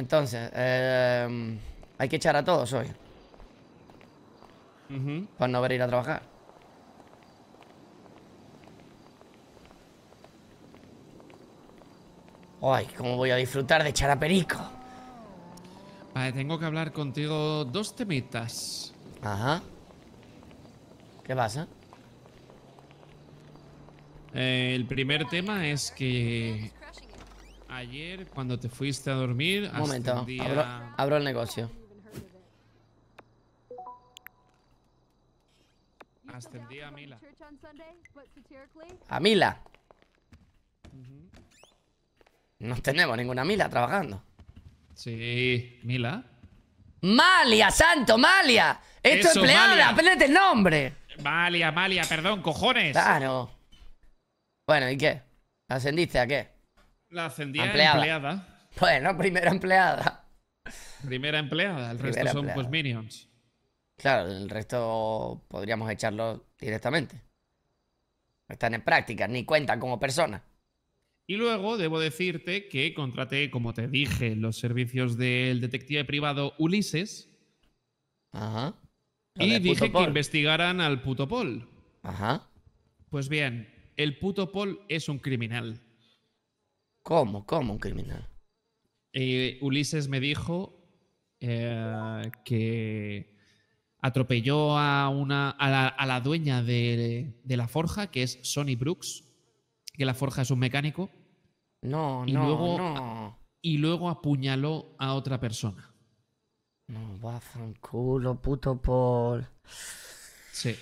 Entonces, eh, hay que echar a todos hoy. Para no ver ir a trabajar. Ay, cómo voy a disfrutar de echar a Perico. Vale, tengo que hablar contigo dos temitas. Ajá. ¿Qué pasa? Eh, el primer tema es que ayer cuando te fuiste a dormir. Un momento, abro, el negocio. Ascendí a Mila. A Mila. No tenemos ninguna Mila trabajando. Sí, Mila. Malia, santo, Malia. Esto es empleada, aprendete el nombre. Malia, Malia, perdón, cojones. Claro. Bueno, ¿y qué? ¿Ascendiste a qué? La ascendía empleada. Bueno, primera empleada. Primera empleada, el resto son pues minions. Claro, el resto podríamos echarlo directamente. están en práctica, ni cuentan como personas. Y luego debo decirte que contraté, como te dije, los servicios del detective privado Ulises. Ajá. y dije que investigaran al puto Paul. Ajá. Pues bien, el puto Paul es un criminal. ¿Cómo? ¿Cómo un criminal? Ulises me dijo eh, que atropelló a, una, a, la, dueña de, la forja, que es Sonny Brooks, que la forja es un mecánico. No, y no, no. Y luego apuñaló a otra persona. No, va, un culo, puto Paul. Sí.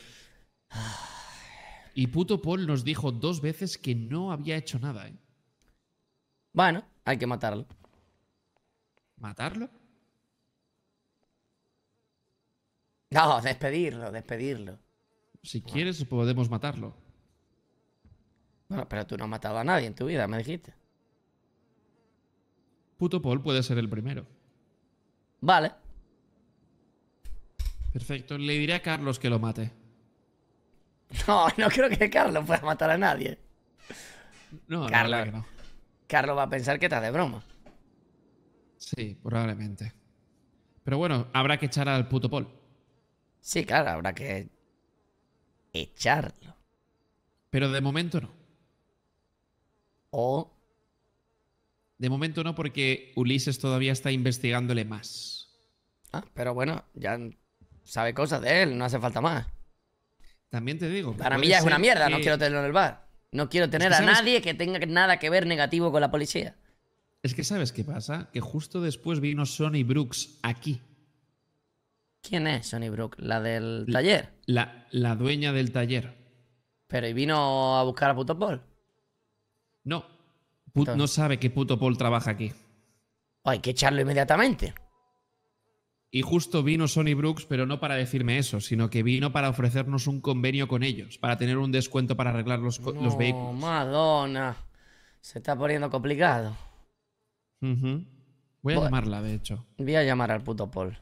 Y puto Paul nos dijo dos veces que no había hecho nada, ¿eh? Bueno, hay que matarlo. ¿Matarlo? No, despedirlo, despedirlo. Si quieres, podemos matarlo. Bueno, pero tú no has matado a nadie en tu vida, me dijiste. Puto Paul puede ser el primero. Vale. Perfecto, le diré a Carlos que lo mate. No, no creo que Carlos pueda matar a nadie. No, Carlos. no. Carlos va a pensar que está de broma. Sí, probablemente. Pero bueno, habrá que echar al puto Paul. Sí, claro, habrá que echarlo. Pero de momento no. O... De momento no, porque Ulises todavía está investigándole más. Ah, pero bueno, ya sabe cosas de él, no hace falta más. También te digo. Para mí ya es una mierda, no quiero tenerlo en el bar. No quiero tener a nadie que tenga nada que ver negativo con la policía. Es que sabes qué pasa, que justo después vino Sonny Brooks aquí. ¿Quién es Sonny Brooks? ¿La del taller? La, la, dueña del taller. ¿Pero y vino a buscar a Puto Paul? No. no sabe que Puto Paul trabaja aquí. Hay que echarlo inmediatamente. Y justo vino Sony Brooks, pero no para decirme eso, sino que vino para ofrecernos un convenio con ellos, para tener un descuento para arreglar los, no, vehículos. Madonna, se está poniendo complicado. Voy a llamarla, de hecho. Voy a llamar al puto Paul.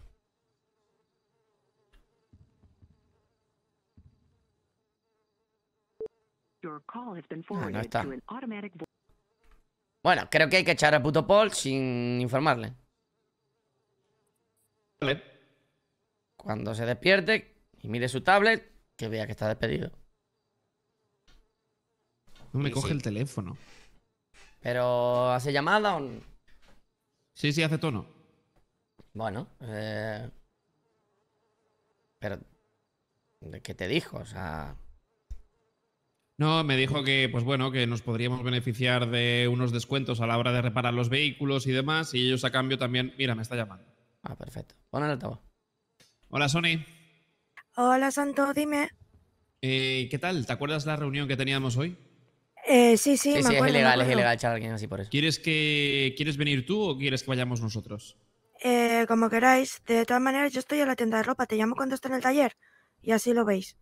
Bueno, creo que hay que echar al puto Paul sin informarle. Cuando se despierte y mire su tablet, que vea que está despedido. No me coge el teléfono. Pero, ¿hace llamada o.? Sí, sí, hace tono. Bueno, eh... pero. ¿Qué te dijo? O sea. No, me dijo que, pues bueno, que nos podríamos beneficiar de unos descuentos a la hora de reparar los vehículos y demás, y ellos a cambio también. Mira, me está llamando. Ah, perfecto. Pon el Hola, Sony. Hola, Santo, dime. Eh, ¿Qué tal? ¿Te acuerdas la reunión que teníamos hoy? Eh, sí, sí, me es ilegal, es ilegal echar a alguien así por eso. ¿Quieres, que, ¿Quieres venir tú o quieres que vayamos nosotros? Eh, como queráis. De todas maneras, yo estoy en la tienda de ropa. Te llamo cuando esté en el taller y así lo veis.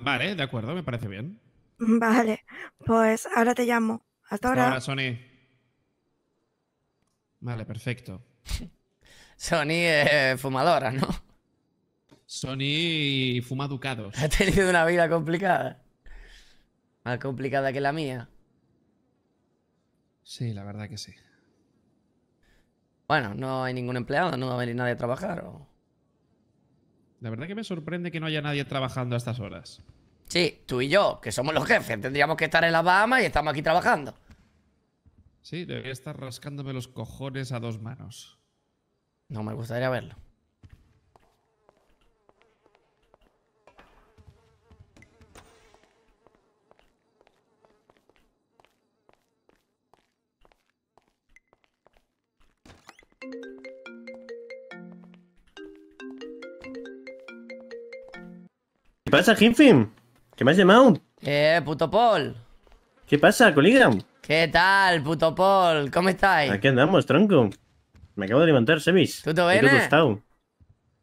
vale, de acuerdo, me parece bien. Vale, pues ahora te llamo. Hasta ahora. Hola, Sony. Vale, perfecto. Sony es fumadora, ¿no? Sony fuma ducados. Ha tenido una vida complicada. Más complicada que la mía. Sí, la verdad que sí. Bueno, no hay ningún empleado, no va a venir nadie a trabajar. La verdad que me sorprende que no haya nadie trabajando a estas horas. Sí, tú y yo, que somos los jefes, tendríamos que estar en la Bahamas y estamos aquí trabajando. Sí, debería estar rascándome los cojones a dos manos. No me gustaría verlo. ¿Qué pasa, Hinfim? ¿Qué me has llamado? Eh, puto Paul. ¿Qué pasa, Coligram? ¿Qué tal, puto Paul? ¿Cómo estáis? Aquí andamos, tronco. Me acabo de levantar, Semis. te te Claro, ah,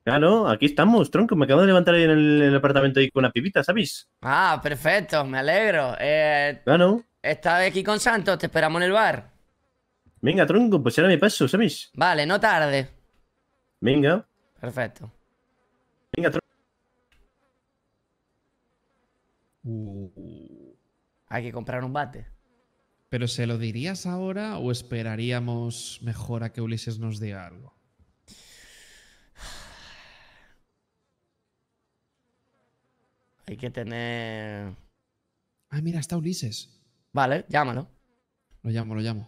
Claro, aquí estamos, tronco. Me acabo de levantar en el, en el apartamento ahí con una pipita, ¿sabéis? Ah, perfecto, me alegro. Eh, claro. Ah, Estás aquí con Santos, te esperamos en el bar. Venga, tronco, pues será mi paso, Semis. Vale, no tarde. Venga. Perfecto. Venga, tronco. Uh, hay que comprar un bate. ¿Pero se lo dirías ahora o esperaríamos mejor a que Ulises nos diga algo? Hay que tener... Ah, mira, está Ulises. Vale, llámalo. Lo llamo, lo llamo.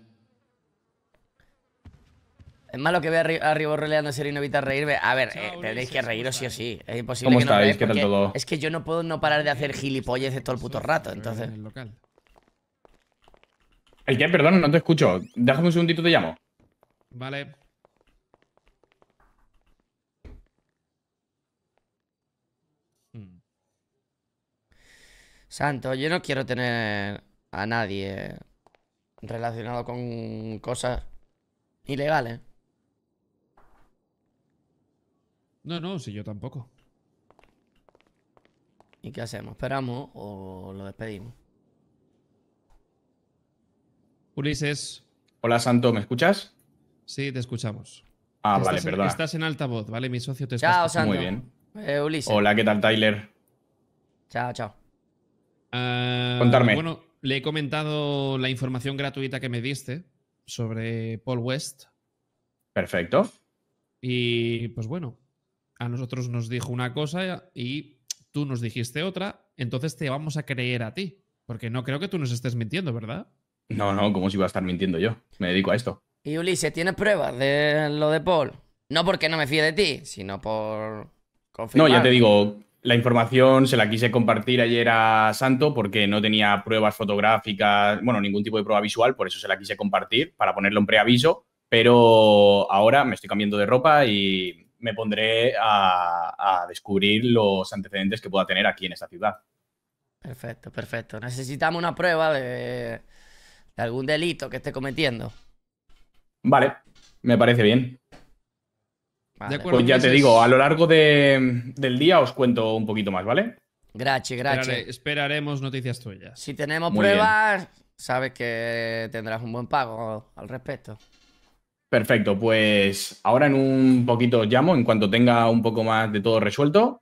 Es malo que vea arriba Ribor ser y no evita reírme. A ver, eh, tenéis que reíros sí o sí. Es imposible que no Es que yo no puedo no parar de hacer gilipolleces todo el puto rato, entonces. local. Eh, perdón, no te escucho. Déjame un segundito, te llamo. Vale. Hmm. Santo, yo no quiero tener a nadie relacionado con cosas ilegales. No, no, si yo tampoco. ¿Y qué hacemos? ¿Esperamos o lo despedimos? Ulises. Hola, Santo, ¿me escuchas? Sí, te escuchamos. Ah, vale, perdón. Estás en altavoz, ¿vale? Mi socio te está. Chao, Santo. Muy bien. Eh, Ulises. Hola, ¿qué tal, Tyler? Chao, chao. Ah, Contarme. Bueno, le he comentado la información gratuita que me diste sobre Paul West. Perfecto. Y pues bueno, a nosotros nos dijo una cosa y tú nos dijiste otra, entonces te vamos a creer a ti, porque no creo que tú nos estés mintiendo, ¿verdad? No, no, ¿cómo si iba a estar mintiendo yo? Me dedico a esto. Y Ulises, ¿tienes pruebas de lo de Paul? No porque no me fíe de ti, sino por No, ya te digo, la información se la quise compartir ayer a Santo porque no tenía pruebas fotográficas, bueno, ningún tipo de prueba visual, por eso se la quise compartir para ponerlo en preaviso, pero ahora me estoy cambiando de ropa y me pondré a descubrir los antecedentes que pueda tener aquí en esta ciudad. Perfecto, perfecto. Necesitamos una prueba de de algún delito que esté cometiendo. Vale, me parece bien. Pues ya te digo, a lo largo del día os cuento un poquito más, ¿vale? Gracias, gracias. esperaremos noticias tuyas. Si tenemos pruebas, sabes que tendrás un buen pago al respecto. Perfecto, pues ahora en un poquito os llamo, en cuanto tenga un poco más de todo resuelto,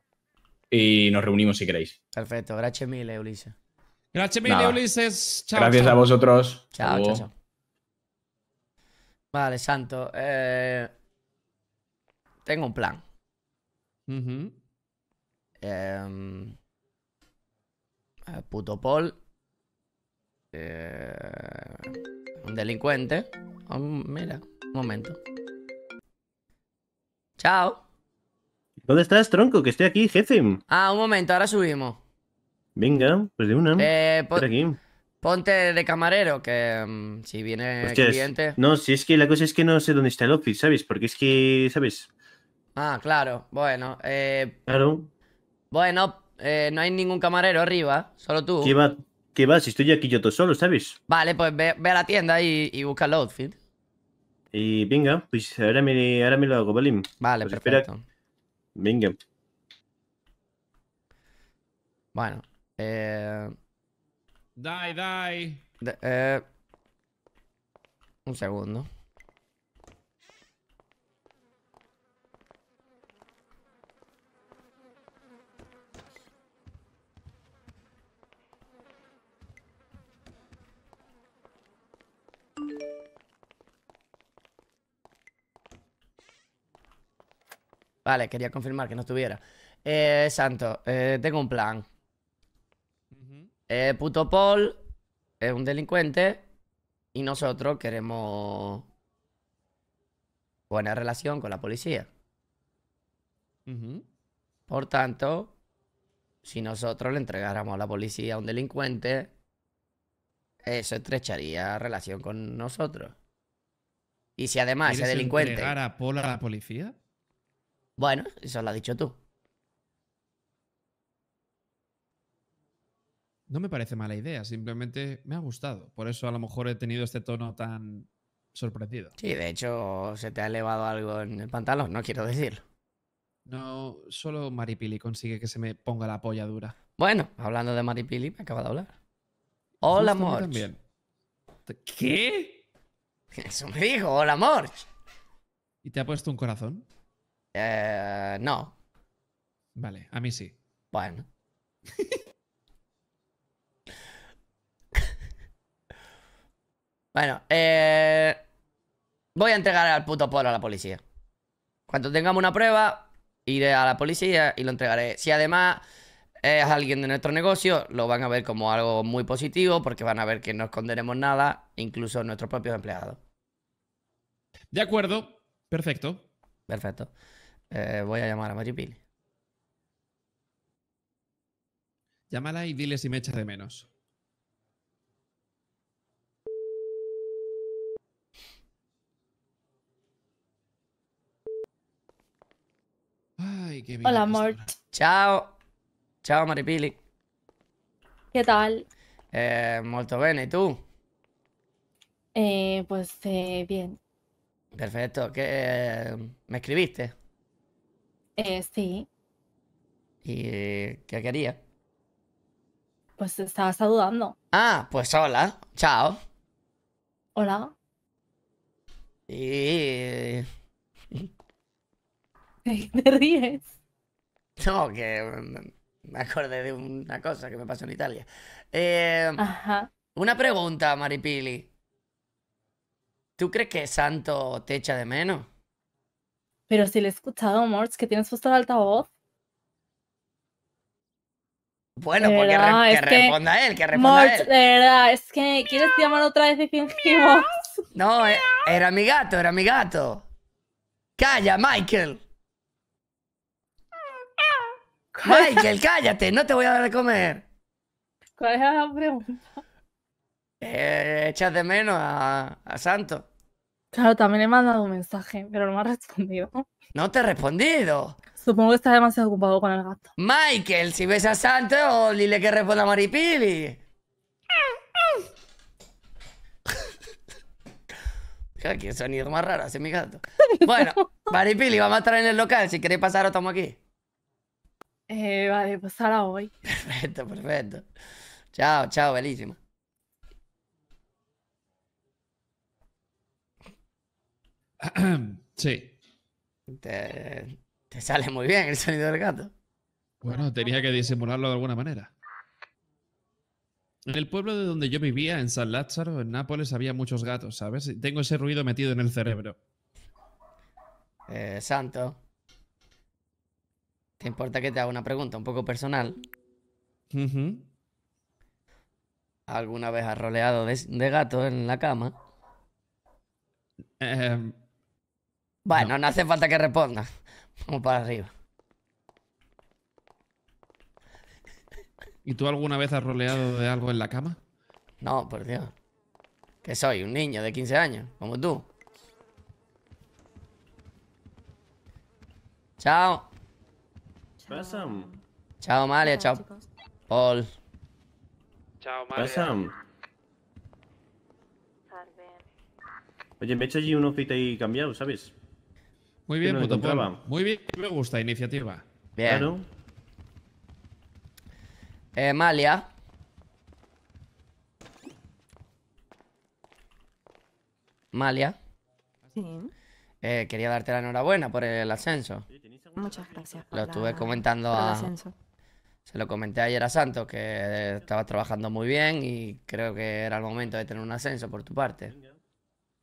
y nos reunimos si queréis. Perfecto, gracias mil, Ulises. Gracias, Gracias a vosotros. Chao, chao, Vale, Santo. Eh, tengo un plan. Eh, puto Paul. Eh, un delincuente. Oh, mira, un momento. Chao. ¿Dónde estás, tronco? Que estoy aquí, jefe. Ah, un momento, ahora subimos. Venga, pues de una. Eh, aquí. Ponte de camarero, que mm, si viene el cliente. No, si es que la cosa es que no sé dónde está el outfit, ¿sabes? Porque es que, ¿sabes? Ah, claro, bueno. Eh, claro. Bueno, eh, no hay ningún camarero arriba, solo tú. ¿Qué va? Si estoy aquí yo todo solo, ¿sabes? Vale, pues ve, a la tienda y, busca el outfit. Y venga, pues ahora me, ahora me lo hago, ¿vale? Vale, pues perfecto. Venga. Bueno, eh... dai. Eh, un segundo. Vale, quería confirmar que no estuviera. Eh, Santo, eh, tengo un plan. Eh, puto Paul es un delincuente y nosotros queremos buena relación con la policía. Por tanto, si nosotros le entregáramos a la policía a un delincuente, eso estrecharía relación con nosotros. Y si además ese delincuente. entregar a Paul a la policía? Bueno, eso lo has dicho tú. no me parece mala idea, simplemente me ha gustado. Por eso a lo mejor he tenido este tono tan sorprendido. Sí, de hecho se te ha elevado algo en el pantalón, no quiero decir. No, solo Maripili consigue que se me ponga la polla dura. Bueno, hablando de Maripili, me acaba de hablar. Hola, amor. también. ¿Qué? Eso me dijo, hola, Morch. ¿Y te ha puesto un corazón? Eh, no. Vale, a mí sí. Bueno. Bueno, eh, Voy a entregar al puto polo a la policía. Cuando tengamos una prueba, iré a la policía y lo entregaré. Si además es alguien de nuestro negocio, lo van a ver como algo muy positivo porque van a ver que no esconderemos nada, incluso nuestros propios empleados. De acuerdo, perfecto. Perfecto. Eh, voy a llamar a Maripili. Llámala y dile si me echa de menos. Ay, qué bien! Hola, Mort. ¡Chao! ¡Chao, Maripili. ¿Qué tal? Eh, molto bene, ¿y tú? Eh, pues eh, bien. Perfecto. ¿Qué, ¿Me escribiste? Eh, sí. ¿Y qué quería? Pues estaba saludando. Ah, pues hola. Chao. Hola. Y... ¿Te ríes? No, que mm, me acordé de una cosa que me pasó en Italia. Eh, una pregunta, Maripili. ¿Tú crees que Santo te echa de menos? Pero si le he escuchado, Morts, que tienes puesto el altavoz. Bueno, porque que responda él, que responda él él. De verdad, es que quieres llamar otra vez y fingimos. No, e- era mi gato, era mi gato. Calla, Michael. Michael, cállate, no te voy a dar de comer. ¿Cuál es la pregunta? Eh, echas de menos a, a Santo. Claro, también le he mandado un mensaje, pero no me ha respondido. No te he respondido. Supongo que está demasiado ocupado con el gato. Michael, si ves a Santo, o dile que responda a Maripili. Qué sonido más raro hace mi gato. Bueno, Maripili, vamos a estar en el local. Si queréis pasar, estamos aquí. Eh, vale, pues ahora voy. Perfecto, perfecto. Chao, chao, bellísimo. Sí. Te, sale muy bien el sonido del gato. Bueno, tenía que disimularlo de alguna manera. En el pueblo de donde yo vivía, en San Lázaro, en Nápoles, había muchos gatos, ¿sabes? Tengo ese ruido metido en el cerebro. Eh, santo. ¿Te importa que te haga una pregunta un poco personal? ¿Alguna vez has roleado de, gato en la cama? Em, bueno, no. hace falta que responda. Vamos para arriba. ¿Y tú alguna vez has roleado de algo en la cama? No, por Dios. Que soy un niño de 15 años, como tú. Chao. Chao, Malia. Chao, Paul. Chao, Malia. Oye, me he hecho allí un outfit ahí cambiado, ¿sabes? Muy bien, puto Paul. Muy bien, me gusta iniciativa. Bien. Eh, Malia. Malia. Sí. Eh, quería darte la enhorabuena por el ascenso. Sí, Muchas gracias. lo estuve comentando Se lo comenté ayer a Santos que estaba trabajando muy bien y creo que era el momento de tener un ascenso por tu parte.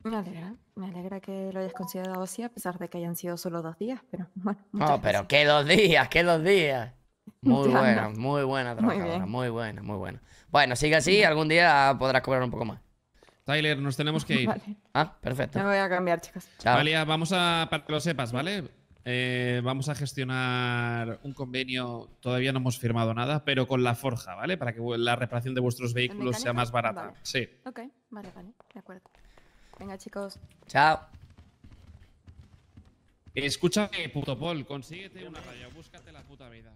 Me alegra, me alegra que lo hayas considerado así, a pesar de que hayan sido solo dos días, pero bueno. No, pero qué dos días, qué dos días. Muy buena, muy buena trabajadora, muy, buena, muy buena. Bueno, sigue así, algún día podrás cobrar un poco más. Tyler, nos tenemos que ir. Ah, perfecto. Me voy a cambiar, chicos. vamos a, lo sepas, ¿vale? Eh, vamos a gestionar un convenio, todavía no hemos firmado nada, pero con la forja, ¿vale? Para que la reparación de vuestros vehículos sea más barata. Sí. Ok, vale, vale, de acuerdo. Venga, chicos. Chao. Escúchame, puto Paul, consíguete una raya, búscate la puta vida.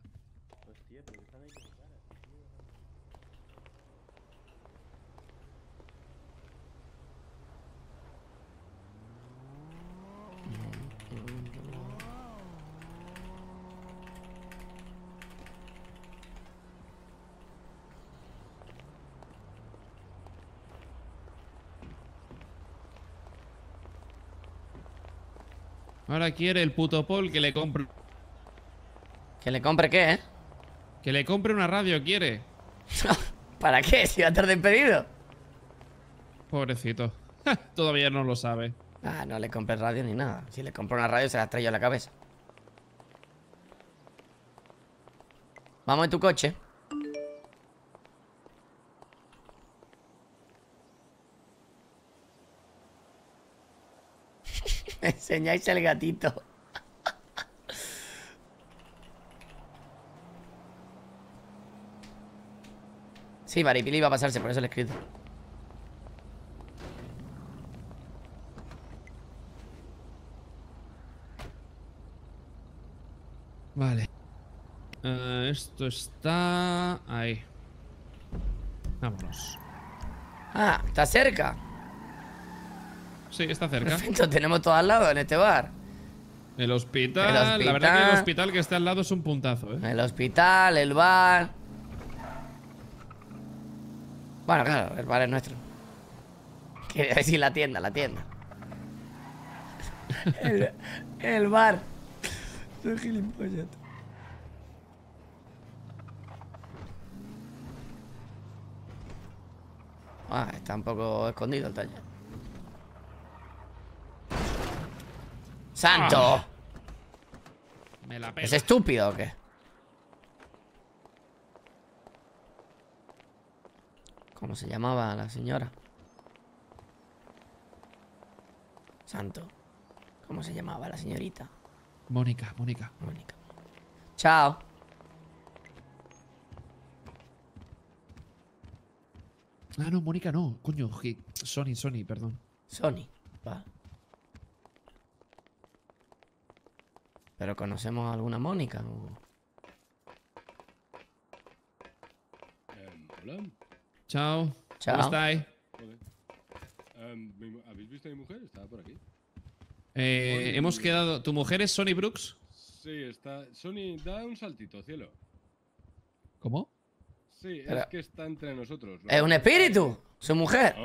Ahora quiere el puto Paul que le compre... ¿Que le compre qué, eh? Que le compre una radio, quiere. ¿Para qué? Si va a estar pedido Pobrecito. Todavía no lo sabe. Ah, no le compre radio ni nada. Si le compro una radio se la estrella a la cabeza. Vamos en tu coche. Me enseñáis el gatito. Sí, Maripili iba a pasarse, por eso le he escrito. Vale. Eh, esto está... ahí. Vámonos. Ah, está cerca. Sí, está cerca. Perfecto, tenemos todo al lado en este bar. El hospital, la verdad que el hospital que está al lado es un puntazo, ¿eh? El hospital, el bar. Bueno, claro, el bar es nuestro. Quería decir la tienda, la tienda. el, bar. Ah, está un poco escondido el taller. ¡Santo! Ah. ¿Es estúpido o qué? ¿Cómo se llamaba la señora? Santo. ¿Cómo se llamaba la señorita? Mónica, Mónica. Mónica. Chao. Ah, no, Mónica no. Coño, Sony, Sony, perdón. Sony, va. Pero conocemos a alguna Mónica. Em, hola. Chao. Chao. ¿Cómo estáis? Em, ¿Habéis visto a mi mujer? Estaba por aquí. Eh, hemos quedado. ¿Tu mujer es Sony Brooks? Sí, está. Sony, da un saltito, cielo. ¿Cómo? Sí, es que está entre nosotros. ¡Es un espíritu! ¡Su mujer!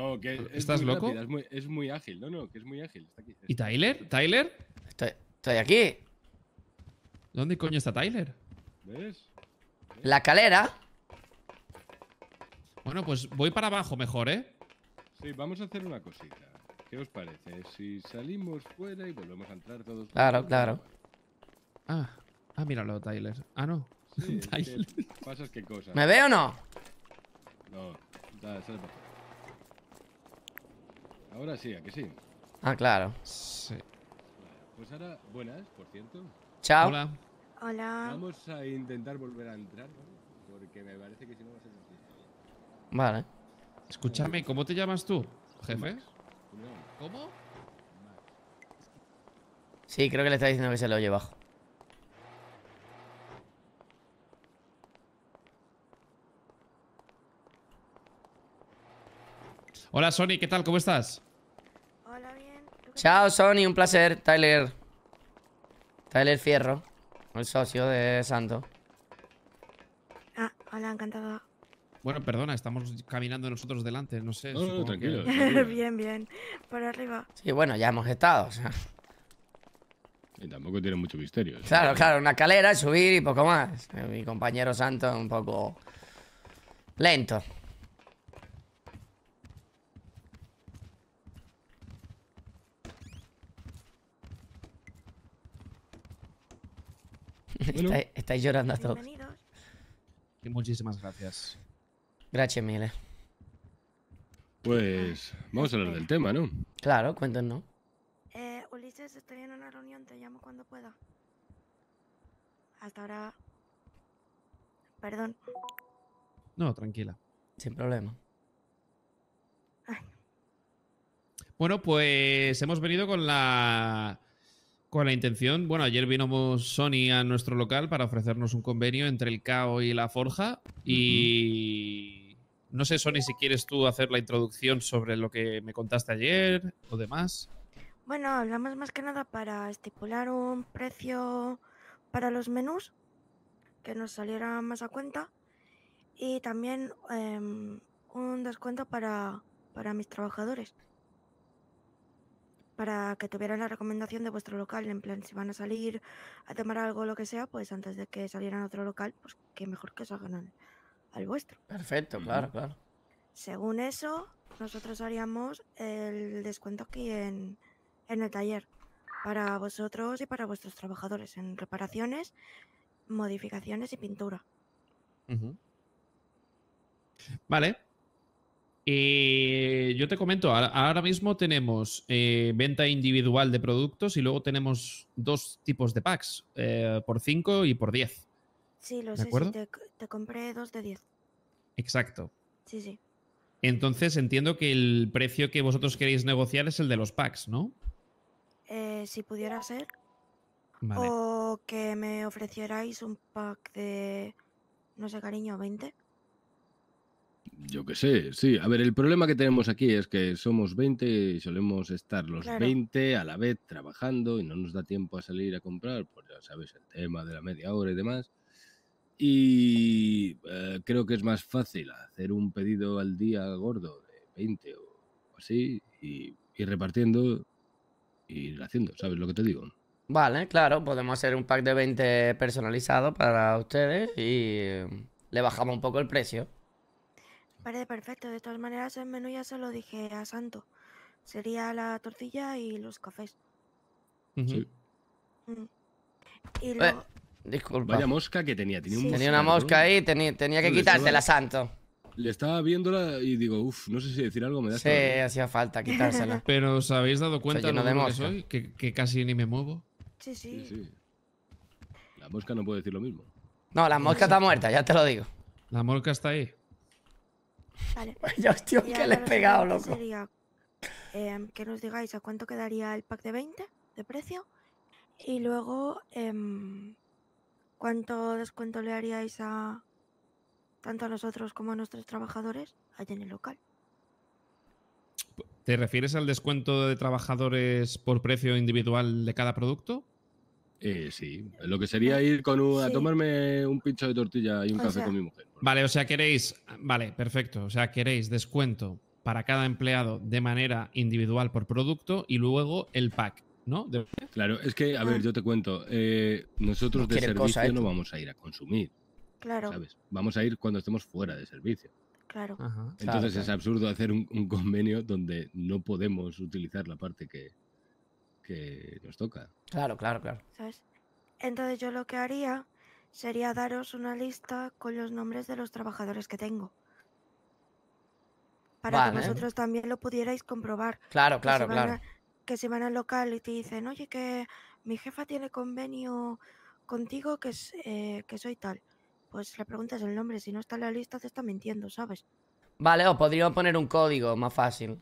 ¿Estás loco? es, muy, ágil, no, no, que es muy ágil. ¿Y Tyler? ¿Tyler? Estoy, estoy aquí. ¿Dónde coño está Tyler? ¿Ves? La calera. Bueno, pues voy para abajo mejor, ¿eh? Sí, vamos a hacer una cosita. ¿Qué os parece? Si salimos fuera y volvemos a entrar todos... Claro, claro. Ah, ah, míralo, Tyler. Ah, no. Tyler. qué cosa. ¿Me veo o no? No, dale, sale Ahora sí, aquí sí? Ah, claro. Sí. Pues ahora, buenas, por cierto. Chao. Hola. Hola. Vamos a intentar volver a entrar, porque me parece que si no va a ser Vale. Escúchame, ¿cómo te llamas tú, jefe? ¿Cómo? Sí, creo que le está diciendo que se lo oye bajo. Hola, Sony, ¿qué tal? ¿Cómo estás? Hola, bien. Chao, Sony, un placer. Tyler. Tyler Fierro. El socio de Santo. Ah, hola, encantado. Bueno, perdona, estamos caminando nosotros delante, no sé. bien, bien. Por arriba. Sí, bueno, ya hemos estado, Y tampoco tiene mucho misterio. Claro, claro, una escalera, subir y poco más. Mi compañero Santo es un poco lento. estáis llorando a todos. muchísimas gracias. Gracias, Mile. Pues vamos a hablar del tema, ¿no? Claro, cuéntanos. Eh, Ulises, estoy en una reunión, te llamo cuando pueda. Hasta ahora. Perdón. No, tranquila. Sin problema. Bueno, pues hemos venido con la con la intención, bueno, ayer vino Sony a nuestro local para ofrecernos un convenio entre el CAO y la Forja y... No sé, Sony, si quieres tú hacer la introducción sobre lo que me contaste ayer o demás. Bueno, hablamos más que nada para estipular un precio para los menús que nos saliera más a cuenta y también em, un descuento para, para mis trabajadores para que tuvieran la recomendación de vuestro local, en plan, si van a salir a tomar algo o lo que sea, pues antes de que salieran a otro local, pues que mejor que salgan al, al vuestro. Perfecto, claro, claro. Según eso, nosotros haríamos el descuento aquí en, el taller, para vosotros y para vuestros trabajadores, en reparaciones, modificaciones y pintura. Vale, eh, yo te comento, ahora mismo tenemos eh, venta individual de productos y luego tenemos dos tipos de packs, eh, por 5 y por 10. Sí, lo sé, te, compré dos de 10. Exacto. Sí, sí. Entonces entiendo que el precio que vosotros queréis negociar es el de los packs, ¿no? Eh, si pudiera ser. Vale. O que me ofrecierais un pack de, no sé, cariño, 20. Yo qué sé, sí. A ver, el problema que tenemos aquí es que somos 20 y solemos estar los 20 a la vez trabajando y no nos da tiempo a salir a comprar, pues ya sabes, el tema de la media hora y demás. Y eh, creo que es más fácil hacer un pedido al día gordo de 20 o así y ir repartiendo y e haciendo, ¿sabes lo que te digo? Vale, claro, podemos hacer un pack de 20 personalizado para ustedes y eh, le bajamos un poco el precio. Parece perfecto. De todas maneras, el menú ya se lo dije a Santo. Sería la tortilla y los cafés. sí. Mm. Y eh, luego... disculpa. Vaya mosca que tenía. Tenía, una mosca ahí, tenía, tenía que quitársela, Santo. Le estaba viéndola y digo, uff, no sé si decir algo me da. Sí, hacía falta quitársela. Pero os habéis dado cuenta de que casi ni me muevo. sí, sí, La mosca no puede decir lo mismo. No, la mosca está muerta, ya te lo digo. La mosca está ahí. Vale. que le he pegado, loco. Sería, em, que nos digáis a cuánto quedaría el pack de 20 de precio y luego em, cuánto descuento le haríais a tanto a nosotros como a nuestros trabajadores allá en el local. ¿Te refieres al descuento de trabajadores por precio individual de cada producto? Eh, sí, lo que sería ir con a tomarme un pincho de tortilla y un café con mi mujer. Vale, o sea, queréis, vale, perfecto, o sea, queréis descuento para cada empleado de manera individual por producto y luego el pack, ¿no? Claro, es que, a ah. ver, yo te cuento, eh, nosotros de servicio ¿eh? no vamos a ir a consumir. Claro. ¿sabes? Vamos a ir cuando estemos fuera de servicio. Claro. Entonces es absurdo hacer un convenio donde no podemos utilizar la parte que, que nos toca. Claro, claro, claro. Entonces yo lo que haría sería daros una lista con los nombres de los trabajadores que tengo. Para que vosotros también lo pudierais comprobar. Claro, claro, claro. que si van al local y te dicen, oye, que mi jefa tiene convenio contigo que, es, eh, que soy tal. Pues le preguntas el nombre, si no está en la lista te está mintiendo, ¿sabes? Vale, os podría poner un código más fácil.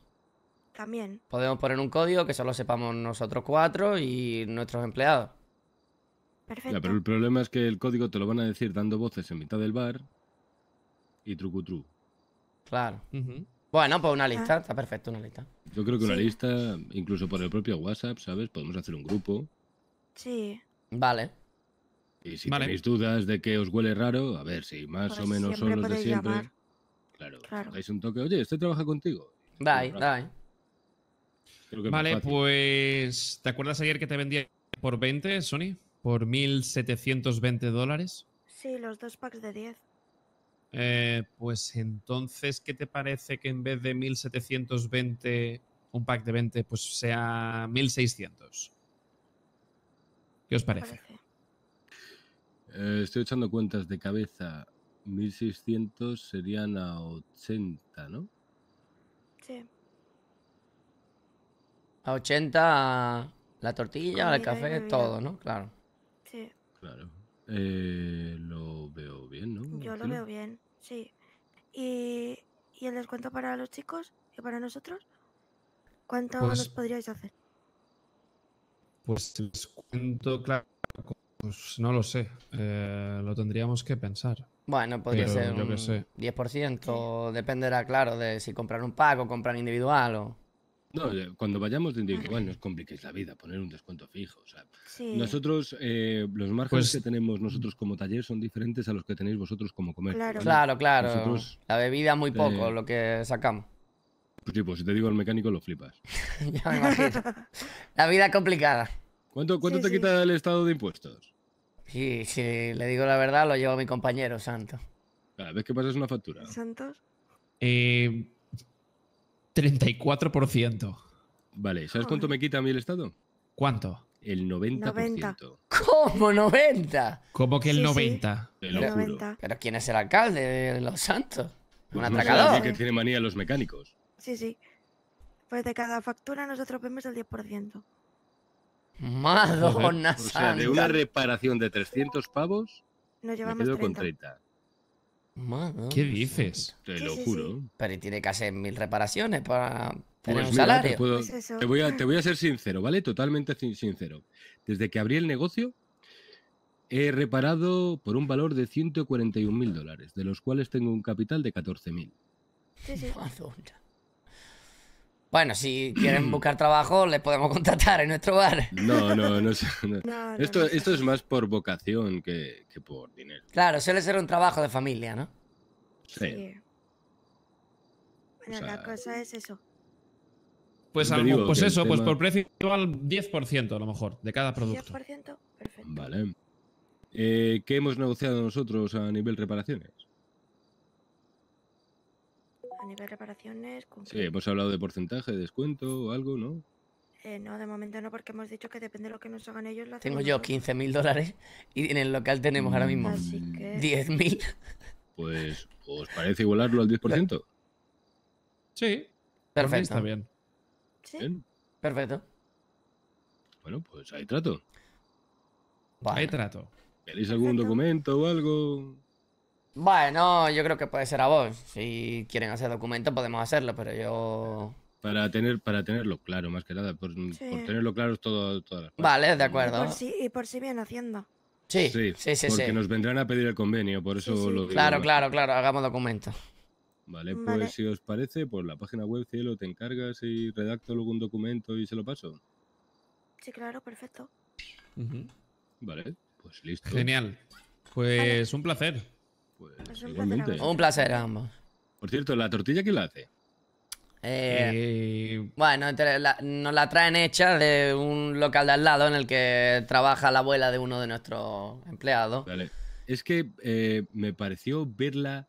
También. Podemos poner un código que solo sepamos nosotros cuatro y nuestros empleados. Perfecto. pero el problema es que el código te lo van a decir dando voces en mitad del bar y trucutru. Claro. Bueno, pues una ah. lista, está perfecto una lista. Yo creo que una lista, incluso por el propio WhatsApp, ¿sabes? Podemos hacer un grupo. Sí. Vale. Y si tenéis dudas de que os huele raro, a ver, si más pues o menos son los de siempre. Claro, claro. un toque, oye, este trabaja contigo. Dai, dai vale, pues. ¿Te acuerdas ayer que te vendía por 20, Sony? Por 1720 dólares. Sí, los dos packs de 10. Eh, pues entonces, ¿qué te parece que en vez de 1720, un pack de 20, pues sea 1600? ¿Qué os parece? Eh, estoy echando cuentas de cabeza. 1600 serían a 80, ¿no? Sí. A 80 la tortilla, el café, todo, ¿no? Claro. Sí. Claro. Eh, lo veo bien, ¿no? Yo lo veo bien, sí. ¿Y, el descuento para los chicos y para nosotros? ¿Cuánto pues nos podríais hacer? Pues el descuento, claro, pues no lo sé. Eh, lo tendríamos que pensar. Bueno, podría ser un 10%. Dependerá, claro, de si comprar un pack o comprar individual o... No, cuando vayamos de individual no os compliquéis la vida, poner un descuento fijo. Nosotros, eh, los márgenes pues que tenemos mm. nosotros como taller son diferentes a los que tenéis vosotros como comercio. Claro, claro. la bebida muy eh, poco, lo que sacamos. Pues sí, pues si te digo al mecánico lo flipas. ya La vida complicada. ¿Cuánto, cuánto te quita el estado de impuestos? Sí, si le digo la verdad, lo llevo a mi compañero, Santo. Cada vez que pasas una factura. ¿Santos? Eh, 34%. Vale, ¿sabes cuánto me quita a mí el Estado? ¿Cuánto? El 90%. ¿Cómo 90? ¿Cómo que el 90? Pero ¿quién es el alcalde de Los Santos? Un atracador. que tiene manía los mecánicos. Sí, sí. Pues de cada factura nosotros vemos el 10%. Madonna o sea, de una reparación de 300 pavos, Nos llevamos con 30. ¿Qué pues, dices? Eh, te lo juro. Pero tiene que hacer mil reparaciones para tener salario. Te, voy a, ser sincero, ¿vale? Totalmente sincero. Desde que abrí el negocio, he reparado por un valor de 141 mil dólares, de los cuales tengo un capital de 14 mil. Bueno, si quieren buscar trabajo, les podemos contratar en nuestro bar. No, no, no. esto, esto es más por vocación que, por dinero. Claro, suele ser un trabajo de familia, ¿no? Sí. Bueno, la cosa es eso. Pues, pues eso, pues por precio igual 10% a lo mejor de cada producto. 10%, perfecto. Vale. Eh, ¿Qué hemos negociado nosotros a nivel reparaciones? reparaciones. Sí, hemos hablado de porcentaje, de descuento o algo, ¿no? Eh, no, de momento no, porque hemos dicho que depende de lo que nos hagan ellos. Tengo yo 15.000 dólares y en el local tenemos ahora mismo 10.000. Mm, pues, ¿os parece igualarlo al 10%? Sí. Perfecto. ¿Sí? Perfecto. Bueno, pues ahí trato. Vale. trato. ¿Queréis algún documento o algo? Bueno, yo creo que puede ser a vos. Si quieren hacer documento podemos hacerlo, pero yo... Para, tener, para tenerlo claro, más que nada. Por, tenerlo claro es todo, todas Vale, de acuerdo. Y por si, bien haciendo. Sí, sí, sí, sí. Porque nos vendrán a pedir el convenio, por eso lo digo. Claro, claro, claro, hagamos documento. Vale, pues si os parece, por pues la página web Cielo te encargas y redacto algún documento y se lo paso. Sí, claro, perfecto. Vale, pues listo. Genial. Pues un placer. Pues, un placer. ambos. Por cierto, ¿la tortilla quién la hace? Eh, bueno, nos la traen hecha de un local de al lado en el que trabaja la abuela de uno de nuestros empleados. Es que eh, me pareció verla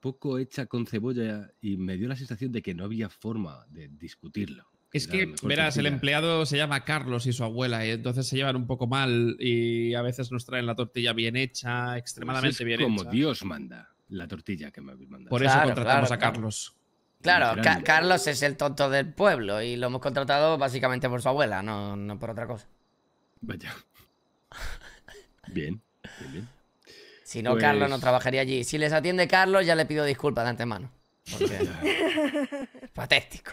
poco hecha con cebolla y me dio la sensación de que no había forma de discutirlo. Es que, verás, el empleado se llama Carlos y su abuela, y entonces se llevan un poco mal y a veces nos traen la tortilla bien hecha, pues extremadamente bien como hecha. Como Dios manda la tortilla que me habéis mandado. Por eso contratamos a Carlos. Claro, Carlos es el tonto del pueblo y lo hemos contratado básicamente por su abuela, no, no por otra cosa. Vaya. bien, bien, Si no, Carlos no pues trabajaría allí. Si les atiende Carlos, ya le pido disculpas de antemano. Porque... Patético.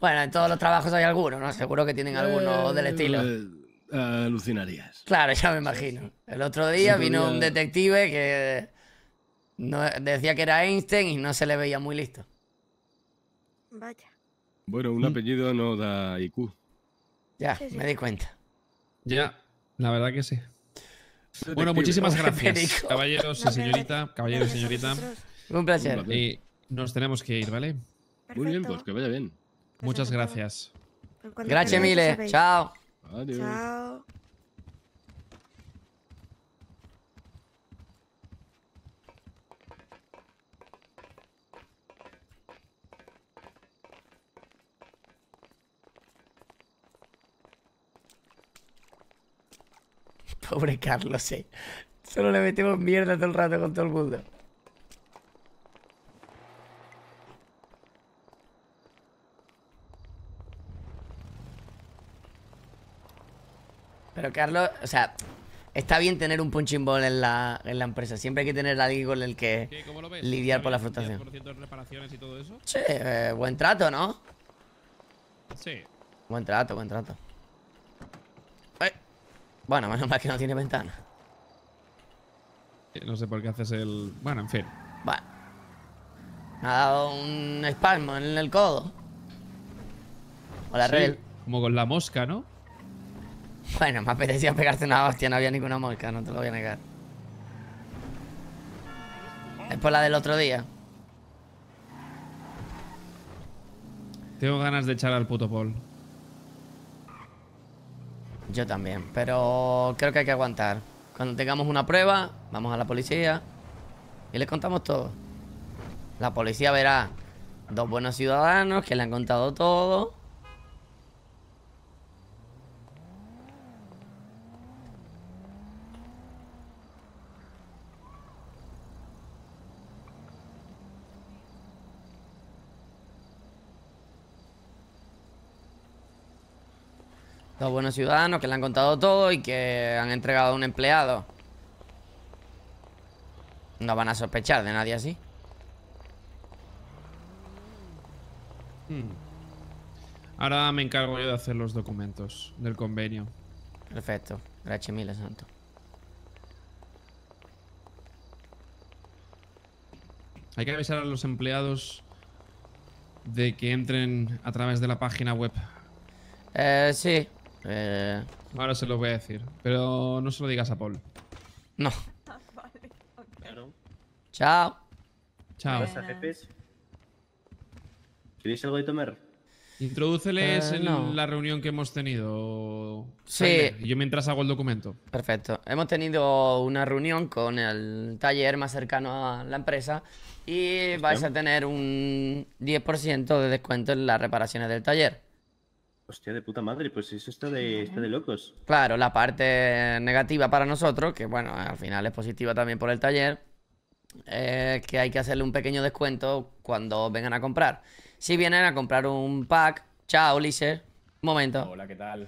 Bueno, en todos los trabajos hay algunos, ¿no? Seguro que tienen algunos eh, del estilo. Eh, alucinarías. Claro, ya me imagino. El otro día vino un detective que decía que era Einstein y no se le veía muy listo. Vaya. Bueno, un mm. apellido no da IQ. Ya, me di cuenta. Ya, la verdad que sí. Bueno, muchísimas gracias, caballeros y señorita. Caballeros y señorita. Un placer. Y nos tenemos que ir, ¿vale? Muy bien, pues que vaya bien. Muchas gracias. Gracias mille. Chao. Adiós. Chao. Pobre Carlos, eh. Solo le metemos mierda todo el rato con todo el mundo. Pero Carlos, o sea, está bien tener un punching ball en la, en la empresa. Siempre hay que tener alguien con el que lidiar por la frustración. Sí, eh, buen trato, ¿no? Sí. Buen trato, buen trato. Bueno, menos mal que no tiene ventana. Eh, no sé por qué haces el... Bueno, en fin. Bueno. Me ha dado un espasmo en el codo. O la Como con la mosca, ¿no? Bueno, me apetecía pegarte una hostia, no había ninguna mosca, no te lo voy a negar. Es por la del otro día. Tengo ganas de echar al puto Paul. Yo también, pero creo que hay que aguantar. Cuando tengamos una prueba, vamos a la policía y le contamos todo. La policía verá dos buenos ciudadanos que le han contado todo Dos buenos ciudadanos que le han contado todo y que han entregado a un empleado. No van a sospechar de nadie así. Hmm. Ahora me encargo yo de hacer los documentos del convenio. Perfecto. Gracias mil, santo. Hay que avisar a los empleados de que entren a través de la página web. Eh, sí, eh... Ahora se los voy a decir, pero no se lo digas a Paul. No. Ah, vale, Chao. Chao. ¿Queréis algo de tomar? Introdúceles eh, en la reunión que hemos tenido. Sí. yo mientras hago el documento. Perfecto. Hemos tenido una reunión con el taller más cercano a la empresa y vais a tener un 10% de descuento en las reparaciones del taller. Hostia, de puta madre, pues eso está de, de locos. Claro, la parte negativa para nosotros, que bueno, al final es positiva también por el taller, es que hay que hacerle un pequeño descuento cuando vengan a comprar. Si vienen a comprar un pack, chao, Lizer. un momento. Hola, ¿qué tal?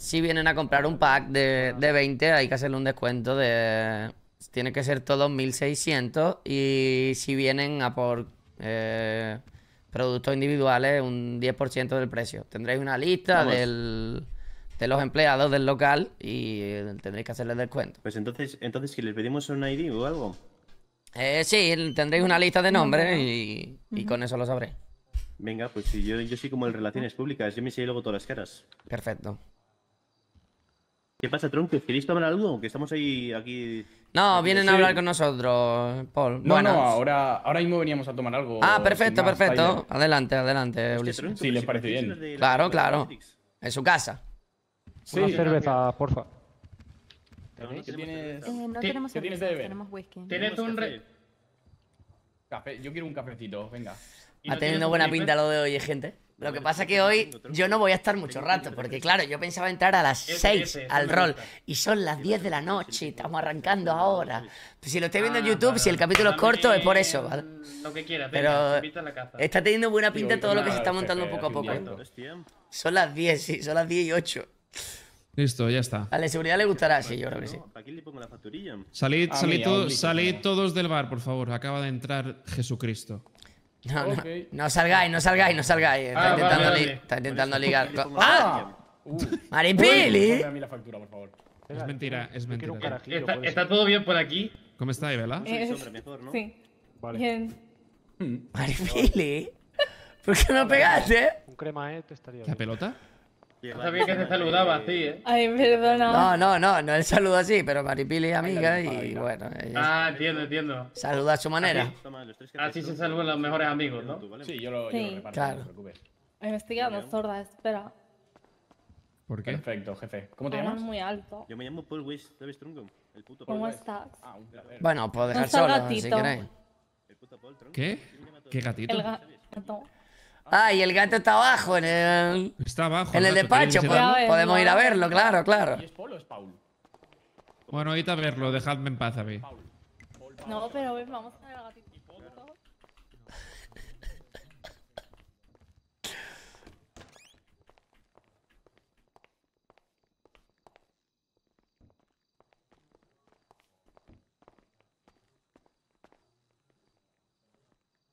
si vienen a comprar un pack de, 20, hay que hacerle un descuento de... Tiene que ser todo 1600 y si vienen a por... Eh, productos individuales un 10% del precio. Tendréis una lista de los empleados del local y eh, tendréis que hacerles descuento. Pues entonces, entonces si les pedimos un ID o algo. Eh, sí, tendréis una lista de nombres y, con eso lo sabré Venga, pues si yo, yo soy como el relaciones públicas, yo me sé luego todas las caras. Perfecto. ¿Qué pasa, Tronco? ¿Queréis tomar algo? Que estamos ahí, aquí... No, vienen a hablar con nosotros, Paul. Bueno, ahora, ahora mismo veníamos a tomar algo. Ah, perfecto, perfecto. Adelante, adelante, Ulises. Si les parece bien. Claro, claro. En su casa. Sí. Una cerveza, porfa. Eh, ¿Qué, tienes? no tenemos cerveza, Tenemos whisky. ¿Tienes un re... Yo quiero un cafecito, venga. Ha tenido buena pinta lo de hoy, gente. Lo que pasa es que hoy yo no voy a estar mucho rato, porque claro, yo pensaba entrar a las 6 al rol y son las 10 de la noche, estamos arrancando ahora. Pues si lo estoy viendo en ah, YouTube, si el capítulo es corto, es por eh, eso, ¿vale? Mm, lo que quiera. pero está teniendo buena pinta todo lo que se está montando poco a poco. Son las 10, sí, son las 10 y 8. Listo, ya está. A la seguridad le gustará, sí, yo creo que sí. salid, salid todos del bar, por favor. Acaba de entrar Jesucristo. No, no, no salgáis, no salgáis, no salgáis. Ah, está intentando, Está intentando ligar. ¡Ah! Uh. ¡Maripili! Es mentira, es mentira. Está, todo bien por aquí. ¿Cómo está, ahí, eh, sí, mejor, ¿no? Sí. Vale. Bien. Mm. ¿Maripili? ¿eh? ¿Por qué no pegaste? Un crema, ¿eh? Te estaría ¿La pelota? sabía que se saludaba así, ¿eh? Ay, perdona. No, no, no, no el saludo así, pero Maripili es amiga y bueno. Ah, entiendo, entiendo. Saluda a su manera. Así, ah, ah, se saludan los mejores amigos, ¿no? Sí, yo lo, Claro. No te me estoy quedando sorda, espera. ¿Por qué? Perfecto, jefe. ¿Cómo te llamas? muy alto. Yo me llamo Paul Wish, ¿sabes, Trunco? ¿Cómo estás? Ah, bueno, puedo dejar solo, gatito. si queréis. ¿Qué? ¿Qué gatito? El Ah, y el gato está abajo en el. Está abajo. En el despacho, podemos, ir a verlo, claro, claro. ¿Y es Paul o es Paul? Bueno, ahorita a verlo, dejadme en paz a mí. No, pero vamos a ver al gatito.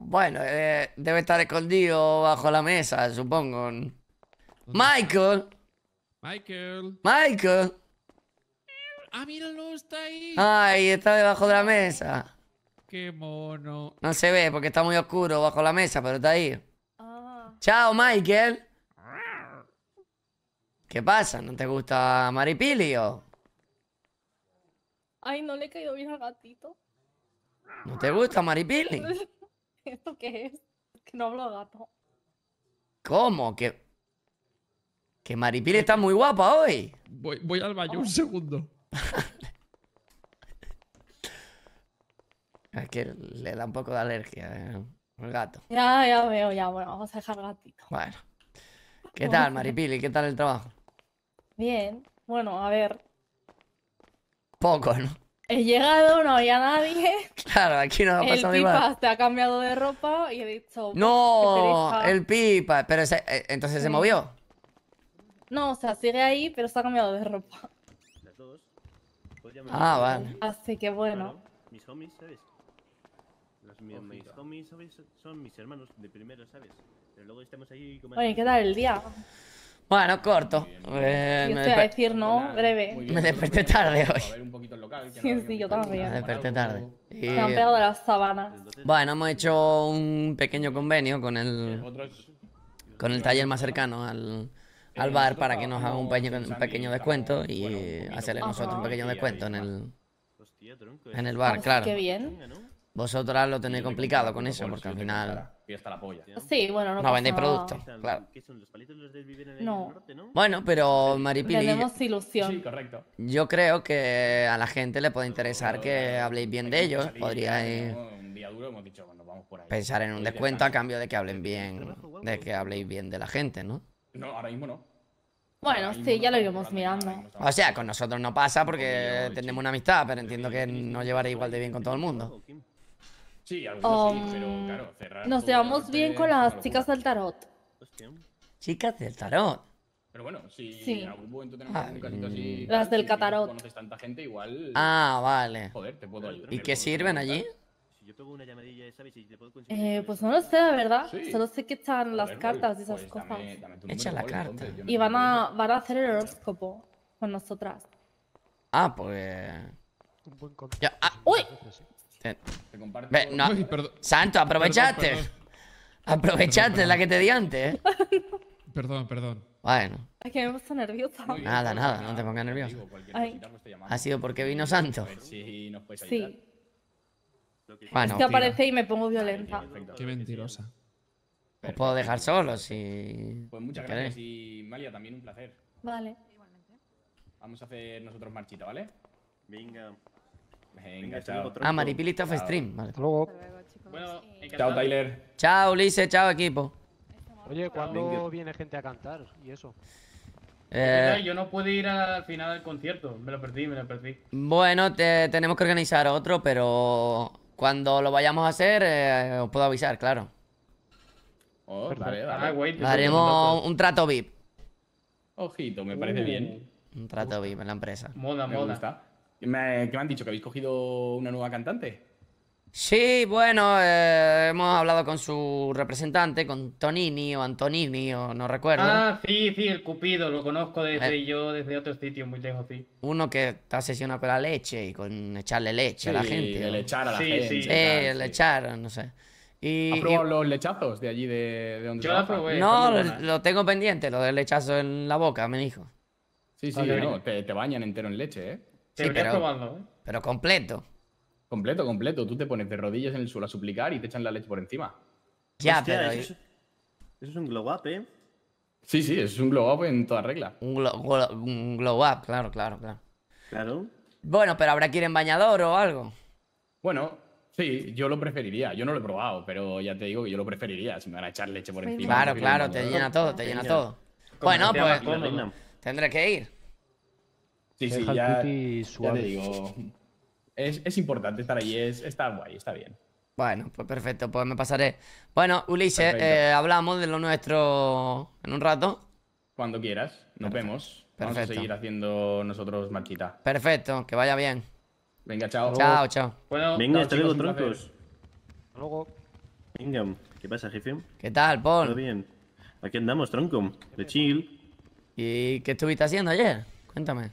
Bueno, eh, debe estar escondido bajo la mesa, supongo. Michael. Michael. Michael. Ah, míralo, está ahí. Ay, está debajo de la mesa. Qué mono. No se ve porque está muy oscuro bajo la mesa, pero está ahí. Oh. Chao, Michael. ¿Qué pasa? ¿No te gusta o? Ay, no le he caído bien al gatito. ¿No te gusta Maripili? ¿Esto qué es? Que no hablo gato. ¿Cómo? Que. Que Maripili está muy guapa hoy. Voy, voy al baño, un oh. segundo. es que le da un poco de alergia eh, el gato. Ya, ya veo, ya. Bueno, vamos a dejar gatito. Bueno. ¿Qué tal, Maripili? ¿Qué tal el trabajo? Bien. Bueno, a ver. Poco, ¿no? He llegado, no había nadie. Claro, aquí no ha pasado nada. El Pipa igual. se ha cambiado de ropa y he dicho. Pues, ¡No! El Pipa. Pero se, eh, entonces se movió. No, o sea, sigue ahí, pero se ha cambiado de ropa. Las dos. Pues ah, vale. Así que bueno. mis homies, ¿sabes? Los mis homies, ¿sabes? Son mis hermanos de primero, ¿sabes? Pero luego estamos ahí como. Bueno, qué tal el día? Bueno, corto. Eh, me a decir no, pues breve. me desperté tarde hoy. sí, sí, yo también. Me desperté tarde. Se han pegado las sabanas. Bueno, hemos hecho un pequeño convenio con el, con el taller más cercano al, eh, al bar para que nos haga un, pequeño, pequeño descuento y hacerle nosotros un pequeño descuento en el, en el ¿eh? bar, pues claro. Qué bien. Vosotras lo tenéis complicado con eso, porque al final... la polla. bueno, no, vendéis productos, claro. No. Bueno, pero Maripili... Tenemos ilusión. correcto. Yo creo que a la gente le puede interesar que eh, habléis bien de ellos. Podríais... Pensar en un descuento a cambio de que hablen bien, de que habléis bien de la gente, ¿no? No, ahora mismo no. Bueno, sí, ya lo iremos mirando. O sea, con nosotros no pasa porque tenemos una amistad, pero entiendo que no llevaréis igual de bien con todo el mundo. Sí, algunos um, sí, pero claro, cerrar. Nos llevamos bien con las chicas del tarot. Hostia. Chicas del tarot. Pero bueno, si sí. en algún momento tenemos ah, un casito así. Las del si catarot. conoces tanta gente, igual. Ah, vale. Joder, te puedo ayudar. ¿Y qué sirven allí? Si yo pego una llamadilla esa, y te puedo conseguir. Eh, pues no lo sé, la verdad. Sí. Solo sé que están ver, las cartas pues y esas pues, cosas. Dame, dame Echa la gol, carta. Entonces, y van a, van a hacer el horóscopo con nosotras. Ah, pues. Un buen ya, ah, ¡Uy! Eh, Santo, aprovechaste. Aprovechaste la que te di antes, eh. ah, Perdón, perdón. Bueno. Es que me he puesto nerviosa. nada, nada, no te pongas nervioso. Pues, ha sido porque vino Santo. A ver si nos puedes ayudar. Sí. Bueno, es que aparece y me pongo violenta. Qué mentirosa. ¿eh? Os puedo dejar solo si. Pues muchas gracias y Malia, también un placer. Vale. Igualmente. Vamos a hacer nosotros marchita, ¿vale? Venga. Venga, chao. Ah, Maripilista of stream. Vale. luego. chao, Tyler. Chao, Ulises. Chao, equipo. Oye, ¿cuándo viene gente a cantar y eso? Eh, yo no pude ir al final del concierto, me lo perdí, me lo perdí. Bueno, tenemos que organizar otro, pero cuando lo vayamos a hacer eh, os puedo avisar, claro. Oh, ah, Haremos un, trato VIP. Ojito, me parece uh. bien. Un trato VIP en la empresa. Moda, moda. ¿Qué me han dicho? ¿Que habéis cogido una nueva cantante? Sí, bueno, eh, hemos hablado con su representante, con Tonini o Antonini, o no recuerdo. Ah, sí, sí, el Cupido, lo conozco desde eh. yo, desde otro sitio muy lejos, sí. Uno que está sesionado con la leche y con echarle leche a la gente. El echar a la gente. Sí, eh, el echar, no sé. Y, los lechazos de allí, de, donde Yo No, lo, tengo pendiente, lo del lechazo en la boca, me dijo. Sí, sí, no, te, te bañan entero en leche, ¿eh? ¿eh? pero, completo. Completo, completo. Tú te pones de rodillas en el suelo a suplicar y te echan la leche por encima. Ya, Eso es, un glow up, ¿eh? Sí, sí, eso es un glow up en toda regla. Un, glow up, claro, claro, claro. Claro. Bueno, pero habrá que ir en bañador o algo. Bueno, sí, yo lo preferiría. Yo no lo he probado, pero ya te digo que yo lo preferiría. Si me van a echar leche por encima. Claro, claro, te llena todo, te llena todo. Bueno, pues tendré que ir. Sí, sí, ya, te digo. Es, importante estar allí, es, está guay, está bien. Bueno, pues perfecto, pues me pasaré. Bueno, Ulises, eh, hablamos de lo nuestro en un rato. Cuando quieras, nos vemos. Vamos a seguir haciendo nosotros marchita Perfecto, que vaya bien. Venga, chao. Chao, chao. Venga, hasta luego, troncos. Hasta luego. Venga, ¿qué pasa, jefe? ¿Qué tal, Paul? Todo bien. Aquí andamos, tronco, de chill. ¿Y qué estuviste haciendo ayer? Cuéntame.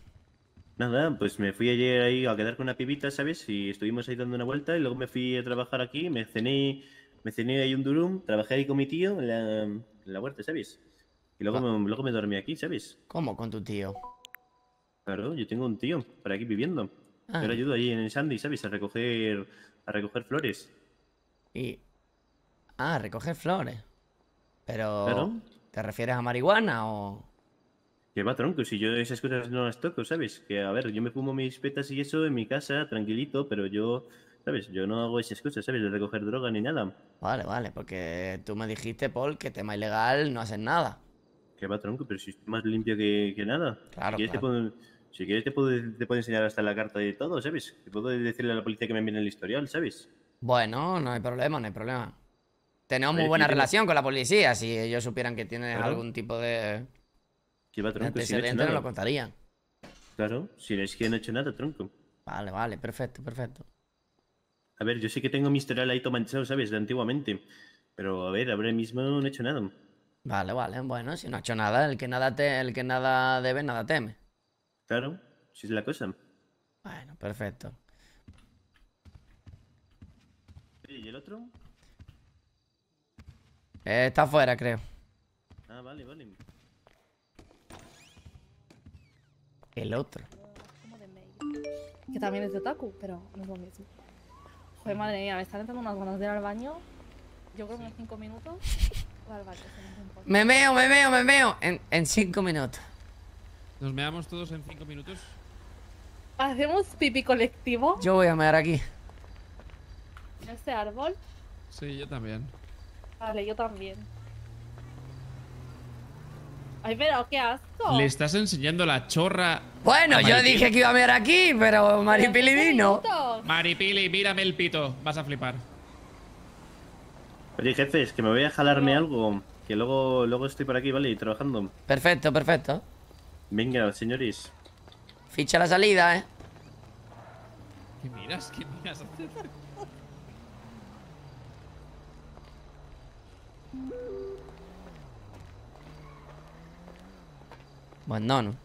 Nada, pues me fui ayer ahí a quedar con una pibita, ¿sabes? Y estuvimos ahí dando una vuelta y luego me fui a trabajar aquí, me cené, me cené ahí un durum, trabajé ahí con mi tío en la, huerta, ¿sabes? Y luego, me, luego me dormí aquí, ¿sabes? ¿Cómo con tu tío? Claro, yo tengo un tío por aquí viviendo. pero ah. Yo le ayudo ahí en el Sandy, ¿sabes? A recoger, a recoger flores. Y... Ah, recoger flores. Pero... ¿Te refieres a marihuana o...? Qué va, tronco, si yo esas cosas no las toco, ¿sabes? Que a ver, yo me fumo mis petas y eso en mi casa, tranquilito, pero yo, ¿sabes? Yo no hago esas cosas, ¿sabes? De recoger droga ni nada. Vale, vale, porque tú me dijiste, Paul, que tema ilegal no haces nada. Qué va, tronco, pero si es más limpio que, nada. Claro, si quieres, claro. Te puedo, si quieres te puedo, enseñar hasta la carta de todo, ¿sabes? Te puedo decirle a la policía que me envíen el historial, ¿sabes? Bueno, no hay problema, no hay problema. Tenemos muy buena relación con la policía, si ellos supieran que tienes algún tipo de va, tronco. si no, lo contarían. Claro, si es que no he hecho nada, tronco. Vale, vale, perfecto, perfecto. A ver, yo sé que tengo Mr. toma manchado, ¿sabes? De antiguamente. Pero a ver, ahora mismo no he hecho nada. Vale, vale, bueno, si no ha hecho nada, el que nada te, el que nada debe, nada teme. Claro, si es la cosa. Bueno, perfecto. ¿Y el otro? Eh, está afuera, creo. Ah, vale, vale. el otro. Que también es de Otaku, pero no es lo mismo. Joder, madre mía, me están entrando unas ganas de ir al baño. Yo creo que en cinco minutos. me, veo, me veo, me veo. En, en cinco minutos. ¿Nos meamos todos en cinco minutos? ¿Hacemos pipi colectivo? Yo voy a mear aquí. ¿En este árbol? Sí, yo también. Vale, yo también. Ay, pero qué asco. Le estás enseñando la chorra. Bueno, yo dije que iba a mirar aquí, pero Maripili vino. Maripili, mírame el pito. Vas a flipar. Oye, jefes, que me voy a jalarme algo. Que luego, luego estoy por aquí, ¿vale? Y trabajando. Perfecto, perfecto. Venga, señores. Ficha la salida, ¿eh? ¿Qué miras? ¿Qué miras? Bueno.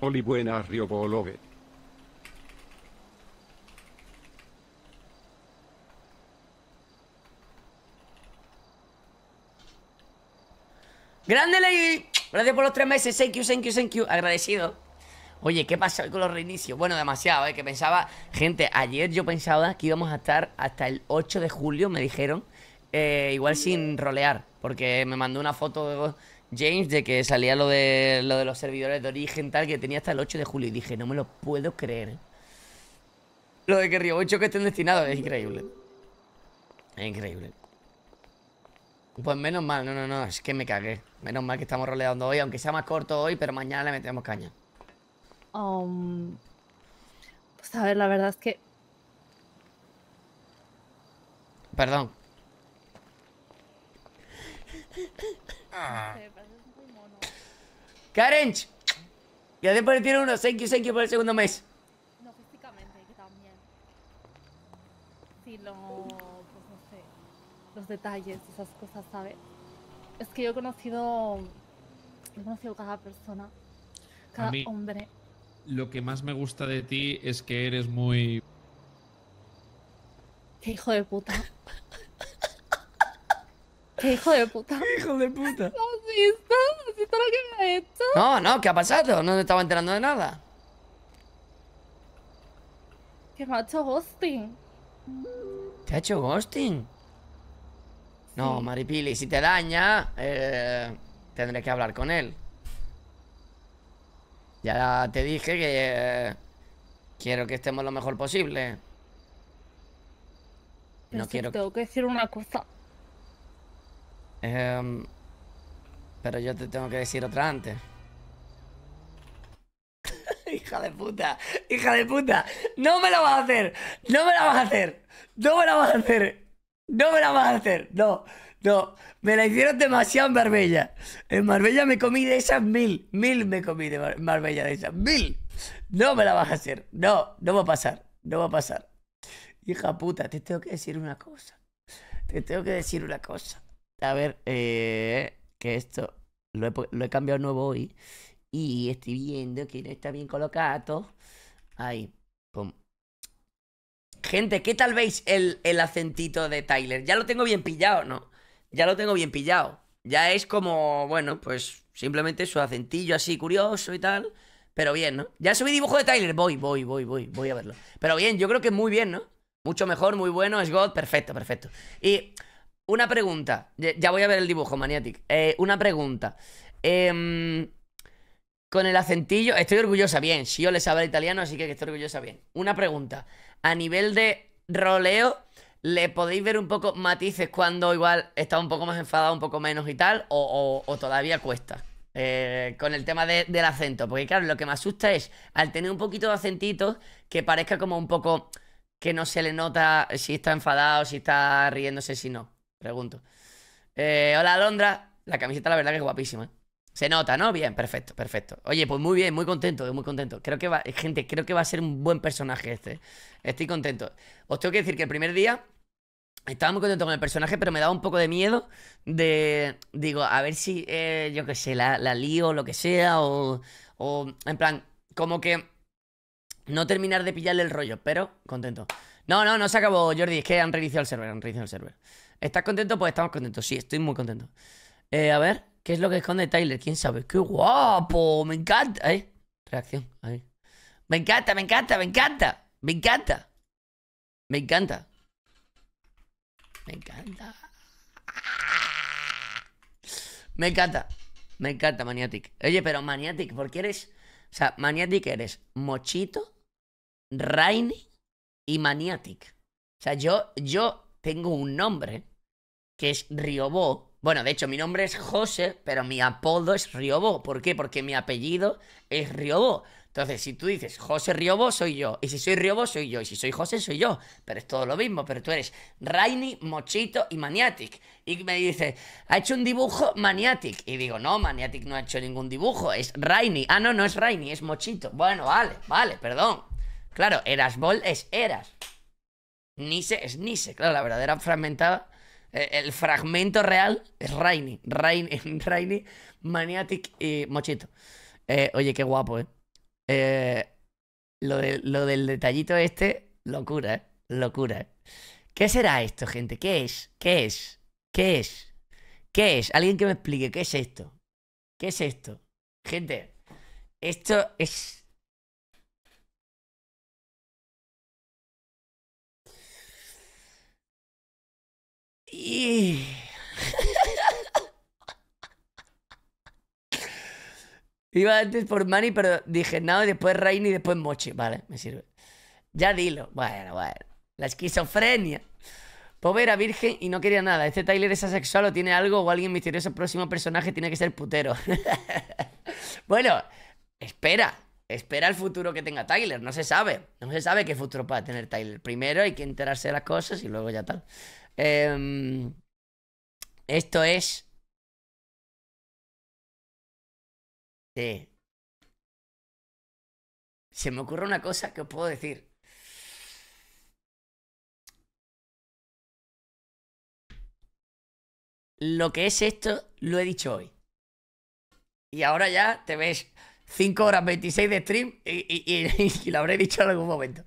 Oli buena Riobolovet. Grande Lady. Gracias por los tres meses. Thank you, thank you, thank you. Agradecido. Oye, ¿qué pasó con los reinicios? Bueno, demasiado, ¿eh? Que pensaba, gente, ayer yo pensaba que íbamos a estar hasta el 8 de julio, me dijeron, eh, igual sin rolear, porque me mandó una foto de James de que salía lo de, los servidores de origen tal, que tenía hasta el 8 de julio, y dije, no me lo puedo creer. Lo de que Río 8 que estén destinados es increíble. Es increíble. Pues menos mal, no, no, no, es que me cagué. Menos mal que estamos roleando hoy, aunque sea más corto hoy, pero mañana le metemos caña. Um, pues a ver, la verdad es que... Perdón. Karen, Karench, gracias por el tiro uno, thank you, thank you por el segundo mes. No, físicamente, que también. Si lo los detalles, esas cosas, ¿sabes? Es que yo he conocido, he conocido cada persona, cada hombre. Lo que más me gusta de ti es que eres muy... ¡Qué hijo de puta! ¡Qué hijo de puta! ¡Qué hijo de puta! ¿No No, ¿qué ha pasado? No me estaba enterando de nada. qué me ha hecho ghosting. ¿Te ha hecho ghosting? No, Maripili, si te daña, eh, tendré que hablar con él. Ya te dije que eh, quiero que estemos lo mejor posible. No quiero... Tengo que decir una cosa. Em, pero yo te tengo que decir otra antes. hija de puta, hija de puta. No me la vas a hacer. No me la vas a hacer. No me la vas a hacer. No me la vas a hacer, no, no. Me la hicieron demasiado en Marbella. En Marbella me comí de esas mil, mil me comí de Marbella de esas, mil. No me la vas a hacer, no, no va a pasar, no va a pasar. Hija puta, te tengo que decir una cosa. Te tengo que decir una cosa. A ver, eh, que esto lo he, cambiado nuevo hoy y estoy viendo que no está bien colocado. Ahí, pum, Gente, ¿qué tal veis el, acentito de Tyler? Ya lo tengo bien pillado, ¿no? Ya lo tengo bien pillado. Ya es como, bueno, pues simplemente su acentillo así curioso y tal. Pero bien, ¿no? Ya subí dibujo de Tyler. Voy, voy, voy, voy, voy a verlo. Pero bien, yo creo que muy bien, ¿no? Mucho mejor, muy bueno, es God, perfecto, perfecto. Y una pregunta. Ya voy a ver el dibujo, Maniatic. Eh, una pregunta. Em, con el acentillo, estoy orgullosa, bien. Si yo le hablo italiano, así que estoy orgullosa, bien. Una pregunta a nivel de roleo, le podéis ver un poco matices cuando igual está un poco más enfadado, un poco menos y tal, o, todavía cuesta. Eh, con el tema del acento, porque claro, lo que me asusta es al tener un poquito de acentito que parezca como un poco que no se le nota si está enfadado, si está riéndose, si no. Pregunto. Eh, hola, Alondra. La camiseta, la verdad, que es guapísima. Se nota, ¿no? Bien, perfecto, perfecto. Oye, pues muy bien, muy contento, eh, muy contento. Creo que va, eh, gente, creo que va a ser un buen personaje este. ¿eh? Estoy contento. Os tengo que decir que el primer día estaba muy contento con el personaje, pero me daba un poco de miedo de, digo, a ver si, yo qué sé, la, lío o lo que sea, o, o, en plan, como que no terminar de pillarle el rollo, pero contento. No, no, no se acabó, Jordi, es que han reiniciado el server, han reiniciado el server. ¿Estás contento? Pues estamos contentos, sí, estoy muy contento. a ver, ¿Qué es lo que esconde Tyler? ¿Quién sabe? ¡Qué guapo! ¡Me encanta! ¿Eh? Reacción. Ahí. Me encanta, me encanta, me encanta. Me encanta. Me encanta. Me encanta. Me encanta. Me encanta, Maniatic. Oye, pero Maniatic, ¿por qué eres? O sea, Maniatic eres Mochito, Rainy y Maniatic. O sea, yo, yo tengo un nombre que es Riobó bueno, de hecho, mi nombre es José, pero mi apodo es Riobo. ¿Por qué? Porque mi apellido es Riobo. Entonces, si tú dices José Riobo, soy yo. Y si soy Riobo, soy yo. Y si soy José, soy yo. Pero es todo lo mismo. Pero tú eres Rainy, Mochito y Maniatic. Y me dice, ¿ha hecho un dibujo Maniatic? Y digo, no, Maniatic no ha hecho ningún dibujo. Es Rainy. Ah, no, no es Rainy, es Mochito. Bueno, vale, vale, perdón. Claro, Erasbol es Eras. Nise es Nise. Claro, la verdadera fragmentada eh, el fragmento real es Rainy. Rainy, Rainy Maniatic y Mochito. Eh, oye, qué guapo, ¿eh? eh lo, lo, del detallito este, locura, ¿eh? Locura. ¿Qué será esto, gente? ¿Qué es? ¿Qué es? ¿Qué es? ¿Qué es? Alguien que me explique, ¿qué es esto? ¿Qué es esto? Gente, esto es Iba antes por Manny, pero dije no, después Rain y después Mochi. Vale, me sirve. Ya dilo. Bueno, bueno. La esquizofrenia. Pobre pues era virgen y no quería nada. Este Tyler es asexual o tiene algo o alguien misterioso. El próximo personaje tiene que ser putero. bueno, espera. Espera el futuro que tenga Tyler. No se sabe. No se sabe qué futuro va a tener Tyler. Primero hay que enterarse de las cosas y luego ya tal. Em, esto es... Se me ocurre una cosa que os puedo decir. Lo que es esto lo he dicho hoy. Y ahora ya te ves 5 horas 26 de stream y lo habré dicho en algún momento.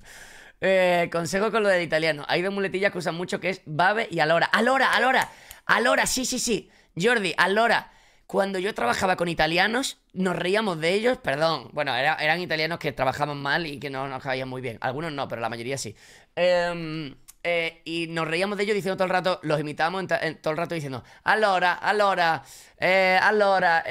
Eh, consejo con lo del italiano. Hay dos muletillas que usan mucho que es Babe y Alora. Alora, Alora, Alora, sí, sí, sí. Jordi, Alora. Cuando yo trabajaba con italianos, nos reíamos de ellos, perdón. Bueno, eran italianos que trabajaban mal y que no nos cabían muy bien. Algunos no, pero la mayoría sí. Em, eh, y nos reíamos de ellos diciendo todo el rato, los imitábamos todo el rato diciendo, Alora, Alora, eh, Alora,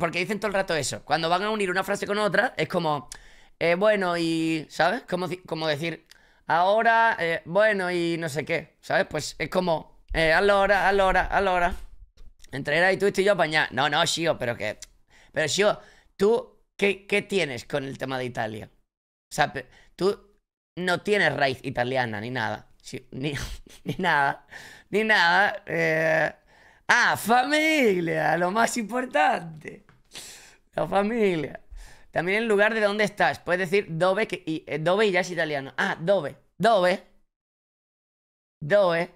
porque dicen todo el rato eso. Cuando van a unir una frase con otra, es como, eh, bueno, y, ¿sabes? Como, decir, ahora, eh, bueno, y no sé qué, ¿sabes? Pues es como, eh, a ahora, hora ahora, la ahora. Entre era y tú estoy yo apañado. No, no, Shio, pero que... Pero Shio, ¿tú qué, tienes con el tema de Italia? O sea, tú no tienes raíz italiana ni nada. ni, nada. Ni nada. Eh, ah, familia, lo más importante. La familia. También el lugar de dónde estás. Puedes decir dove, que, eh, y, ya es italiano. Ah, dove. Dove. Dove.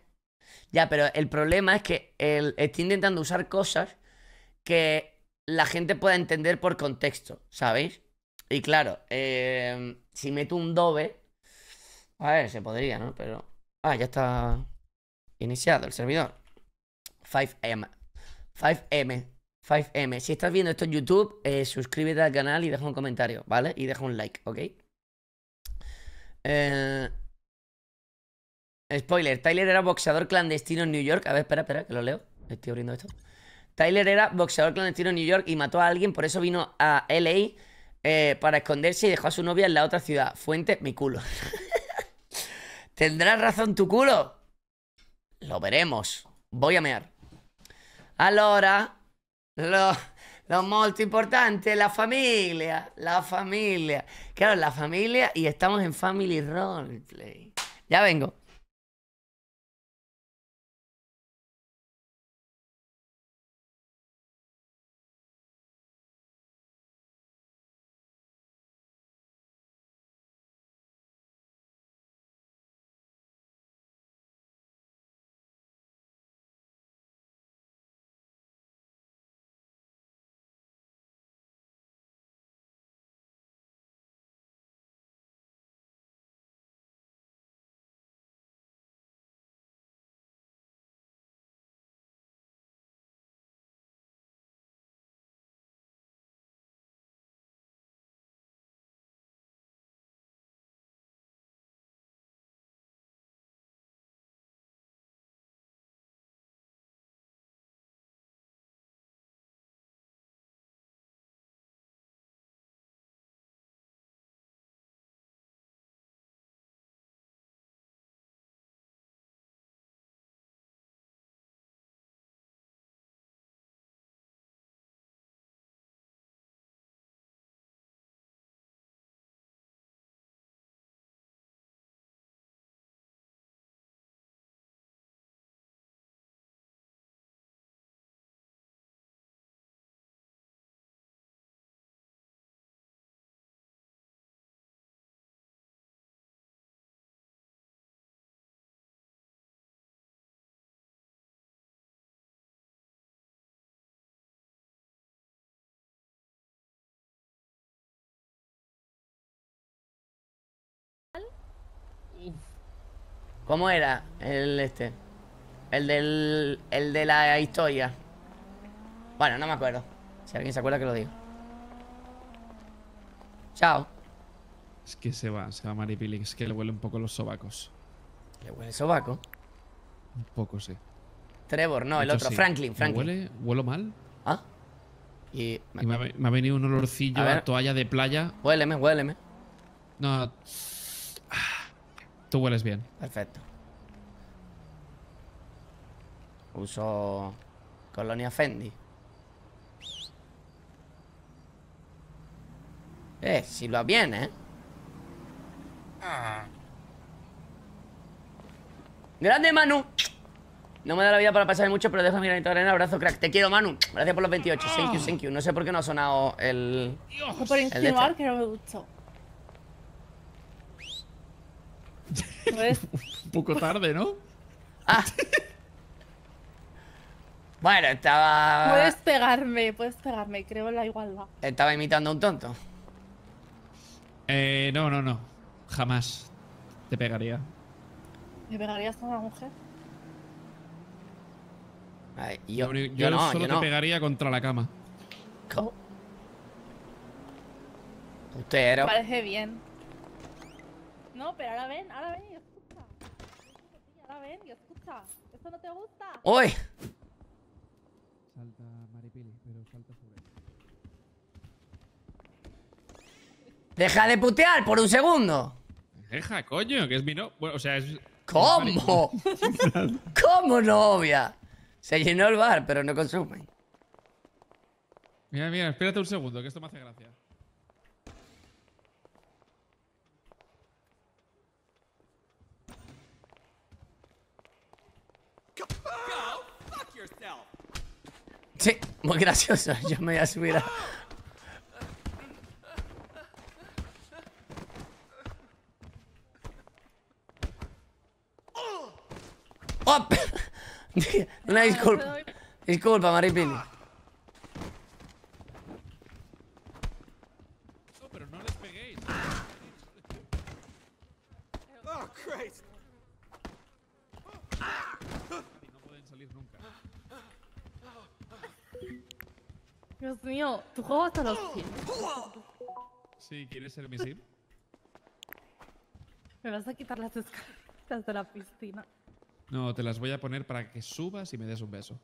Ya, pero el problema es que el, estoy intentando usar cosas que la gente pueda entender por contexto, ¿sabéis? Y claro, em, si meto un dove... A ver, se podría, ¿no? Pero... Ah, ya está iniciado el servidor. 5M. 5M. 5M. Si estás viendo esto en YouTube, eh, suscríbete al canal y deja un comentario, ¿vale? Y deja un like, ¿ok? Eh, spoiler, Tyler era boxeador clandestino en New York. A ver, espera, espera, que lo leo. Estoy abriendo esto. Tyler era boxeador clandestino en New York y mató a alguien, por eso vino a LA eh, para esconderse y dejó a su novia en la otra ciudad. Fuente, mi culo. ¿Tendrás razón tu culo? Lo veremos. Voy a mear. Ahora. Lo, lo molto importante, la familia, la familia. Claro, la familia y estamos en Family Roleplay. Ya vengo. ¿Cómo era el este? El del. El de la historia. Bueno, no me acuerdo. Si alguien se acuerda que lo digo. Chao. Es que se va, se va Maripili, es que le huele un poco los sobacos. ¿Le huele sobaco? Un poco, sí. Trevor, no, el otro, Franklin, Franklin. ¿Me huele? ¿Huelo mal? ¿Ah? Y, me, ha, venido un olorcillo a, toalla de playa. Huéleme, huéleme. No, Tú hueles bien. Perfecto. Uso colonia Fendi. Eh, si lo bien, ¿eh? ¡Grande, Manu! No me da la vida para pasar mucho, pero dejo mi granito de arena. Abrazo, crack. Te quiero, Manu. Gracias por los 28. Thank you, thank you. No sé por qué no ha sonado el... el por insinuar este. que no me gustó. Un poco tarde, ¿no? Ah. bueno, estaba... Puedes pegarme, puedes pegarme, creo en la igualdad. ¿Estaba imitando a un tonto? Eh, no, no, no. Jamás te pegaría. ¿Me pegarías a una mujer? yo, yo, yo, no, solo te pegaría contra la cama. ¿Cómo? Usted era... Parece bien. No, pero ahora ven, ahora ven y escucha. Ahora ven y escucha. ¿Esto no te gusta. ¡Uy! Salta Maripili, pero salta sobre Deja de putear por un segundo. Deja, coño, que es mi no. Bueno, o sea, es. ¿Cómo? ¿Cómo novia? Se llenó el bar, pero no consume Mira, mira, espérate un segundo, que esto me hace gracia. Sí, muy gracioso. Yo me voy a subir a... Oh, ah, no Una disculpa. Disculpa, Maripini Dios mío, tu juego hasta los pies. Sí, ¿quieres ser misil? Me vas a quitar las escaleras de la piscina. No, te las voy a poner para que subas y me des un beso.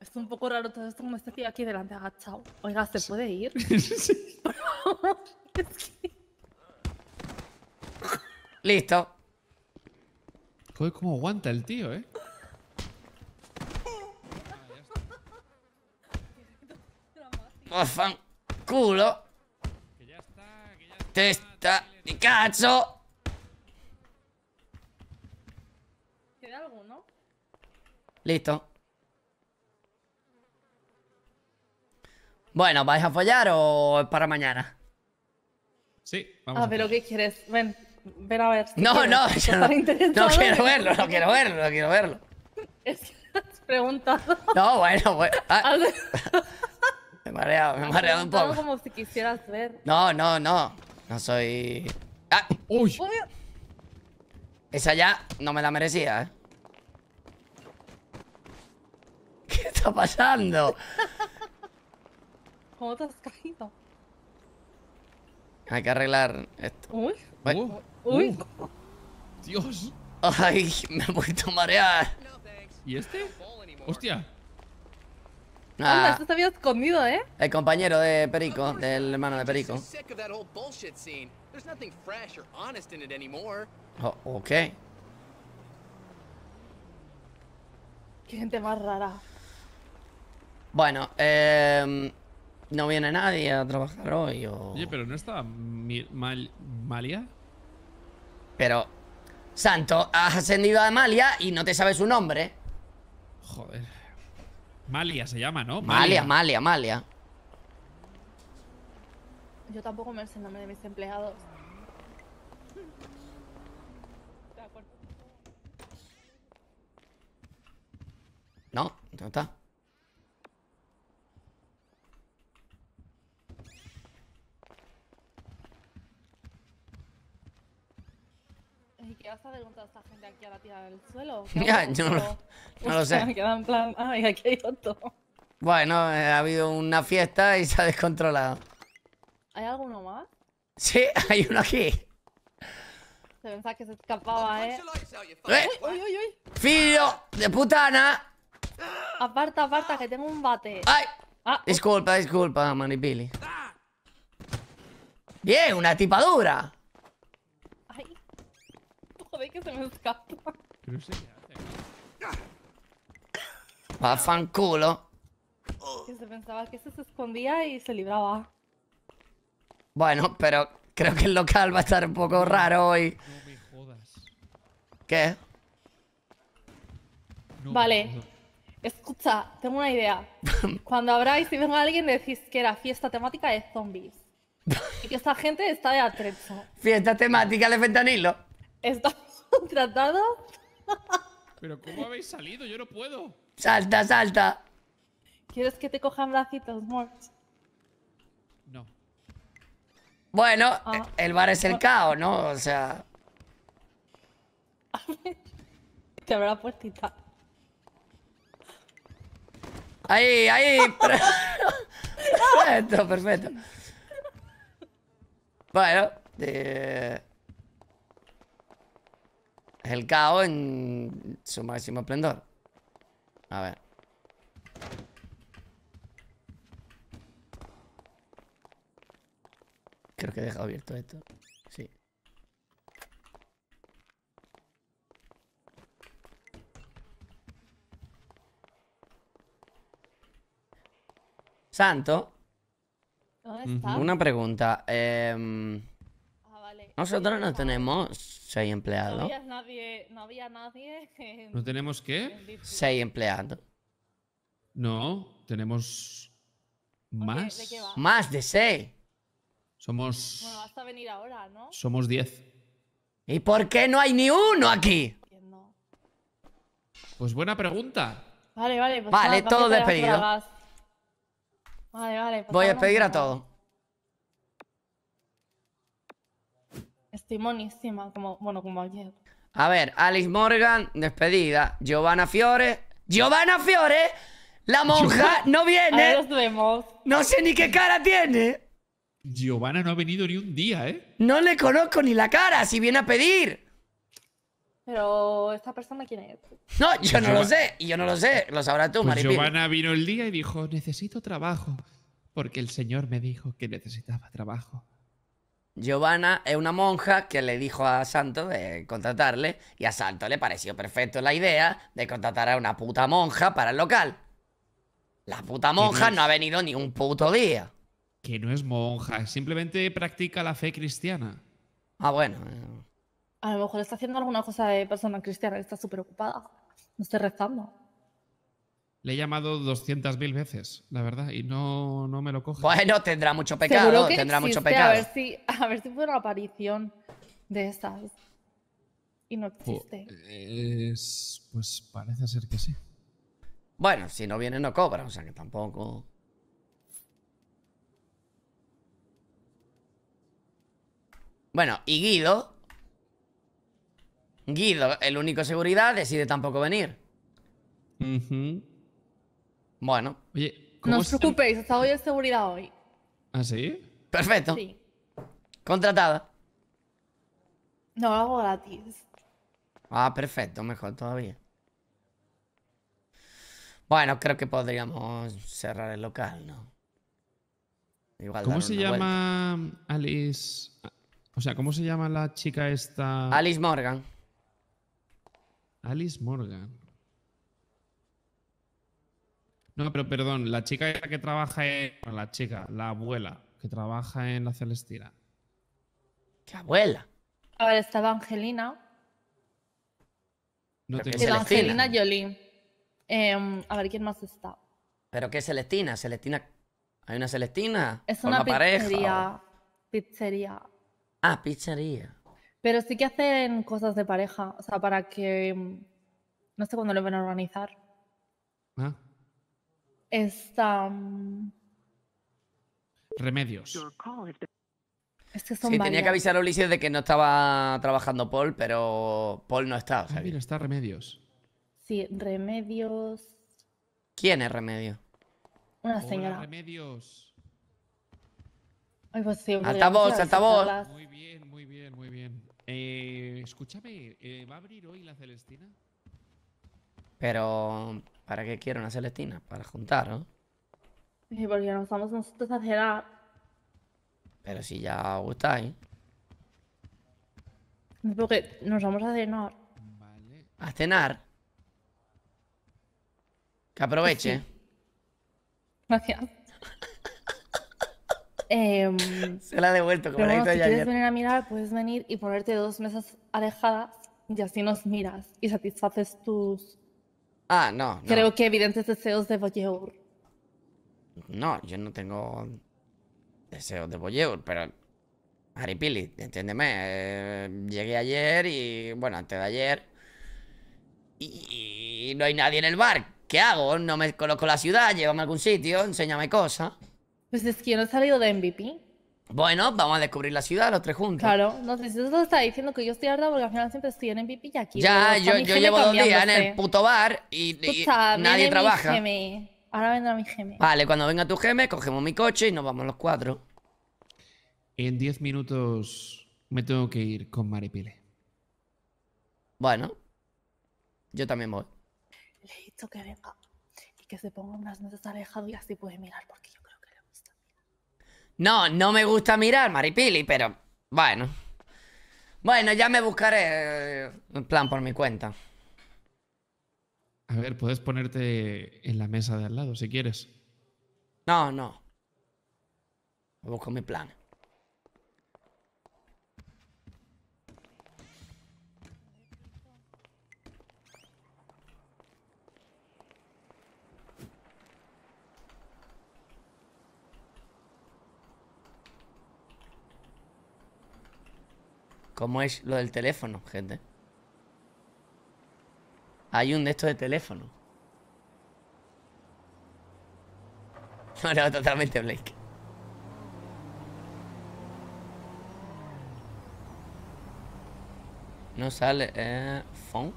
Es un poco raro todo esto como este tío aquí delante agachado. Oiga, ¿se puede ir? sí. Listo. Joder, cómo aguanta el tío, ¿eh? Mozan culo. Testa Mi cacho. ¿Queda alguno? Listo. Bueno, ¿vais a follar o es para mañana? Sí, vamos. Ah, pero ¿qué quieres? Ven, ven a ver. Si no, no, no, no quiero verlo, no quiero verlo, no quiero verlo. Es que has preguntado. No, bueno, bueno. Ah. Me mareado, me he mareado un poco. como si quisieras ver. No, no, no. No soy... ¡Ah! ¡Uy! Esa ya no me la merecía, ¿eh? ¿Qué está pasando? ¿Cómo te has caído? Hay que arreglar esto. ¡Uy! Uh, ¡Uy! Uh. Uy. uy ¡Ay! Me he vuelto a marear. ¿Y este? ¡Hostia! Ah. escondido, ¿eh? El compañero de Perico, del hermano de Perico. Oh, ok. Qué gente más rara. Bueno, eh, no viene nadie a trabajar hoy o... Oye, pero ¿no está Malia? Pero, Santo, has ascendido a Malia y no te sabes su nombre. Joder. Malia se llama, ¿no? Malia, Malia, Malia. Yo tampoco me sé el nombre de mis empleados. No, no está. ¿y qué vas a hacer con toda esta gente aquí a la tira del suelo? Ya, yo no, lo, sé. aquí hay Bueno, eh, ha habido una fiesta y se ha descontrolado. ¿Hay alguno más? Sí, hay uno aquí. Se pensaba que se escapaba, ¿eh? ¿Eh? ¡Uy, uy, uy! uy fío de putana! Aparta, aparta, que tengo un bate. ¡Ay! Ah, disculpa, oh. disculpa, Manipili. Bien, una tipadura. Joder, que se me escapa. Pero sé qué Que se pensaba que se escondía y se libraba. Bueno, pero creo que el local va a estar un poco raro hoy. No me jodas. ¿Qué? vale. Escucha, tengo una idea. Cuando abráis y venga alguien, decís que era fiesta temática de zombies. y que esta gente está de atrecho. Fiesta temática de fentanilo. Está contratado? Pero ¿cómo habéis salido? Yo no puedo. Salta, salta. ¿Quieres que te cojan bracitos, Mort. No. Bueno, ah. el bar es el ah. caos, ¿no? O sea... A ver. Te habrá puertita. Ahí, ahí. perfecto, perfecto. Bueno, eh el caos en su máximo esplendor. A ver. Creo que he dejado abierto esto. Sí. Santo. Una pregunta. Em, nosotros no tenemos seis empleados. No había nadie. No, había nadie ¿No tenemos qué? 6 empleados. No, tenemos. ¿Más? más de seis. Somos. Bueno, hasta venir ahora, ¿no? Somos diez. ¿Y por qué no hay ni uno aquí? Pues buena pregunta. Vale, vale. Pues vale, todo despedido. Vale, vale. Pues Voy a despedir a todos. como, bueno, como ayer. A ver, Alice Morgan, despedida. Giovanna Fiore. ¡Giovanna Fiore! La monja no viene. No sé ni qué cara tiene. Giovanna no ha venido ni un día, ¿eh? No le conozco ni la cara, si viene a pedir. Pero, ¿esta persona quién es? No, yo no lo sé, y yo no lo sé, lo sabrás tú, pues Giovanna vino el día y dijo, necesito trabajo, porque el señor me dijo que necesitaba trabajo. Giovanna es una monja que le dijo a Santo de contratarle y a Santo le pareció perfecto la idea de contratar a una puta monja para el local. La puta monja no, ha venido ni un puto día. Que no es monja, simplemente practica la fe cristiana. Ah, bueno. A lo mejor está haciendo alguna cosa de persona cristiana, está súper ocupada. No estoy rezando. Le he llamado 200.000 veces, la verdad, y no, no me lo coge. Bueno, tendrá mucho pecado, tendrá mucho pecado. A ver si, a ver fue una aparición de esas. Y no existe. Pues, parece ser que sí. Bueno, si no viene no cobra, o sea que tampoco... Bueno, y Guido... Guido, el único seguridad, decide tampoco venir. Uh bueno. no os preocupéis, estaba hoy en seguridad hoy. ¿Ah, sí? Perfecto. Sí. Contratada. No, hago gratis. Ah, perfecto, mejor todavía. Bueno, creo que podríamos cerrar el local, ¿no? Igual ¿Cómo se llama Alice? O sea, ¿cómo se llama la chica esta? Alice Morgan. Alice Morgan. No, pero perdón, la chica que trabaja en. la chica, la abuela, que trabaja en la Celestina. ¿Qué abuela? A ver, estaba Angelina. No tengo Angelina Jolie. Em, a ver, ¿quién más está? ¿Pero qué Celestina? ¿Celestina? ¿Hay una Celestina? Es una, pizzería. Pizzería. Ah, pizzería. Pero sí que hacen cosas de pareja. O sea, para que. Mm, no sé cuándo lo van a organizar. Ah. Esta. Mm, remedios. Es que son sí, tenía que avisar a Ulises de que no estaba trabajando Paul, pero Paul no está. O ah, mira, está Remedios. Sí, Remedios. ¿Quién es Remedios? Una señora. remedios. Ay, pues sí, altavoz, altavoz. Muy bien, muy bien, muy bien. Eh, escúchame, eh, ¿va a abrir hoy la Celestina? Pero. ¿Para qué quiero una Celestina? Para juntar, ¿no? Sí, porque nos vamos nosotros a cenar. Pero si ya os gustáis. Porque nos vamos a cenar. Vale. ¿A cenar? Que aproveche. Gracias. Em, Se la ha devuelto, como la he Si quieres venir a mirar, puedes venir y ponerte dos mesas alejadas y así nos miras y satisfaces tus Ah, no, Creo que evidentes deseos de voyeur. No, yo no tengo deseos de voyeur, pero... Pili, entiéndeme. Eh, llegué ayer y... Bueno, antes de ayer... Y, no hay nadie en el bar. ¿Qué hago? No me conozco la ciudad, llévame a algún sitio, enséñame cosas. Pues es que no he salido de MVP. Bueno, vamos a descubrir la ciudad los tres juntos. Claro, no sé si eso está diciendo que yo estoy harta porque al final siempre estoy en pipi y aquí. Ya, yo, yo llevo dos días en el puto bar y, nadie trabaja. Ahora vendrá mi geme. Vale, cuando venga tu geme, cogemos mi coche y nos vamos los cuatro. En diez minutos me tengo que ir con Maripile. Bueno, yo también voy. Le he dicho que venga y que se ponga unas notas alejadas y así puede mirar porque yo no, no me gusta mirar, Maripili, pero bueno. Bueno, ya me buscaré eh, un plan por mi cuenta. A ver, puedes ponerte en la mesa de al lado si quieres. No, no. Busco mi plan. ¿Cómo es lo del teléfono, gente? Hay un de estos de teléfono. No, no, totalmente Blake. No sale, eh. Phone.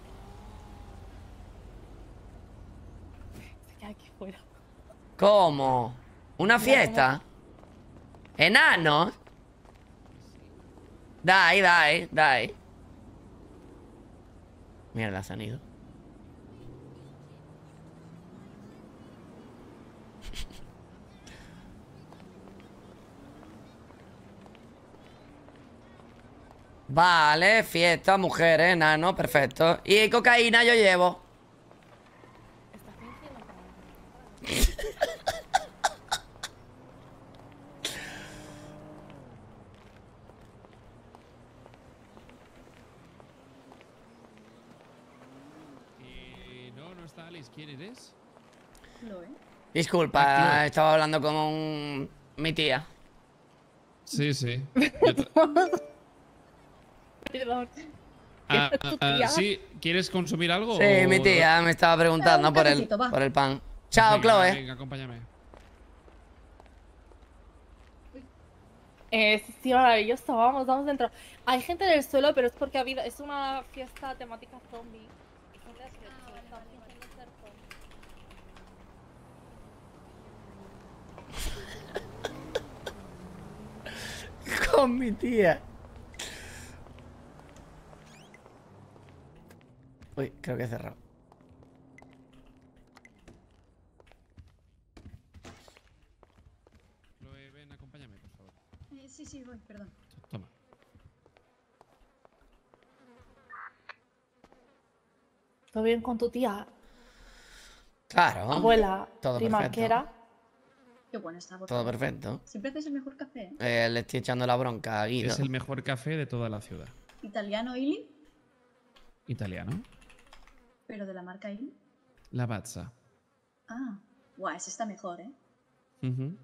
¿Cómo? ¿Una fiesta? ¿Enanos? Dai, dai, dai. Mierda, se han ido. Vale, fiesta, mujer, enano, perfecto. Y cocaína yo llevo. Disculpa, estaba hablando con mi tía. Sí, ah, ah, ah, sí. ¿quieres consumir algo? Sí, mi tía me estaba preguntando por el, por el pan. Chao, Chloe. acompáñame. Eh, sí, maravilloso, vamos, vamos dentro. Hay gente en el suelo, pero es porque ha habido, es una fiesta temática zombie. con mi tía. Uy, creo que he cerrado. Chloe, ven, acompáñame, por favor. Eh, sí, sí, voy, perdón. Toma. ¿Todo bien con tu tía? Claro. Abuela, todo prima, perfecto. Todo perfecto. Siempre haces el mejor café. ¿eh? Eh, le estoy echando la bronca a Es el mejor café de toda la ciudad. ¿Italiano Ili? Italiano. ¿Pero de la marca Ili? La Bazza. Ah, guau, ese está mejor, ¿eh? el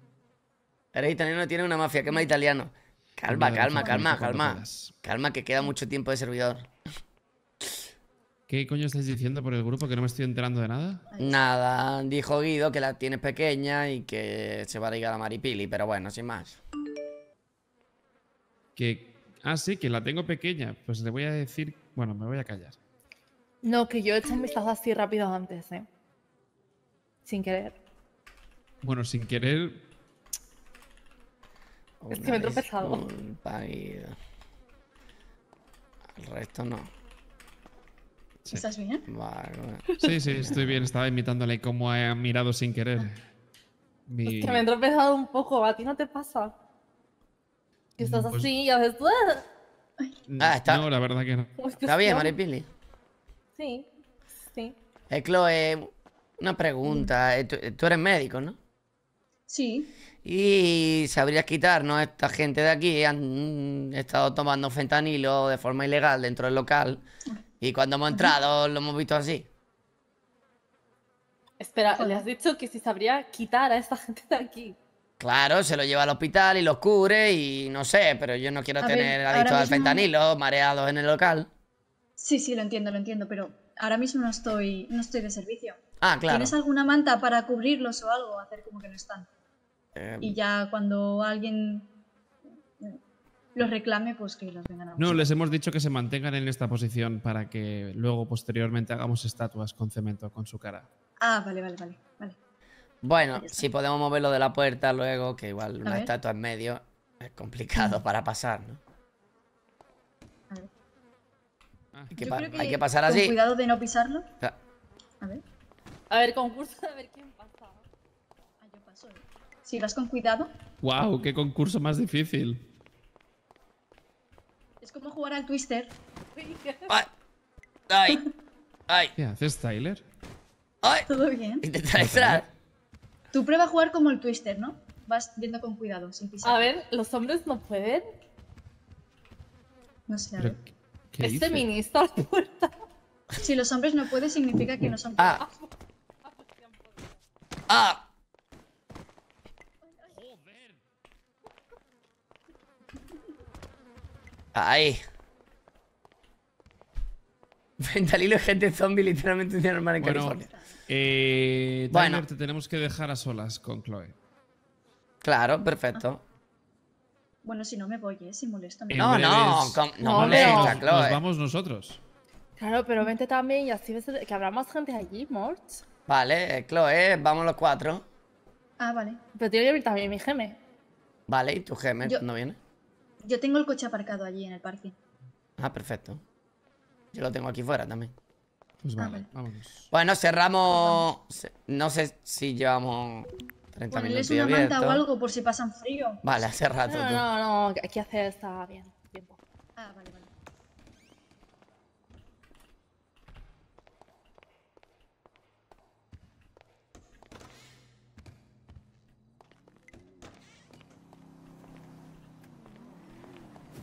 Eres italiano, tiene una mafia, que más italiano. Calma, calma, calma, calma. Calma, que queda mucho tiempo de servidor. ¿Qué coño estáis diciendo por el grupo? ¿Que no me estoy enterando de nada? Nada, dijo Guido que la tienes pequeña y que se va a ir a Maripili, pero bueno, sin más. Que. Ah, sí, que la tengo pequeña. Pues le voy a decir. Bueno, me voy a callar. No, que yo he hecho un vistazo así rápido antes, ¿eh? Sin querer. Bueno, sin querer. Es que me he tropezado. Al resto no. ¿Estás bien? sí, sí, estoy bien. Estaba imitándole como he mirado sin querer. Es que me he tropezado un poco. ¿A ti no te pasa? Que estás pues así y haces... Mm, ah, está... no, la verdad que no. Está bien, Maripili. Sí, sí. Eh, Chloe, una pregunta. Eh, eh, tú, eres médico, ¿no? Sí. Y sabrías no esta gente de aquí. Han estado tomando fentanilo de forma ilegal dentro del local. Ah. Y cuando hemos entrado lo hemos visto así. Espera, le has dicho que si sabría quitar a esta gente de aquí. Claro, se lo lleva al hospital y lo cubre y no sé, pero yo no quiero tener adictos al fentanilo, mareados en el local. Sí, sí, lo entiendo, lo entiendo, pero ahora mismo no estoy, no estoy de servicio. Ah, claro. ¿Tienes alguna manta para cubrirlos o algo? Hacer como que no están. Eh, y ya cuando alguien los reclame, pues que los vengan a buscar. No, les hemos dicho que se mantengan en esta posición para que luego posteriormente hagamos estatuas con cemento con su cara. Ah, vale, vale, vale. vale. Bueno, si podemos moverlo de la puerta luego, que igual una estatua en medio es complicado mm. para pasar, ¿no? Ah. Hay que, hay que pasar con así. Cuidado de no pisarlo. A ver. A ver, concurso, a ver quién pasa. Ah, yo paso. Eh. Si vas con cuidado. ¡Wow! ¡Qué concurso más difícil! Cómo jugar al Twister. Ay. Ay. ¿Qué haces, Tyler? Ay. ¿Todo bien? Intenta entrar. Tú prueba a jugar como el Twister, ¿no? Vas viendo con cuidado, sin pisar. A ver, ¿los hombres no pueden? No sé, a ver. este la puerta. Si los hombres no pueden, significa que no son... Ah. ah. Ahí. Ventalilo es gente zombie literalmente un día normal en California. Eh, bueno, te tenemos que dejar a solas con Chloe. Claro, perfecto. Bueno, si no me voy, ¿eh? si molesto. Eh, no, no, pues, no, no molesta, Chloe. vamos nosotros. Claro, pero vente también y así que habrá más gente allí, Mort. Vale, Chloe, vamos los cuatro. Ah, vale. Pero tiene que venir también mi geme. Vale, ¿y tu geme no viene? Yo tengo el coche aparcado allí en el parque. Ah, perfecto. Yo lo tengo aquí fuera también. Pues ah, vale, Bueno, cerramos. No sé si llevamos 30 minutos. una manta o algo por si pasan frío. Vale, hace rato. No, no, no, aquí hace está bien. Ah, vale, vale.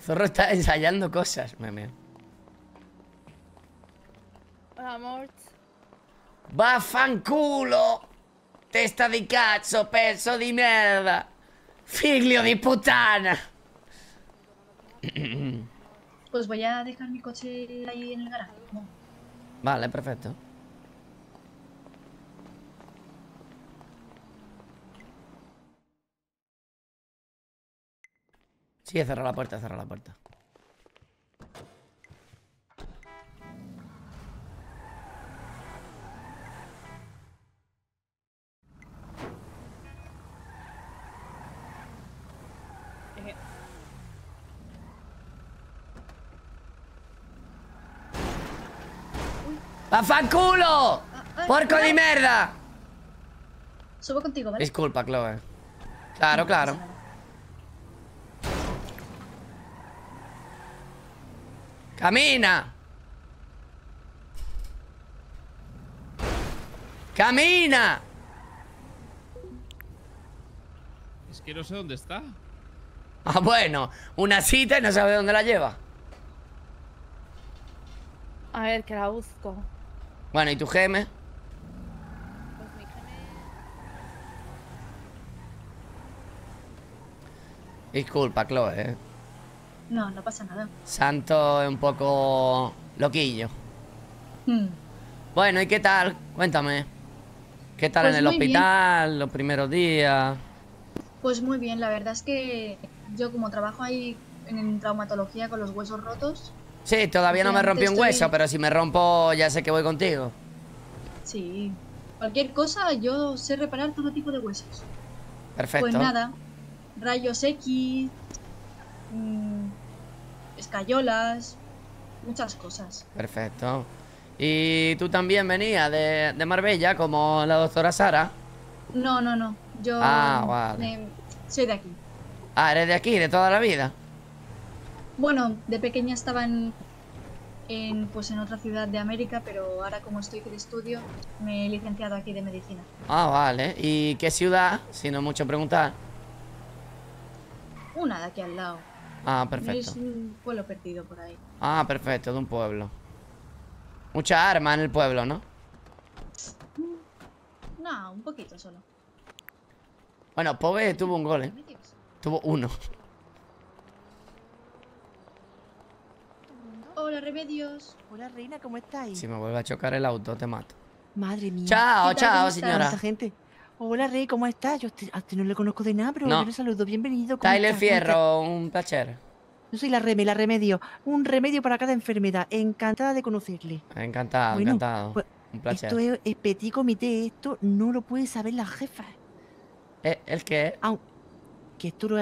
Zorro está ensayando cosas, meme. fanculo Testa di cazzo, peso di merda! Figlio di putana! Pues voy a dejar mi coche ahí en el garaje. Vale, perfecto. Sí, he la puerta, he la puerta. ¡Va culo! Ah, ah, ¡Porco de merda! Subo contigo, ¿vale? Disculpa, Chloe. Claro, claro. Camina. Camina. Es que no sé dónde está. Ah, bueno, una cita y no sabe dónde la lleva. A ver, que la busco. Bueno, ¿y tu geme? Pues mi geme... Disculpa, Chloe, ¿eh? No, no pasa nada. Santo es un poco loquillo. Hmm. Bueno, ¿y qué tal? Cuéntame. ¿Qué tal pues en el hospital, los primeros días? Pues muy bien, la verdad es que yo como trabajo ahí en traumatología con los huesos rotos... Sí, todavía no me rompí un hueso, pero si me rompo ya sé que voy contigo. Sí, cualquier cosa yo sé reparar todo tipo de huesos. Pues Perfecto. Pues nada, rayos X, mm, escayolas, muchas cosas. Perfecto. ¿Y tú también venías de, Marbella como la doctora Sara? No, no, no. Yo ah, soy de aquí. Ah, eres de aquí, de toda la vida. Bueno, de pequeña estaba en, en, pues en otra ciudad de América, pero ahora como estoy de estudio, me he licenciado aquí de medicina. Ah, vale. ¿Y qué ciudad? Si no mucho preguntar. Una de aquí al lado. Ah, perfecto. pueblo perdido por Ah, perfecto, de un pueblo. Mucha arma en el pueblo, ¿no? Mm, no, un poquito solo. Bueno, Pobre tuvo un gol, ¿eh? Tuvo uno. Hola, Remedios. Hola, Reina, ¿cómo estáis? Si me vuelve a chocar el auto, te mato. Madre mía. Chao, chao, señora. Gente? Hola, Rey, ¿cómo estás? Yo a no le conozco de nada, pero yo saludo. Bienvenido. Tyler Fierro, un placer. Yo soy la Reme, la remedio. Un remedio para cada enfermedad. Encantada de conocerle. Encantado, encantado. Pues, un placer. Esto es, petit comité, esto no lo puede saber la jefa. Eh, ¿El, qué? que esto lo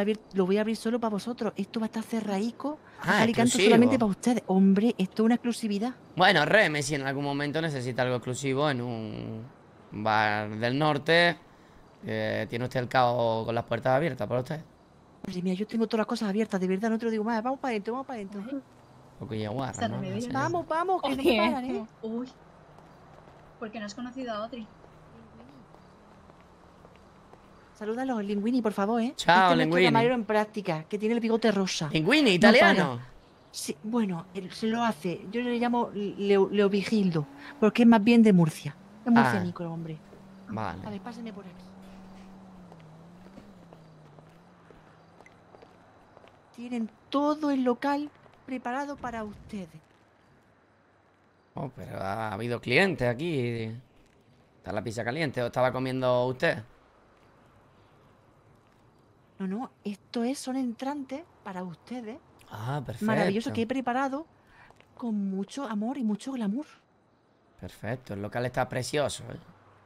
voy, a abrir, solo para vosotros. Esto va a estar cerraico. Ah, solamente para ustedes. Hombre, esto es una exclusividad. Bueno, Reme, si en algún momento necesita algo exclusivo en un bar del norte, eh, tiene usted el caos con las puertas abiertas para usted. Madre mía, yo tengo todas las cosas abiertas, de verdad, no te lo digo más. Vamos para adentro, vamos para adentro. Porque ya Vamos, vamos, que no paran, ¿eh? Este, uy. Porque no has conocido a Otri. Salúdalo, Linguini, por favor, ¿eh? Chao, este Linguini. en práctica, que tiene el bigote rosa. Linguini, italiano. sí, bueno, él se lo hace. Yo le llamo Leo, vigildo porque es más bien de Murcia. Es Murcia, ah. el hombre. Vale. A ver, pásenme por aquí. Tienen todo el local preparado para ustedes. Oh, pero ha habido clientes aquí. ¿Está la pizza caliente o estaba comiendo usted? No, no, esto es, son entrantes para ustedes. Ah, perfecto. Maravilloso que he preparado con mucho amor y mucho glamour. Perfecto, el local está precioso. ¿eh?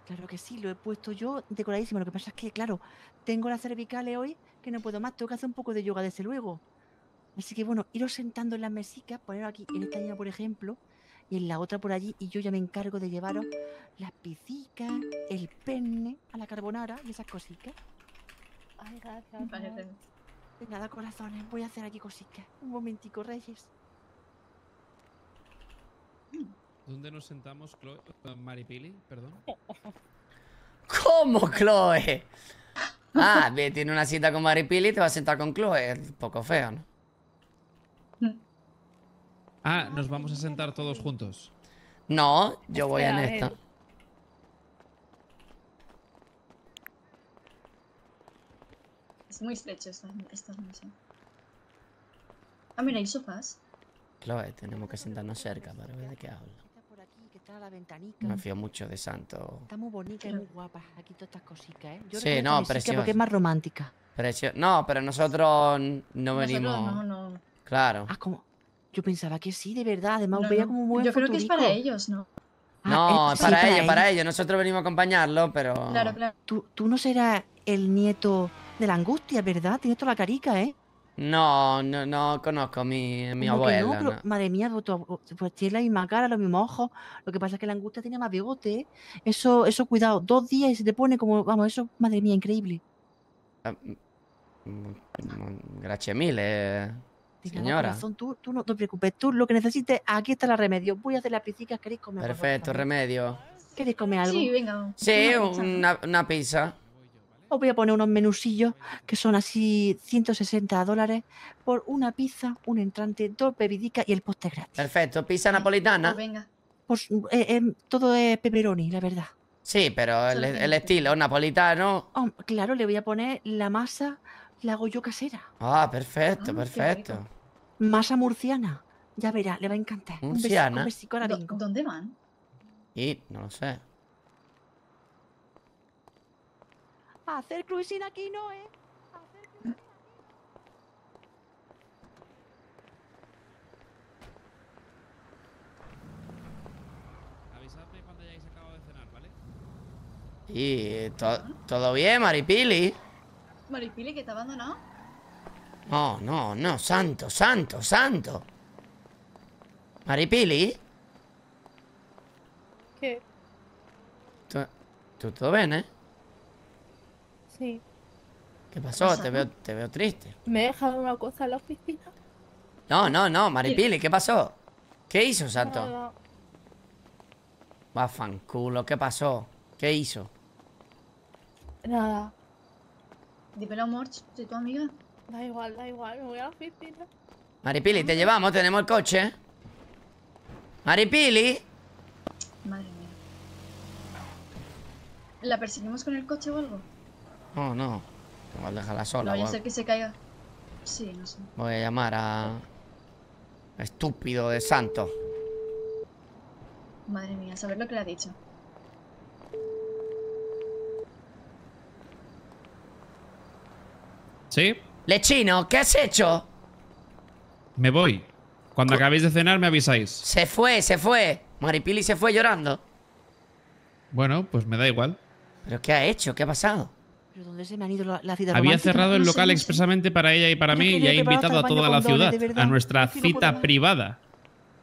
Claro que sí, lo he puesto yo decoradísimo. Lo que pasa es que, claro, tengo las cervicales hoy que no puedo más, tengo que hacer un poco de yoga desde luego. Así que bueno, iros sentando en las mesicas, poner aquí en esta línea, por ejemplo, y en la otra por allí, y yo ya me encargo de llevaros las picicas, el penne a la carbonara y esas cositas. Ay, gracias. De nada, corazones, voy a hacer aquí cositas. Un momentico, Reyes. ¿Dónde nos sentamos, Chloe? Ah, Maripili, perdón. ¿Cómo, Chloe? Ah, tiene una cita con Pili y te va a sentar con Chloe. Es poco feo, ¿no? Ah, nos vamos a sentar todos juntos. No, yo voy en esta. Eh. Es muy estrecho esta, mesa. Ah, mira, hay sofás. Chloe, tenemos que sentarnos cerca para ver de qué habla la ventanica. Me fío mucho de Santo. Está muy bonita y muy guapa. Aquí todas estas cositas, ¿eh? Yo sí, no, preciosa. Porque es más romántica. No, pero nosotros no venimos. No, no. Claro. Ah, como. Yo pensaba que sí, de verdad. Además, veía como muy Yo creo que es para ellos, ¿no? Ah, no, es eh, para, ellos, para, para ellos. Nosotros venimos a acompañarlo, pero. Claro, claro. Tú, tú no serás el nieto de la angustia, ¿verdad? Tienes toda la carica, ¿eh? No, no, no conozco a mi, mi abuela. Madre mía, pues tu, pues tiene la misma cara, los mismos ojos. Lo que pasa es que la angustia tenía más bigote. ¿eh? Eso, eso, cuidado, dos días y se te pone como, vamos, eso, madre mía, increíble. Ah, gracias mil, eh. Señora. Corazón, tú, tú, no te preocupes, tú lo que necesites, aquí está el remedio. Voy a hacer las pizzica, queréis comer Perfecto, remedio. ¿Queréis comer algo? Sí, venga. Sí, una, una pizza. Os voy a poner unos menusillos que son así 160 dólares por una pizza, un entrante, dos bebidicas y el poste gratis. Perfecto, pizza napolitana. Pues eh, eh, todo es pepperoni, la verdad. Sí, pero el, estilo napolitano. claro, le voy a poner la masa, la hago yo casera. Ah, perfecto, ah, perfecto. Masa murciana. Ya verá, le va a encantar. Murciana. Un besico, ¿Dónde van? Y no lo sé. Hacer cruising aquí no, ¿eh? Hacer aquí. Avisadme cuando hayáis acabado de cenar, ¿vale? Y todo bien, Maripili. Maripili, que te ha abandonado. No, no, no, santo, santo, santo. Maripili. ¿Qué? tú todo bien, eh? ¿Qué pues pasó? te, veo, triste. ¿Me he dejado una cosa en la oficina? No, no, no, Maripili, ¿qué pasó? ¿Qué hizo, Santo? Nada. ¿qué pasó? ¿Qué hizo? Nada. Dímelo, Morch, soy tu amiga. Da igual, da igual, me voy a la oficina. Maripili, te llevamos, tenemos el coche. Maripili. Madre mía. ¿La perseguimos con el coche o algo? Oh, no. Igual dejarla sola. No a ser que se caiga. Sí, no sé. Voy a llamar a... Estúpido de santo. Madre mía, saber lo que le ha dicho. ¿Sí? Lechino, ¿qué has hecho? Me voy. Cuando acabéis de cenar me avisáis. Se fue, se fue. Maripili se fue llorando. Bueno, pues me da igual. ¿Pero qué ha hecho? ¿Qué ha pasado? ¿Pero dónde se me han ido la, Había cerrado el local expresamente para ella y para mí y ha invitado a toda la ciudad, a nuestra cita privada.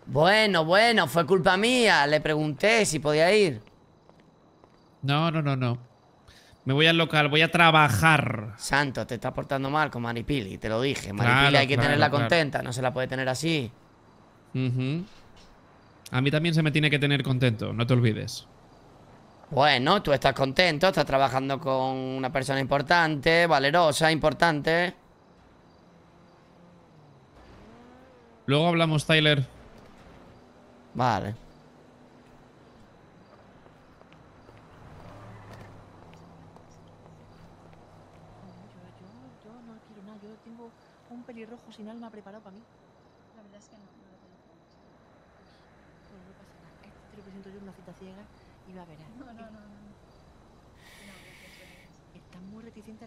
Bueno, bueno, fue culpa mía. Le pregunté si podía ir. No, no, no, no. Me voy al local, voy a trabajar. Santo, te estás portando mal con Maripili, te lo dije. Maripili hay que tenerla contenta, no se la puede tener así. A mí también se me tiene que tener contento, no te olvides. Bueno, tú estás contento, estás trabajando con una persona importante, valerosa, importante. Luego hablamos, Tyler. Vale. Yo, yo, yo no quiero nada, yo tengo un pelirrojo sin alma preparado para mí.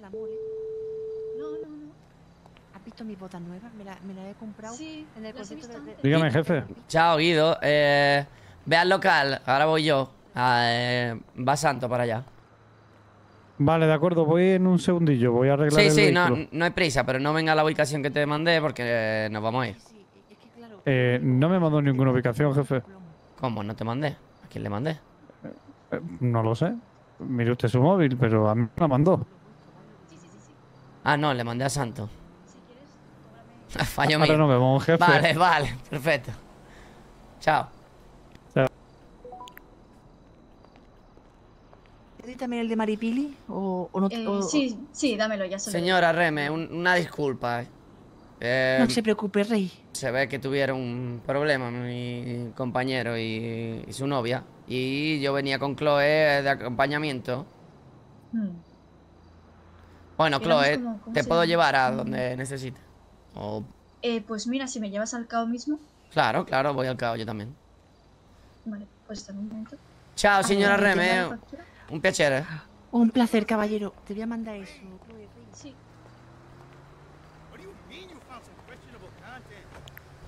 ¿eh? No, no, no. ¿Has visto mi botas nueva, Me, la, he comprado en el Dígame, jefe. Chao, Guido. Eh, ve al local, ahora voy yo. Ah, eh, va Santo para allá. Vale, de acuerdo, voy en un segundillo, voy a arreglar sí, Sí, sí, no, no, hay prisa, pero no venga a la ubicación que te mandé porque nos vamos a ir. no me mandó ninguna ubicación, jefe. ¿Cómo? ¿No te mandé? ¿A quién le mandé? no lo sé. Mire usted su móvil, pero a mí me la mandó. Ah, no, le mandé a Santo. Fallo Ahora mío. nos vemos, jefe. Vale, vale, perfecto. Chao. Chao. también el de Maripili? ¿O, eh, sí, sí, dámelo ya. Solo. Señora Reme, una disculpa. Eh, no se preocupe, Rey. Se ve que tuvieron un problema mi compañero y, su novia. Y yo venía con Chloe de acompañamiento. Mm. Bueno, Chloe, eh, te puedo llevar a donde necesites. Eh, pues mira, si me llevas al caos mismo. Claro, claro, voy al caos yo también. Vale, pues también un momento. Chao, señora Remeo. Un piacere. Eh. Un placer, caballero. Te voy a mandar eso. Sí.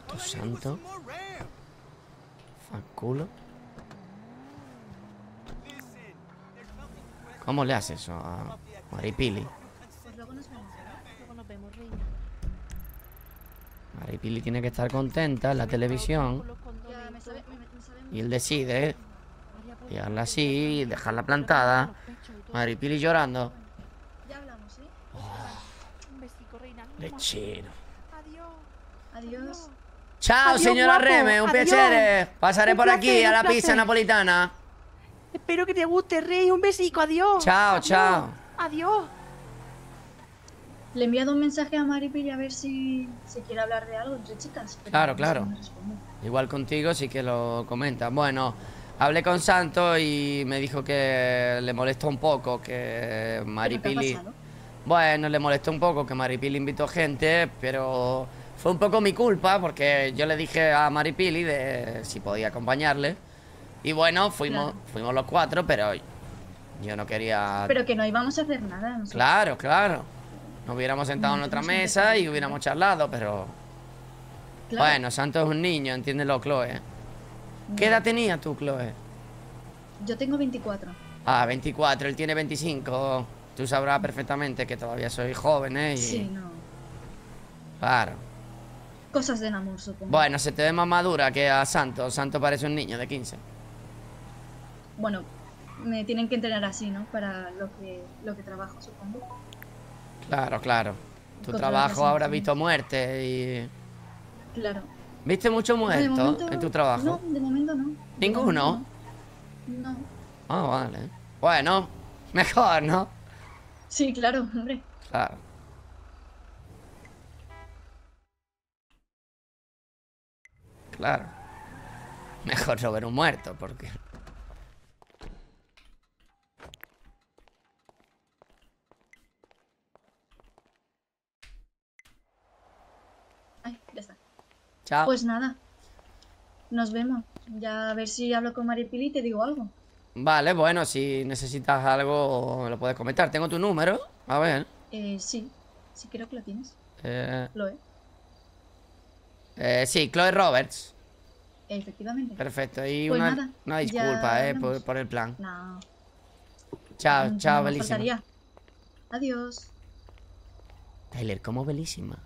Tu santo. ¿Cómo le haces eso a Maripili? Maripili tiene que estar contenta en la televisión. Y él decide Llegarla así, dejarla plantada. Maripili llorando. Le chido Adiós. Adiós. Chao, señora Reme, un eh. Pasaré por aquí a la pizza napolitana. Espero que te guste, Rey. Un besico. Adiós. Chao, chao. Adiós le he enviado un mensaje a Maripili a ver si, se quiere hablar de algo entre chicas. claro, claro. Igual contigo sí que lo comentan Bueno, hablé con Santo y me dijo que le molestó un poco que Maripili... Bueno, le molestó un poco que Maripili invitó gente, pero fue un poco mi culpa porque yo le dije a Maripili de si podía acompañarle. Y bueno, fuimos, fuimos los cuatro, pero yo no quería... Pero que no íbamos a hacer nada. No Claro, claro. Nos hubiéramos sentado en mm, otra mesa y hubiéramos charlado, pero... Bueno, Santo es un niño, entiéndelo, Chloe. ¿Qué edad tenía tú, Chloe? Yo tengo 24. Ah, 24, él tiene 25. Tú sabrás perfectamente que todavía soy joven, ¿eh? Sí, no. Claro. Cosas de amor, supongo. Bueno, se te ve más madura que a Santo. Santo parece un niño de 15. Bueno, me tienen que entrenar así, ¿no? Para lo que, lo que trabajo, supongo. Claro, claro. Tu trabajo habrá visto muerte y... Claro. ¿Viste mucho muerto en tu trabajo? No, de momento no. ¿Ninguno? No. Ah, vale. Bueno, mejor, ¿no? Sí, claro, hombre. Claro. Claro. Mejor no ver un muerto, porque... Chao. Pues nada. Nos vemos. Ya a ver si hablo con Maripili y te digo algo. Vale, bueno, si necesitas algo, lo puedes comentar. Tengo tu número. A ver. Eh, sí. Sí, creo que lo tienes. Eh... Chloe. Eh, sí, Chloe Roberts. Efectivamente. Perfecto. Y pues una, disculpa, eh, por, el plan. No. Chao, chao, Belísima. Adiós. Taylor, ¿cómo Belísima?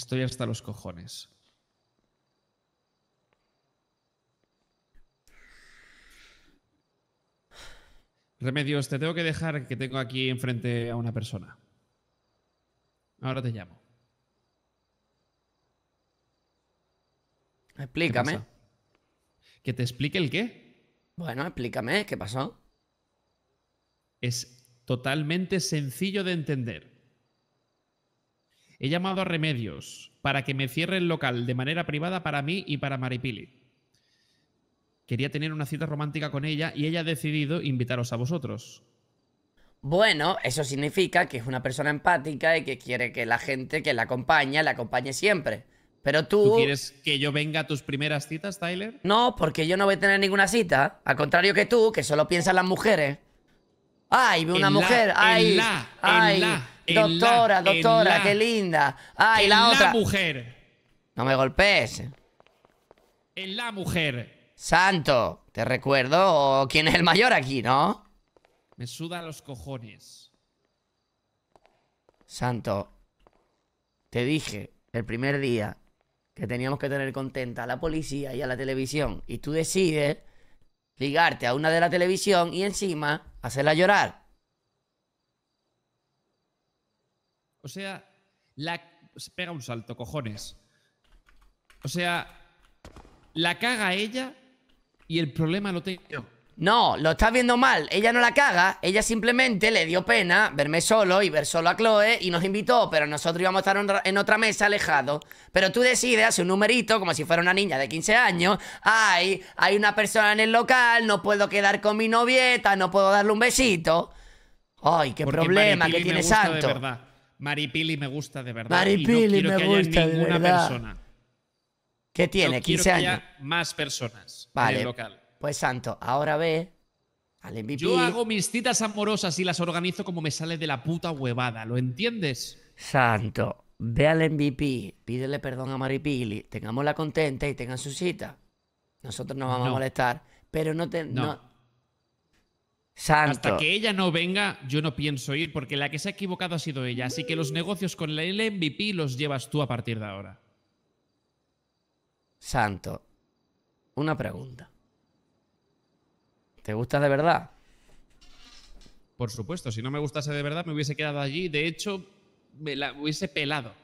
Estoy hasta los cojones. Remedios, te tengo que dejar que tengo aquí enfrente a una persona. Ahora te llamo. Explícame. ¿Que te explique el qué? Bueno, explícame, ¿qué pasó? Es totalmente sencillo de entender. He llamado a Remedios para que me cierre el local de manera privada para mí y para Maripili. Quería tener una cita romántica con ella y ella ha decidido invitaros a vosotros. Bueno, eso significa que es una persona empática y que quiere que la gente que la acompaña la acompañe siempre. Pero tú... quieres que yo venga a tus primeras citas, Tyler? No, porque yo no voy a tener ninguna cita. Al contrario que tú, que solo piensan las mujeres. ¡Ay, una mujer! ¡Ay! ¡Ay! doctora, doctora, qué linda. Ah, la, la otra. mujer. No me golpees. En la mujer. Santo, te recuerdo quién es el mayor aquí, ¿no? Me suda los cojones. Santo, te dije el primer día que teníamos que tener contenta a la policía y a la televisión. Y tú decides ligarte a una de la televisión y encima hacerla llorar. O sea, la... Pega un salto, cojones. O sea, la caga ella y el problema lo tengo No, lo estás viendo mal. Ella no la caga. Ella simplemente le dio pena verme solo y ver solo a Chloe y nos invitó, pero nosotros íbamos a estar en otra mesa alejado. Pero tú decides, hace un numerito, como si fuera una niña de 15 años. Ay, hay una persona en el local, no puedo quedar con mi novieta, no puedo darle un besito. Ay, qué problema que tiene Santo. Maripili me gusta de verdad. Maripili no me que gusta haya de Persona. ¿Qué tiene? 15 años. haya más personas vale. en el local. Pues santo, ahora ve al MVP. Yo hago mis citas amorosas y las organizo como me sale de la puta huevada, ¿lo entiendes? Santo, ve al MVP, pídele perdón a Maripili, tengámosla contenta y tengan su cita. Nosotros nos vamos a molestar, pero no, te, Santo. Hasta que ella no venga, yo no pienso ir, porque la que se ha equivocado ha sido ella. Así que los negocios con la LMVP los llevas tú a partir de ahora. Santo, una pregunta. ¿Te gusta de verdad? Por supuesto, si no me gustase de verdad me hubiese quedado allí. De hecho, me la hubiese pelado.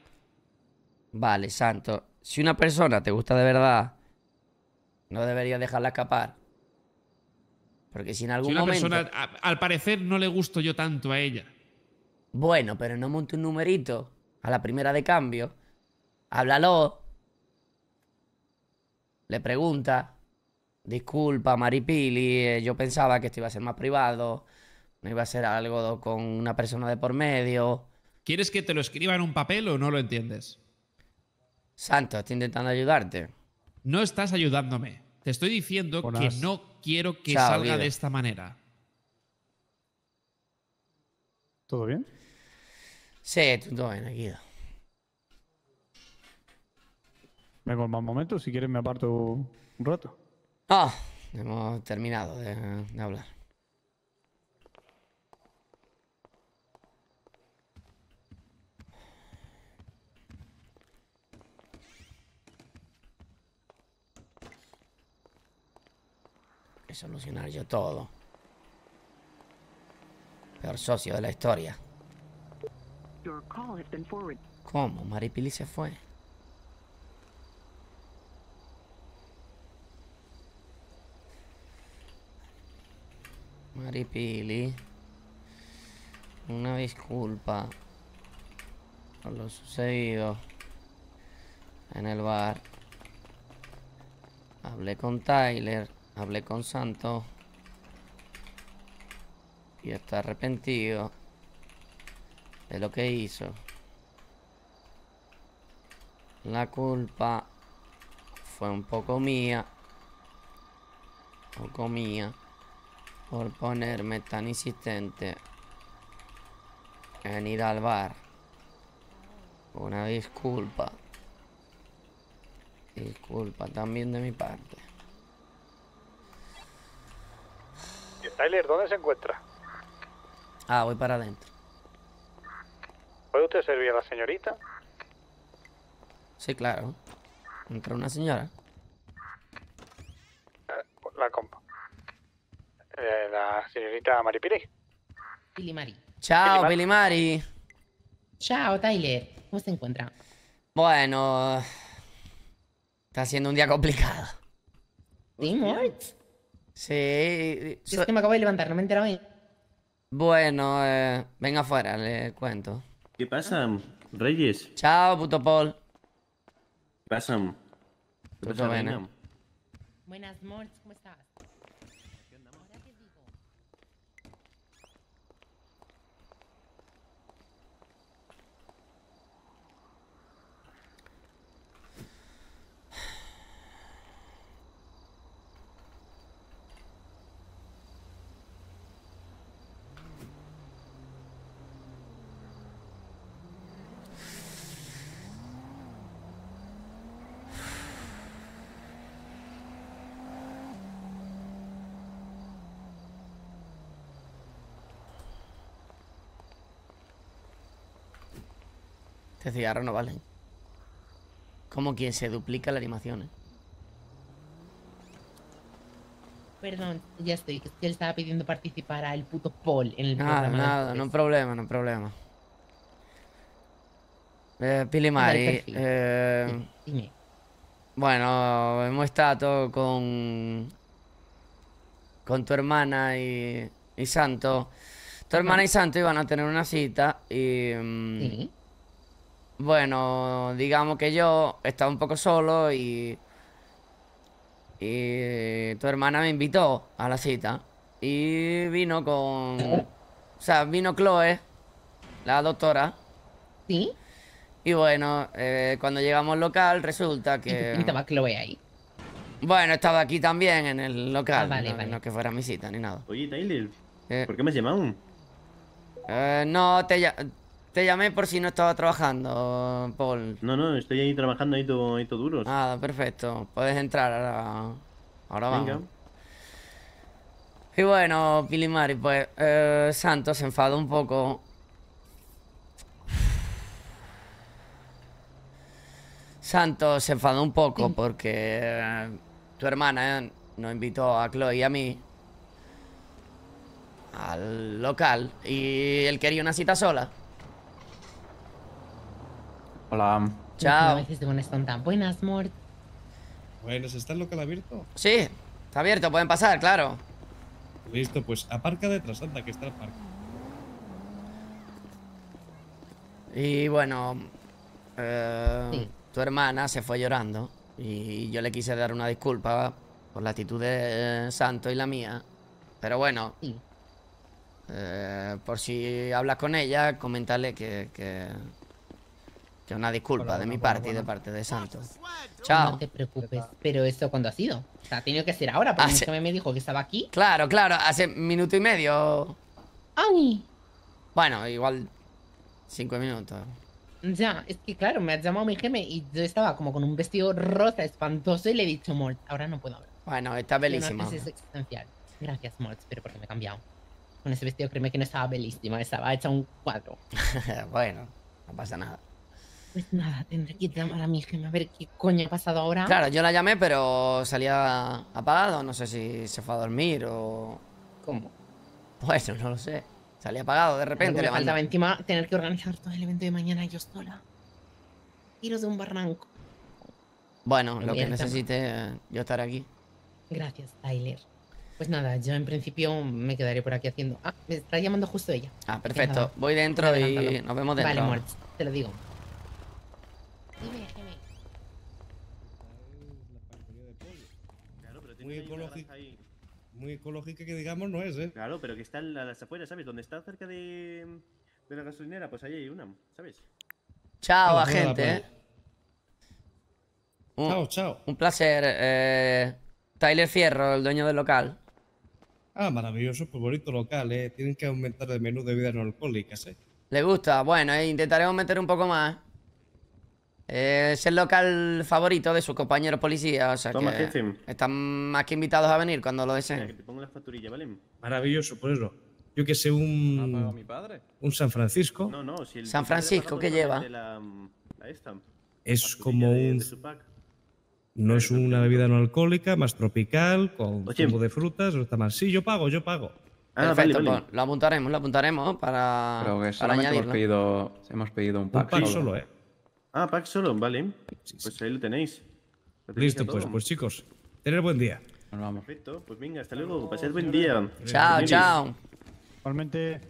Vale, Santo. Si una persona te gusta de verdad, no debería dejarla escapar. Porque si en algún momento... al parecer, no le gusto yo tanto a ella. Bueno, pero no monte un numerito a la primera de cambio. Háblalo. Le pregunta. Disculpa, Maripili, eh, yo pensaba que esto iba a ser más privado. No iba a ser algo con una persona de por medio. ¿Quieres que te lo escriba en un papel o no lo entiendes? Santo, estoy intentando ayudarte. No estás ayudándome. Te estoy diciendo que no quiero que salga de esta manera. ¿Todo bien? Sí, todo bien, aquí. Vengo más momentos, si quieres me aparto un rato. Ah, hemos terminado de hablar. solucionar yo todo. Peor socio de la historia. ¿Cómo? Maripili se fue. Maripili. Una disculpa por lo sucedido en el bar. Hablé con Tyler. Hablé con Santos. Y está arrepentido de lo que hizo. La culpa fue un poco mía. Poco mía. Por ponerme tan insistente en ir al bar. Una disculpa. Disculpa también de mi parte. Tyler, ¿dónde se encuentra? Ah, voy para adentro. ¿Puede usted servir a la señorita? Sí, claro. Entra una señora. Eh, la compa. Eh, la señorita Maripiri. Pili Mari. Chao, Pili Mari. Chao, Tyler. ¿Cómo se encuentra? Bueno. Está siendo un día complicado. ¿Sí, Sí. Es que me acabo de levantar, no me he enterado Bueno, eh, venga afuera, le cuento. ¿Qué pasa, Reyes? Chao, puto Paul. ¿Qué pasa? ¿Qué pasa, Buenas, Morts, ¿cómo estás? cigarro no vale Como quien se duplica la animación, ¿eh? Perdón, ya estoy. que él estaba pidiendo participar al puto Paul en el nada, programa. Nada, no problema, no problema. Eh, Pili Mari, eh, Dime. Bueno, hemos estado con. con tu hermana y, y Santo. Tu hermana y Santo iban a tener una cita y. Mm, bueno, digamos que yo estaba un poco solo y... Y tu hermana me invitó a la cita. Y vino con... O sea, vino Chloe, la doctora. ¿Sí? Y bueno, eh, cuando llegamos al local resulta que... ¿Y estaba Chloe ahí? Bueno, estaba aquí también en el local. Ah, vale, vale. no, que fuera mi cita ni nada. Oye, Tyler, eh. ¿por qué me has eh, no, te, te llamé por si no estaba trabajando, Paul. No, no, estoy ahí trabajando, ahí todo, ahí todo duro. Ah, perfecto. Puedes entrar ahora. Ahora vamos. Y bueno, Pilimari, pues eh, Santos se enfada un poco. Santos se enfadó un poco porque eh, tu hermana eh, nos invitó a Chloe y a mí al local y él quería una cita sola. Hola. Chao. No hiciste tan buenas, Mort. Bueno, ¿está el local abierto? Sí, está abierto, pueden pasar, claro. Listo, pues aparca detrás, Santa, que está el parque. Y bueno, eh, tu hermana se fue llorando y yo le quise dar una disculpa por la actitud de eh, Santo y la mía. Pero bueno, eh, por si hablas con ella, comentarle que que una disculpa de mi parte y de parte de Santos Chao. No te preocupes, pero esto cuando ha sido. O sea, ha tenido que ser ahora, porque hace... me dijo que estaba aquí. Claro, claro, hace minuto y medio. Ay. Bueno, igual cinco minutos. Ya, es que claro, me ha llamado mi geme y yo estaba como con un vestido rosa espantoso y le he dicho, Mort, ahora no puedo hablar. Bueno, está bellísimo Gracias, Mort, pero porque me he cambiado. Con ese vestido créeme que no estaba bellísima, estaba hecha un cuadro. bueno, no pasa nada. Pues nada, tendré que llamar a mi gema a ver qué coño ha pasado ahora. Claro, yo la llamé, pero salía apagado. No sé si se fue a dormir o. ¿Cómo? Pues no lo sé. Salía apagado de repente. me faltaba encima tener que organizar todo el evento de mañana yo sola. Tiro de un barranco. Bueno, lo que necesite, yo estar aquí. Gracias, Tyler. Pues nada, yo en principio me quedaré por aquí haciendo. Ah, me está llamando justo ella. Ah, perfecto. Voy dentro y nos vemos dentro. Vale, muerto, te lo digo muy ecológica. Muy ecológica que digamos no es, ¿eh? Claro, pero que está en las afueras, ¿sabes? Donde está cerca de, de la gasolinera, pues ahí hay una, ¿sabes? Chao, agente, ¿eh? Pues. chao, chao. Un placer. Eh, Tyler Fierro, el dueño del local. Ah, maravilloso, pues bonito local, ¿eh? Tienen que aumentar el menú de bebidas no alcohólicas, ¿eh? Le gusta. Bueno, eh, intentaremos meter un poco más. Es el local favorito de su compañero policía o sea que están más que invitados a venir cuando lo deseen. Maravilloso, por eso. Yo que sé, un... Un San Francisco. San Francisco, ¿qué lleva? Mm, es como un... no es una bebida no alcohólica, más tropical, con tipo de frutas, está mal. Sí, yo pago, yo pago. Ah, perfecto, pues, lo apuntaremos, lo apuntaremos para, para Hemos pedido, un pack. Un pack solo, solo eh. Ah, pack solo, vale. Pues ahí lo tenéis. Listo, pues, pues chicos. Tener buen día. Nos vamos. Perfecto, pues venga, hasta luego. Pasad buen día. Chao, chao. Igualmente.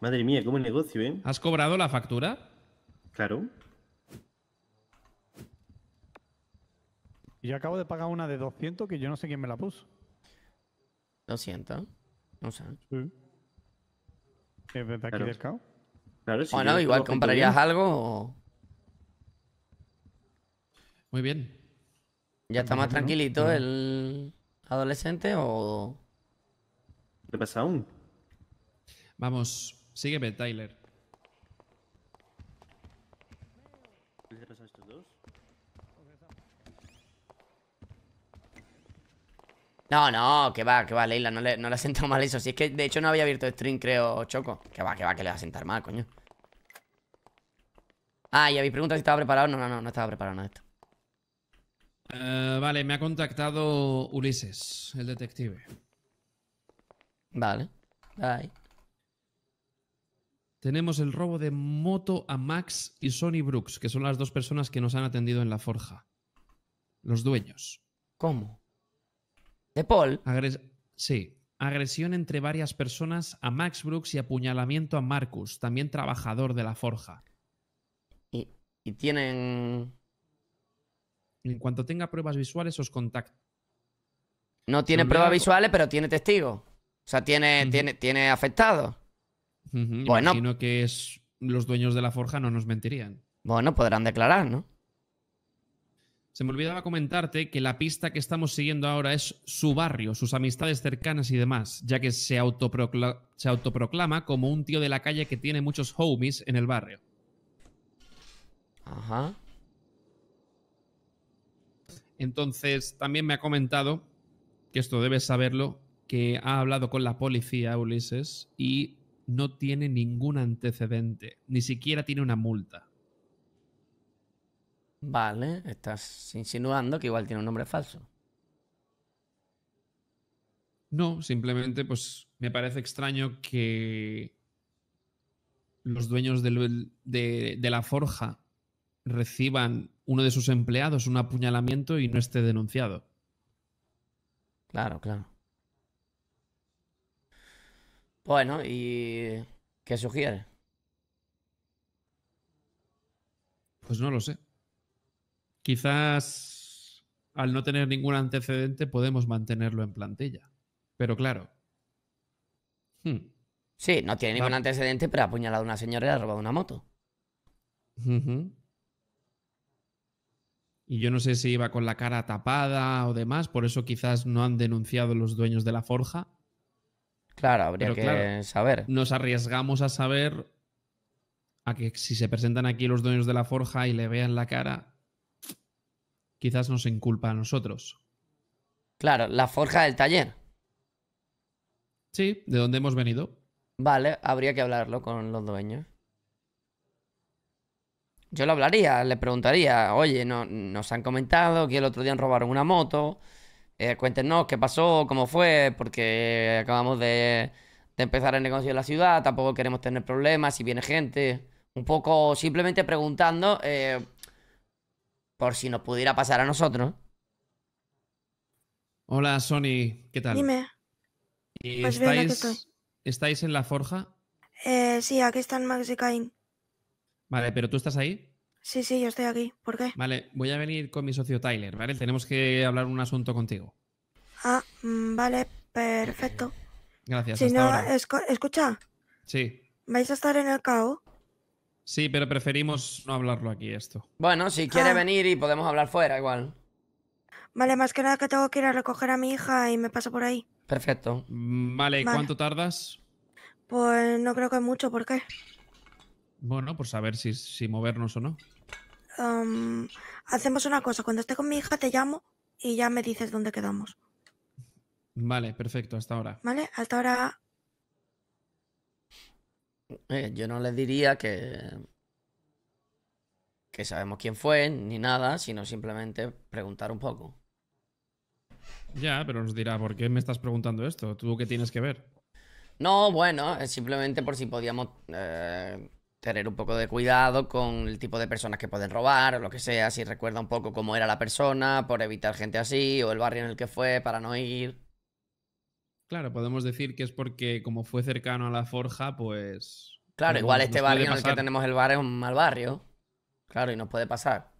Madre mía, cómo el negocio, ¿eh? ¿Has cobrado la factura? Claro. Y yo acabo de pagar una de 200 que yo no sé quién me la puso. 200. No sé. Es de aquí del bueno, igual comprarías algo Muy bien. ¿Ya está más tranquilito el adolescente o...? ¿Qué pasa aún? Vamos, sígueme, Tyler. No, no, que va, que va, Leila, no le, no ha sentado mal eso. Si es que de hecho no había abierto stream, creo, Choco. Que va, que va, que le va a sentar mal, coño. Ah, y habéis preguntado si estaba preparado. No, no, no, no estaba preparado nada esto. Eh, vale, me ha contactado Ulises, el detective. Vale, bye. Tenemos el robo de moto a Max y Sonny Brooks, que son las dos personas que nos han atendido en la forja. Los dueños. ¿Cómo? De Paul. sí. Agresión entre varias personas a Max Brooks y apuñalamiento a Marcus, también trabajador de la forja. Y, tienen. En cuanto tenga pruebas visuales, os contacto. No tiene pruebas visuales, pero tiene testigo. O sea, tiene, tiene, tiene afectados. Bueno. Imagino que es los dueños de la forja no nos mentirían. Bueno, podrán declarar, ¿no? Se me olvidaba comentarte que la pista que estamos siguiendo ahora es su barrio, sus amistades cercanas y demás, ya que se, se autoproclama como un tío de la calle que tiene muchos homies en el barrio. Ajá. Entonces, también me ha comentado, que esto debes saberlo, que ha hablado con la policía, Ulises, y no tiene ningún antecedente, ni siquiera tiene una multa. Vale, estás insinuando que igual tiene un nombre falso. No, simplemente pues me parece extraño que los dueños de, de la forja reciban uno de sus empleados un apuñalamiento y no esté denunciado. Claro, claro. Bueno, ¿y qué sugiere? Pues no lo sé. Quizás al no tener ningún antecedente podemos mantenerlo en plantilla. Pero claro. Hmm. Sí, no tiene ningún antecedente, pero ha apuñalado a una señora y ha robado una moto. Y yo no sé si iba con la cara tapada o demás, por eso quizás no han denunciado los dueños de la forja. Claro, habría que saber. Nos arriesgamos a saber a que si se presentan aquí los dueños de la forja y le vean la cara, quizás nos inculpa a nosotros. Claro, la forja del taller. Sí, de dónde hemos venido. Vale, habría que hablarlo con los dueños. Yo lo hablaría, le preguntaría, oye, no, nos han comentado que el otro día robaron una moto, eh, cuéntenos qué pasó, cómo fue, porque acabamos de, empezar el negocio en la ciudad, tampoco queremos tener problemas si viene gente. Un poco simplemente preguntando eh, por si nos pudiera pasar a nosotros. Hola, Sony, ¿qué tal? Dime. Pues estáis, en la forja? Eh, sí, aquí están Max y Cain. Vale, pero tú estás ahí. Sí, sí, yo estoy aquí. ¿Por qué? Vale, voy a venir con mi socio Tyler, ¿vale? Tenemos que hablar un asunto contigo. Ah, mm, vale, perfecto. Gracias. Si no, escucha. Sí. ¿Vais a estar en el caos? Sí, pero preferimos no hablarlo aquí, esto. Bueno, si quiere ah. venir y podemos hablar fuera, igual. Vale, más que nada que tengo que ir a recoger a mi hija y me paso por ahí. Perfecto. Mm, vale, ¿cuánto tardas? Pues no creo que mucho, ¿por qué? Bueno, por saber si, si movernos o no. hacemos una cosa, cuando esté con mi hija te llamo y ya me dices dónde quedamos. Vale, perfecto, hasta ahora. Vale, hasta ahora. Eh, yo no les diría que, que sabemos quién fue ni nada, sino simplemente preguntar un poco. Ya, pero nos dirá, ¿por qué me estás preguntando esto? ¿Tú qué tienes que ver? No, bueno, simplemente por si podíamos eh, tener un poco de cuidado con el tipo de personas que pueden robar o lo que sea, si recuerda un poco cómo era la persona, por evitar gente así, o el barrio en el que fue, para no ir. Claro, podemos decir que es porque como fue cercano a la forja, pues... Claro, igual este barrio en el que tenemos el bar es un mal barrio. Claro, y nos puede pasar.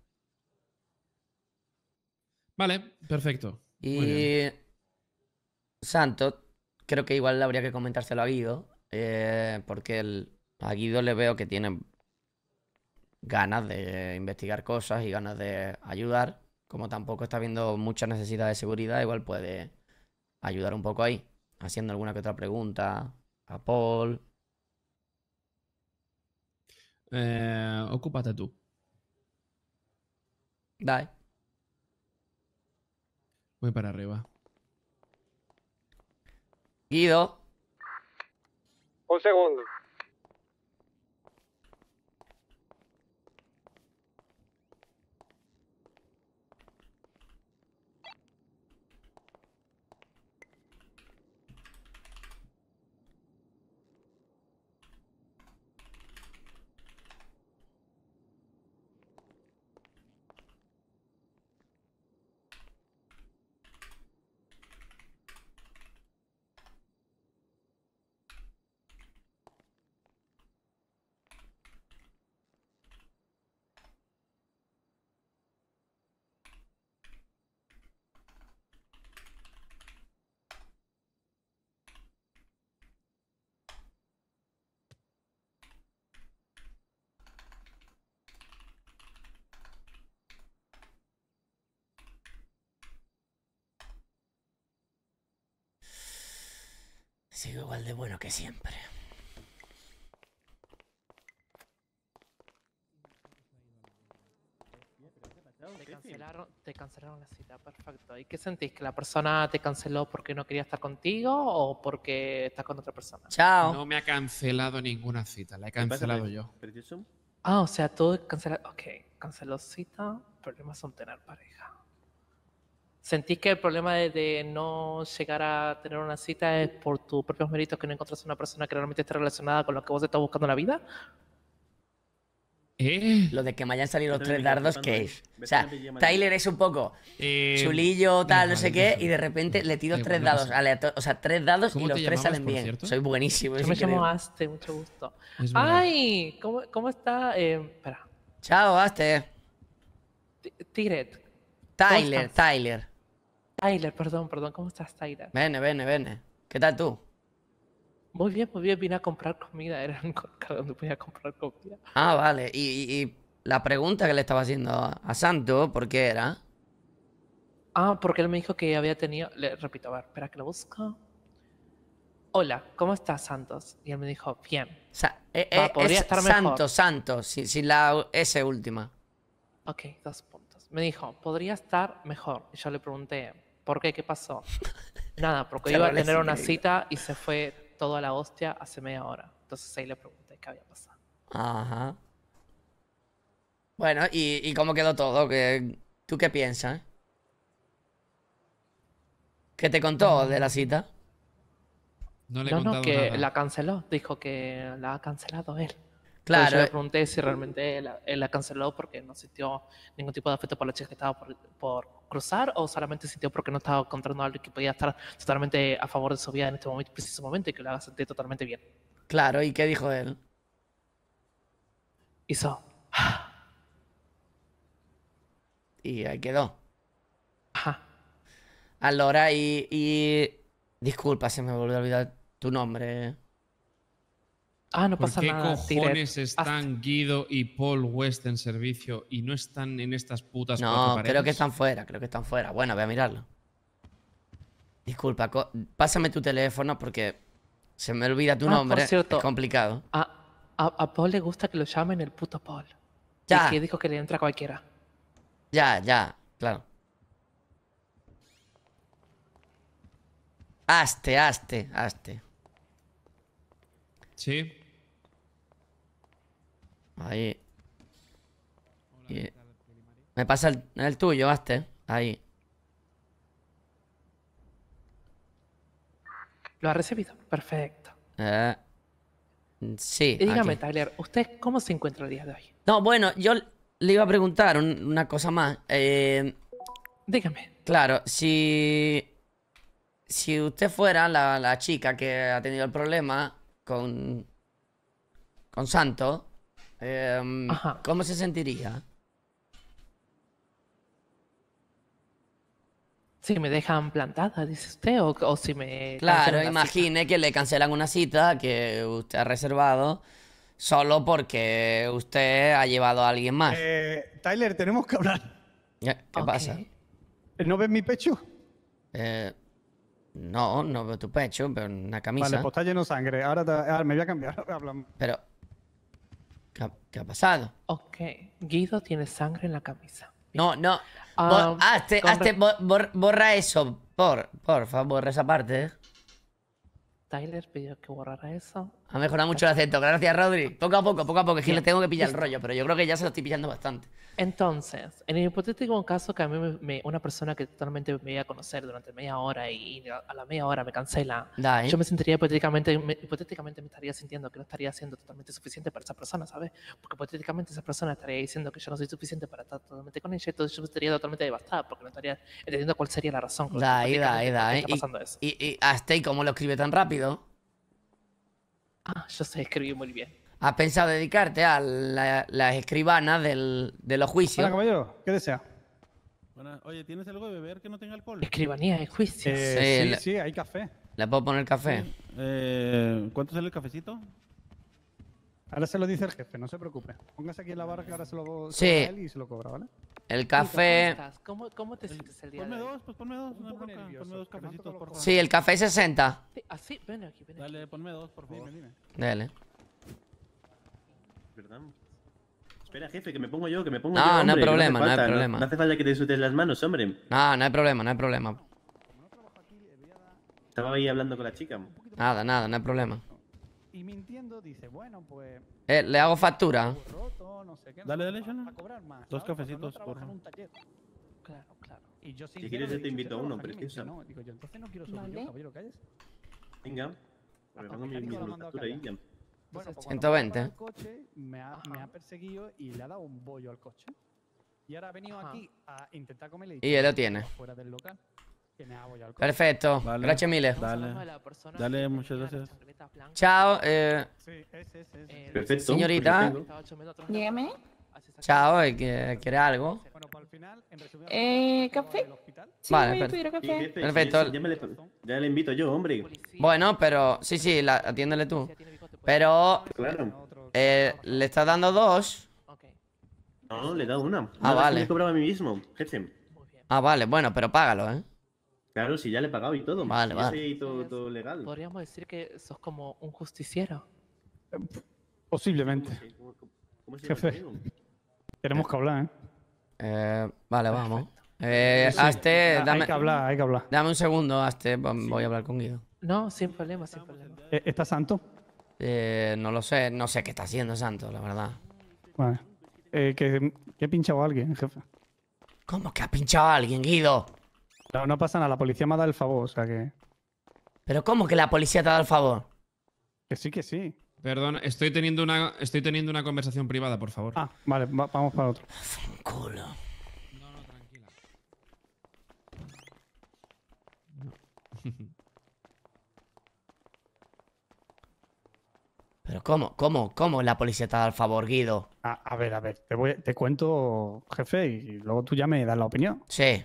Vale, perfecto. Y Santos, creo que igual habría que comentárselo a Guido, eh, porque el, a Guido le veo que tiene ganas de investigar cosas y ganas de ayudar. Como tampoco está viendo mucha necesidad de seguridad, igual puede ayudar un poco ahí haciendo alguna que otra pregunta a Paul. Eh, ocúpate tú. Dai. Voy para arriba. Guido. Un segundo. sigo igual de bueno que siempre. Te cancelaron, la cita, perfecto. ¿Y qué sentís? ¿Que la persona te canceló porque no quería estar contigo o porque estás con otra persona? Chao. No me ha cancelado ninguna cita, la he cancelado yo. Ah, o sea, tú cancelado. Ok, canceló cita, problemas son tener pareja. ¿Sentís que el problema de, no llegar a tener una cita es por tus propios méritos que no a una persona que realmente esté relacionada con lo que vos estás buscando en la vida? ¿Eh? Lo de que me hayan salido los tres dardos, ¿qué es? O sea, Tyler es un poco eh, chulillo, tal, no sé qué, y de repente le tiro eh, tres dados O sea, tres dados y los tres salen bien. Soy buenísimo. Yo me llamo Aste, mucho gusto. ¡Ay! ¿Cómo, cómo está? Eh, espera. Chao, Aste. Tigret. Tyler, Tyler. Tyler, perdón, perdón, ¿cómo estás, Tyler? Vene, vene, vene. ¿Qué tal tú? Muy bien, muy bien, vine a comprar comida, era un lugar donde podía comprar comida. Ah, vale, y, la pregunta que le estaba haciendo a Santo, ¿por qué era? Ah, porque él me dijo que había tenido. repito, a ver, espera que lo busco. Hola, ¿cómo estás, Santos? Y él me dijo, bien. O sea, eh, eh, podría estar mejor. Santos, Santos, sin, sin, la S última. Ok, dos puntos. Me dijo, podría estar mejor. Y yo le pregunté, ¿Por qué? ¿Qué pasó? Nada, porque iba a tener una cita y se fue todo a la hostia hace media hora. Entonces ahí le pregunté qué había pasado. Ajá. Bueno, ¿y, cómo quedó todo? ¿Qué, ¿Tú qué piensas? ¿Qué te contó de la cita? No le no, no, que la canceló. Dijo que la ha cancelado él. Claro. yo le eh. pregunté si realmente él, la canceló porque no sintió ningún tipo de afecto por la chica que estaba por cruzar o solamente sintió porque no estaba encontrando algo que podía estar totalmente a favor de su vida en este momento, preciso momento y que lo haga sentir totalmente bien? Claro, ¿y qué dijo él? Hizo. Y ahí quedó. Ajá. Allora, y, y... Disculpa, si me volvió a olvidar tu nombre. Ah, no pasa ¿Por qué cojones están Guido y Paul West en servicio y no están en estas putas No, creo que están fuera, creo que están fuera. Bueno, voy a mirarlo. Disculpa, pásame tu teléfono porque se me olvida tu ah, nombre. es complicado. A, Paul le gusta que lo llamen el puto Paul. Ya. Y que dijo que le entra cualquiera. Ya, ya, claro. Aste, aste, aste. Sí. Ahí. Me pasa el, tuyo, Baste Ahí. ¿Lo ha recibido? Perfecto. Eh, sí. dígame, aquí. ¿usted cómo se encuentra el día de hoy? No, bueno, yo le iba a preguntar una cosa más. Eh, dígame. Claro, si. Si usted fuera la, la chica que ha tenido el problema, con, con Santo, em, ¿cómo se sentiría? Si me dejan plantada, dice usted, o, si me... Claro, imagine que le cancelan una cita que usted ha reservado solo porque usted ha llevado a alguien más. Eh, Tyler, tenemos que hablar. Eh, ¿Qué pasa? ¿No ves mi pecho? Eh, no, no veo tu pecho, veo una camisa. Vale, pues está lleno de sangre. Ahora, ah, me voy a cambiar. Pero. ¿qué ha, pasado? Ok. Guido tiene sangre en la camisa. No, no. Ah, ah, este, este, borra eso. Por, por favor, borra esa parte. Eh. Tyler pidió que borrara eso. Ha mejorado mucho el acento. Gracias, Rodri. Poco a poco, poco a poco. Es le tengo que pillar el rollo, pero yo creo que ya se lo estoy pillando bastante. Entonces, en el hipotético caso que a mí me, una persona que totalmente me iba a conocer durante media hora y, a la media hora me cancela, yo me sentiría hipotéticamente, me, hipotéticamente me estaría sintiendo que no estaría siendo totalmente suficiente para esa persona, ¿sabes? Porque hipotéticamente esa persona estaría diciendo que yo no soy suficiente para estar totalmente con ella, entonces yo estaría totalmente devastada porque no estaría entendiendo cuál sería la razón. Da, y da, y y, y, y hasta ahí, ¿cómo lo escribe tan rápido? Ah, yo sé escribir muy bien. ¿Has pensado dedicarte a las escribanas del- de los juicios? Hola, caballero. ¿Qué desea? bueno Oye, ¿tienes algo de beber que no tenga alcohol? Escribanía de juicio. Eh, sí, sí, hay café. ¿Le puedo poner café? Eh, ¿Cuánto sale el cafecito? Ahora se lo dice el jefe, no se preocupe. Póngase aquí en la barra que ahora se lo, se y se lo cobra, ¿vale? El café. ¿Cómo, ¿Cómo, te pues, sientes el día ponme de hoy? Dos, pues ponme dos, ponme dos cafecitos, por Sí, el café 60. Ah, Dale, ponme dos, por favor. Dale. ¿Verdad? Espera, jefe, que me pongo yo, que me pongo yo. Hombre, no, hay problema, no, hay problema. No, hace falta que te sutes las manos, hombre. No, no hay problema, no hay problema. Estaba ahí hablando con la chica. Nada, nada, no hay problema. Y mintiendo dice, bueno, pues... Eh, le hago factura. Roto, no sé qué, dale, dale, Shana. Dos cafecitos, por favor. Claro, claro. Y yo si quieres yo te invito a uno, pero es que No, digo yo, entonces no quiero subir ¿Vale? yo, caballero, calles. Venga. Pues, a pongo mi, factura ahí, ya. Bueno, 120. Pues, el coche, me, ha, me ha perseguido y le ha dado un bollo al coche. Y ahora ha venido Ajá. aquí a intentar comerle. Y, y él lo tiene. Pues, fuera del local. Perfecto. gracias miles Dale, muchas gracias. Chao. Eh, eh, Perfecto. Señorita. Dígame. Chao, eh, ¿quiere algo? Eh, café. vale, perfecto. Café. perfecto. Ya, le, invito yo, hombre. Bueno, pero sí, sí, atiéndele tú. Pues. Pero eh, le estás dando dos. No, le he dado una. Ah, vale. Ah, vale, bueno, pero págalo, ¿eh? Claro, si ya le he pagado y todo. Vale, vale. legal. Podríamos decir que sos como un justiciero. Eh, posiblemente. Jefe, tenemos que hablar, ¿eh? eh vale, vamos. Eh, ah, dame, hay que hablar, hay que hablar. Dame un segundo, Aste, voy a hablar con Guido. No, sin problema, sin problema. Eh, ¿Está Santo? no lo sé, no sé qué está haciendo Santo, la verdad. Vale. ha pinchado a alguien, jefe. ¿Cómo que ha pinchado a alguien, Guido? No, no pasa nada, la policía me ha dado el favor, o sea que. ¿Pero cómo que la policía te ha dado el favor? Que sí, que sí. Perdón, estoy teniendo una, estoy teniendo una conversación privada, por favor. Ah, vale, vamos para otro. No, no, tranquila. Pero ¿cómo? ¿Cómo? ¿Cómo la policía te ha dado el favor, Guido? A, ver, a ver, te, te cuento, jefe, y luego tú ya me das la opinión. Sí.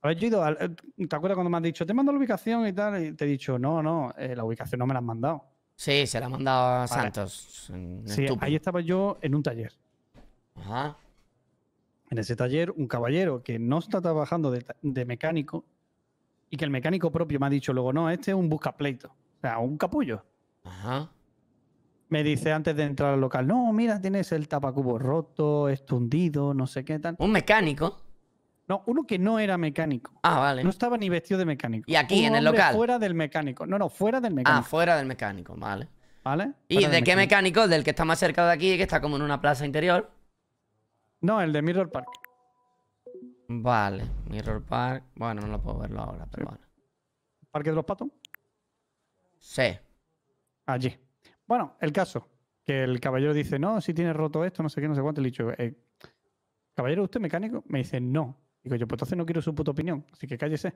A eh, ¿Te acuerdas cuando me has dicho, te mando la ubicación y tal? Y te he dicho, no, no, eh, la ubicación no me la has mandado. Sí, se la ha mandado a Santos. Sí, ahí estaba yo en un taller. Ajá. En ese taller, un caballero que no está trabajando de, de mecánico y que el mecánico propio me ha dicho luego, no, este es un buscapleito. O sea, un capullo. Ajá. Me dice antes de entrar al local, no, mira, tienes el tapacubo roto, estundido, no sé qué tal. ¿Un mecánico? No, uno que no era mecánico. Ah, vale. No estaba ni vestido de mecánico. ¿Y aquí, en el local? Fuera del mecánico. No, no, fuera del ah, mecánico. Ah, fuera del mecánico, vale. ¿Vale? ¿Y de qué mecánico? ¿Del que está más cerca de aquí, que está como en una plaza interior? No, el de Mirror Park. Vale, Mirror Park. Bueno, no lo puedo verlo ahora, pero bueno. ¿Parque de los Patos? Sí. Allí. Bueno, el caso. Que el caballero dice, no, si tiene roto esto, no sé qué, no sé cuánto. Le he dicho, eh, caballero, ¿usted mecánico? Me dice, no yo, pues entonces no quiero su puta opinión, así que cállese.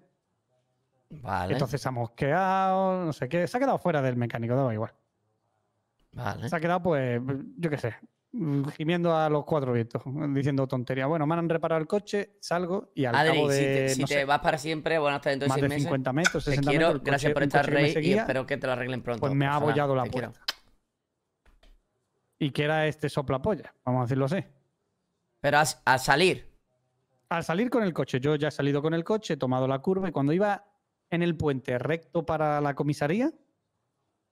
Vale. Entonces se ha mosqueado, no sé qué. Se ha quedado fuera del mecánico, da igual. Vale. Se ha quedado, pues, yo qué sé, gimiendo a los cuatro vientos, diciendo tontería. Bueno, me han reparado el coche, salgo y al Adri, cabo de, si te, no sé, vas para siempre, bueno, hasta dentro de más de 50 metros, quiero, gracias por estar rey y espero que te lo arreglen pronto. Pues me ha abollado la puerta. Y que era este polla? vamos a decirlo así. Pero al a salir. Al salir con el coche, yo ya he salido con el coche, he tomado la curva y cuando iba en el puente recto para la comisaría,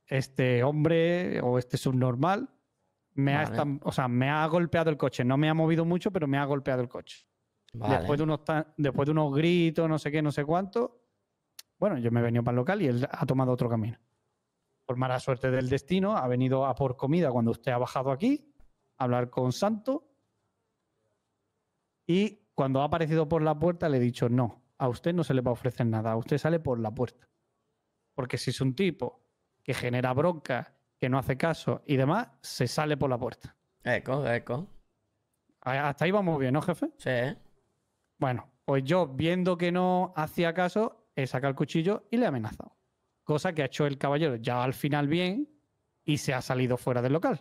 este hombre o este subnormal me, ha, o sea, me ha golpeado el coche. No me ha movido mucho, pero me ha golpeado el coche. Después, de unos después de unos gritos, no sé qué, no sé cuánto. Bueno, yo me he venido para el local y él ha tomado otro camino. Por mala suerte del destino, ha venido a por comida cuando usted ha bajado aquí, a hablar con Santo. Y cuando ha aparecido por la puerta le he dicho, no, a usted no se le va a ofrecer nada, a usted sale por la puerta. Porque si es un tipo que genera bronca, que no hace caso y demás, se sale por la puerta. Eco, eco. Ah, hasta ahí vamos bien, ¿no, jefe? Sí. Bueno, pues yo, viendo que no hacía caso, he sacado el cuchillo y le he amenazado. Cosa que ha hecho el caballero ya al final bien y se ha salido fuera del local.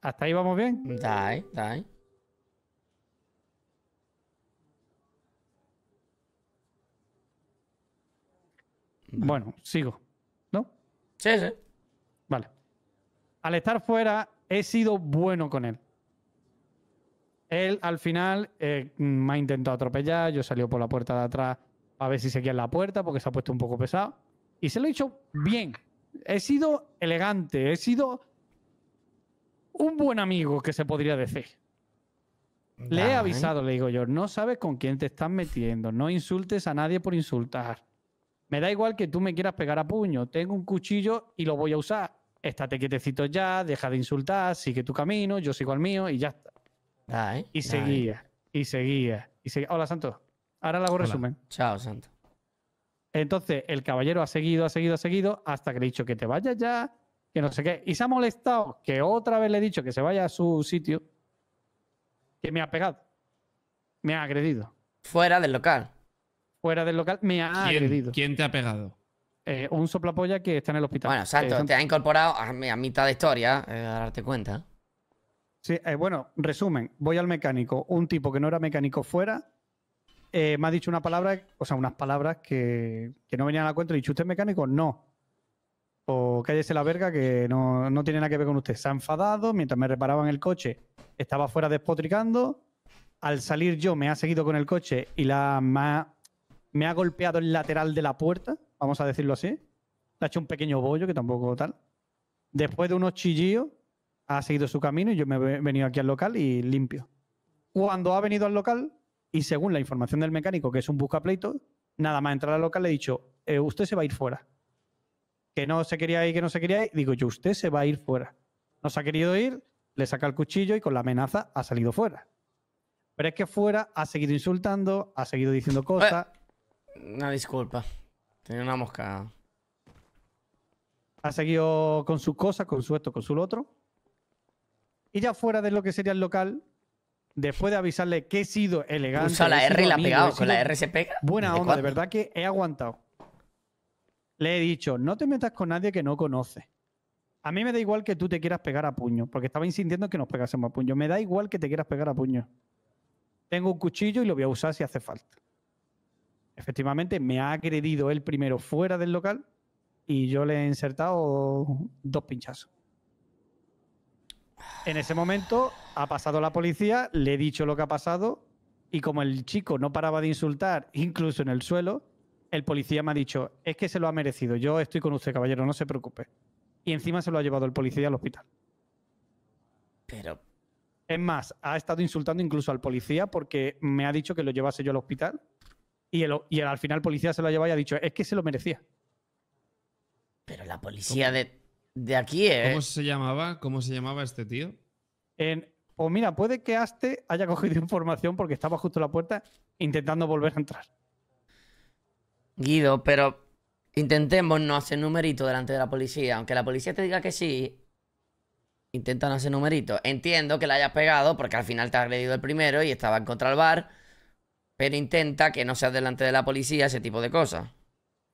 ¿Hasta ahí vamos bien? Dai, dai. Bueno, sigo, ¿no? Sí, sí. Vale. Al estar fuera, he sido bueno con él. Él al final eh, me ha intentado atropellar, yo salí por la puerta de atrás a ver si seguía en la puerta porque se ha puesto un poco pesado. Y se lo he hecho bien. He sido elegante, he sido un buen amigo que se podría decir. Le he avisado, le digo yo, no sabes con quién te estás metiendo, no insultes a nadie por insultar. Me da igual que tú me quieras pegar a puño. Tengo un cuchillo y lo voy a usar. Estate quietecito ya, deja de insultar, sigue tu camino, yo sigo al mío y ya está. Y seguía, y seguía, y seguía. Hola, Santo. Ahora le hago resumen. Chao, Santo. Entonces, el caballero ha seguido, ha seguido, ha seguido, hasta que le he dicho que te vayas ya, que no sé qué. Y se ha molestado que otra vez le he dicho que se vaya a su sitio, que me ha pegado. Me ha agredido. Fuera del local fuera del local me ha ¿Quién, agredido. ¿Quién te ha pegado? Eh, un soplapolla que está en el hospital. Bueno, exacto, eh, te ha incorporado a, mitad de historia, eh, a darte cuenta. Sí, eh, bueno, resumen, voy al mecánico, un tipo que no era mecánico fuera, me ha dicho una palabra, o sea, unas palabras que, no venían a la cuenta, y dicho, ¿usted es mecánico? No. O pues cállese la verga que no, tiene nada que ver con usted. Se ha enfadado, mientras me reparaban el coche, estaba fuera despotricando, al salir yo me ha seguido con el coche y la, más me ha golpeado el lateral de la puerta, vamos a decirlo así. Le ha hecho un pequeño bollo, que tampoco tal. Después de unos chillillos, ha seguido su camino y yo me he venido aquí al local y limpio. Cuando ha venido al local, y según la información del mecánico, que es un buscapleito, nada más entrar al local le he dicho, eh, usted se va a ir fuera. Que no se quería ir, que no se quería ir. Digo yo, usted se va a ir fuera. No se ha querido ir, le saca el cuchillo y con la amenaza ha salido fuera. Pero es que fuera ha seguido insultando, ha seguido diciendo cosas. Una disculpa. Tenía una mosca. Ha seguido con sus cosas, con su esto, con su otro. Y ya fuera de lo que sería el local, después de avisarle que he sido elegante. Usa la R y la ha pegado. Con la R se pega. Buena onda, de verdad que he aguantado. Le he dicho, no te metas con nadie que no conoce A mí me da igual que tú te quieras pegar a puño, porque estaba insistiendo que nos pegásemos a puño. Me da igual que te quieras pegar a puño. Tengo un cuchillo y lo voy a usar si hace falta efectivamente me ha agredido él primero fuera del local y yo le he insertado dos pinchazos. En ese momento ha pasado la policía, le he dicho lo que ha pasado y como el chico no paraba de insultar, incluso en el suelo, el policía me ha dicho, es que se lo ha merecido, yo estoy con usted, caballero, no se preocupe. Y encima se lo ha llevado el policía al hospital. Pero... Es más, ha estado insultando incluso al policía porque me ha dicho que lo llevase yo al hospital y, el, y el, al final policía se lo ha llevado y ha dicho, es que se lo merecía. Pero la policía de, de aquí, ¿eh? ¿Cómo se llamaba? ¿Cómo se llamaba este tío? En, pues mira, puede que Aste haya cogido información porque estaba justo a la puerta intentando volver a entrar. Guido, pero intentemos no hacer numerito delante de la policía. Aunque la policía te diga que sí, no hacer numerito. Entiendo que la hayas pegado porque al final te ha agredido el primero y estaba en contra el bar pero intenta que no sea delante de la policía, ese tipo de cosas.